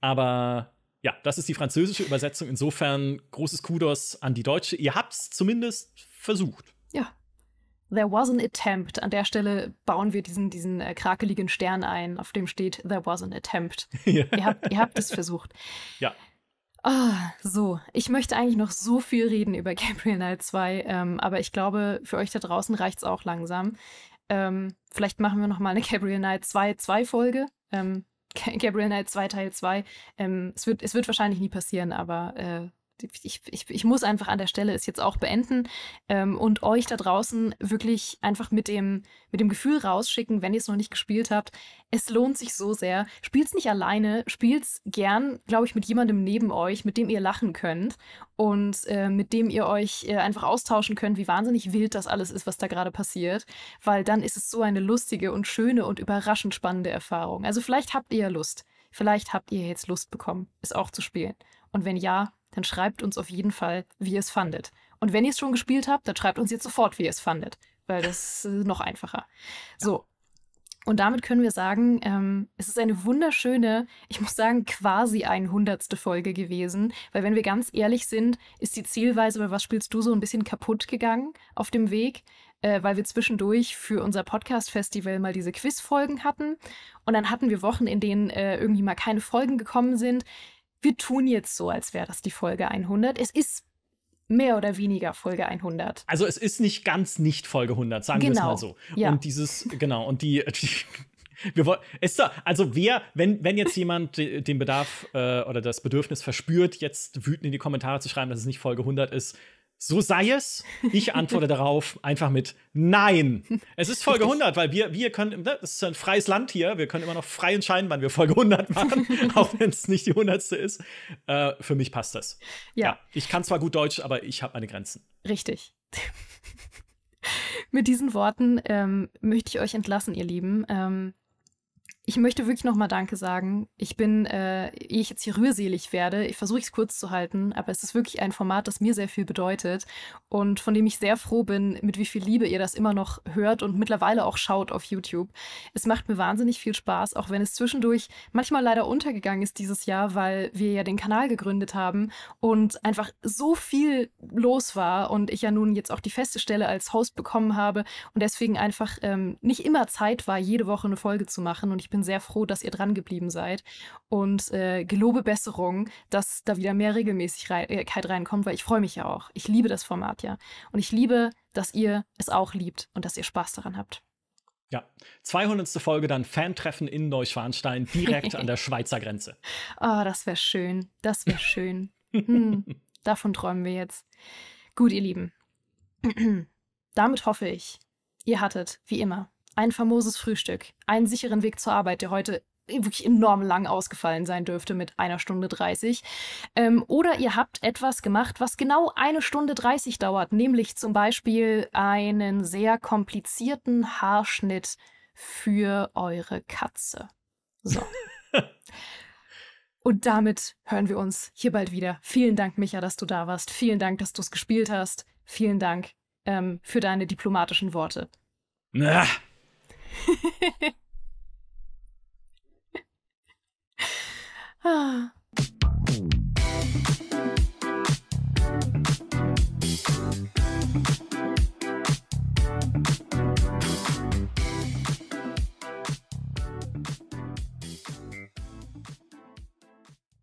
Aber ja, das ist die französische Übersetzung. Insofern großes Kudos an die deutsche. Ihr habt es zumindest versucht. Ja. There was an attempt. An der Stelle bauen wir diesen, diesen äh, krakeligen Stern ein, auf dem steht There was an attempt. ihr, habt, ihr habt es versucht. Ja. Oh, so, ich möchte eigentlich noch so viel reden über Gabriel Knight 2, ähm, aber ich glaube, für euch da draußen reicht es auch langsam. Ähm, vielleicht machen wir noch mal eine Gabriel Knight 2 2 Folge. Ähm, Gabriel Knight 2 Teil 2. Ähm, es, wird, es wird wahrscheinlich nie passieren, aber äh, ich, ich, ich muss einfach an der Stelle es jetzt auch beenden ähm, und euch da draußen wirklich einfach mit dem, mit dem Gefühl rausschicken, wenn ihr es noch nicht gespielt habt. Es lohnt sich so sehr. Spielt es nicht alleine, spielt es gern, glaube ich, mit jemandem neben euch, mit dem ihr lachen könnt und äh, mit dem ihr euch äh, einfach austauschen könnt, wie wahnsinnig wild das alles ist, was da gerade passiert, weil dann ist es so eine lustige und schöne und überraschend spannende Erfahrung. Also vielleicht habt ihr ja Lust. Vielleicht habt ihr jetzt Lust bekommen, es auch zu spielen. Und wenn ja, dann schreibt uns auf jeden Fall, wie ihr es fandet. Und wenn ihr es schon gespielt habt, dann schreibt uns jetzt sofort, wie ihr es fandet, weil das ist äh, noch einfacher. So. Und damit können wir sagen, ähm, es ist eine wunderschöne, ich muss sagen, quasi 100. Folge gewesen, weil wenn wir ganz ehrlich sind, ist die Zielweise bei Was spielst du so ein bisschen kaputt gegangen auf dem Weg, äh, weil wir zwischendurch für unser Podcast-Festival mal diese Quiz-Folgen hatten und dann hatten wir Wochen, in denen äh, irgendwie mal keine Folgen gekommen sind wir tun jetzt so, als wäre das die Folge 100. Es ist mehr oder weniger Folge 100. Also es ist nicht ganz nicht Folge 100, sagen genau. wir es mal genau, so. Ja. Und dieses, genau, und die, die wir wollen, ist da, also wer, wenn, wenn jetzt jemand den Bedarf äh, oder das Bedürfnis verspürt, jetzt wütend in die Kommentare zu schreiben, dass es nicht Folge 100 ist, so sei es. Ich antworte darauf einfach mit Nein. Es ist Folge 100, weil wir, wir können, das ne, ist ein freies Land hier, wir können immer noch frei entscheiden, wann wir Folge 100 machen, auch wenn es nicht die 100. ist. Äh, für mich passt das. Ja. ja ich kann zwar gut Deutsch, aber ich habe meine Grenzen. Richtig. Mit diesen Worten ähm, möchte ich euch entlassen, ihr Lieben. Ähm, ich möchte wirklich nochmal Danke sagen. Ich bin, äh, ehe ich jetzt hier rührselig werde, ich versuche es kurz zu halten, aber es ist wirklich ein Format, das mir sehr viel bedeutet und von dem ich sehr froh bin, mit wie viel Liebe ihr das immer noch hört und mittlerweile auch schaut auf YouTube. Es macht mir wahnsinnig viel Spaß, auch wenn es zwischendurch manchmal leider untergegangen ist dieses Jahr, weil wir ja den Kanal gegründet haben und einfach so viel los war und ich ja nun jetzt auch die feste Stelle als Host bekommen habe und deswegen einfach ähm, nicht immer Zeit war, jede Woche eine Folge zu machen und ich ich bin sehr froh, dass ihr dran geblieben seid und äh, gelobe Besserung, dass da wieder mehr Regelmäßigkeit reinkommt, weil ich freue mich ja auch. Ich liebe das Format ja. Und ich liebe, dass ihr es auch liebt und dass ihr Spaß daran habt. Ja, 200. Folge dann Fan-Treffen in Neuschwanstein direkt an der Schweizer Grenze. Oh, das wäre schön. Das wäre schön. Hm, davon träumen wir jetzt. Gut, ihr Lieben. Damit hoffe ich, ihr hattet, wie immer, ein famoses Frühstück, einen sicheren Weg zur Arbeit, der heute wirklich enorm lang ausgefallen sein dürfte mit einer Stunde 30. Ähm, oder ihr habt etwas gemacht, was genau eine Stunde 30 dauert, nämlich zum Beispiel einen sehr komplizierten Haarschnitt für eure Katze. So. Und damit hören wir uns hier bald wieder. Vielen Dank, Micha, dass du da warst. Vielen Dank, dass du es gespielt hast. Vielen Dank ähm, für deine diplomatischen Worte. Ah. ah.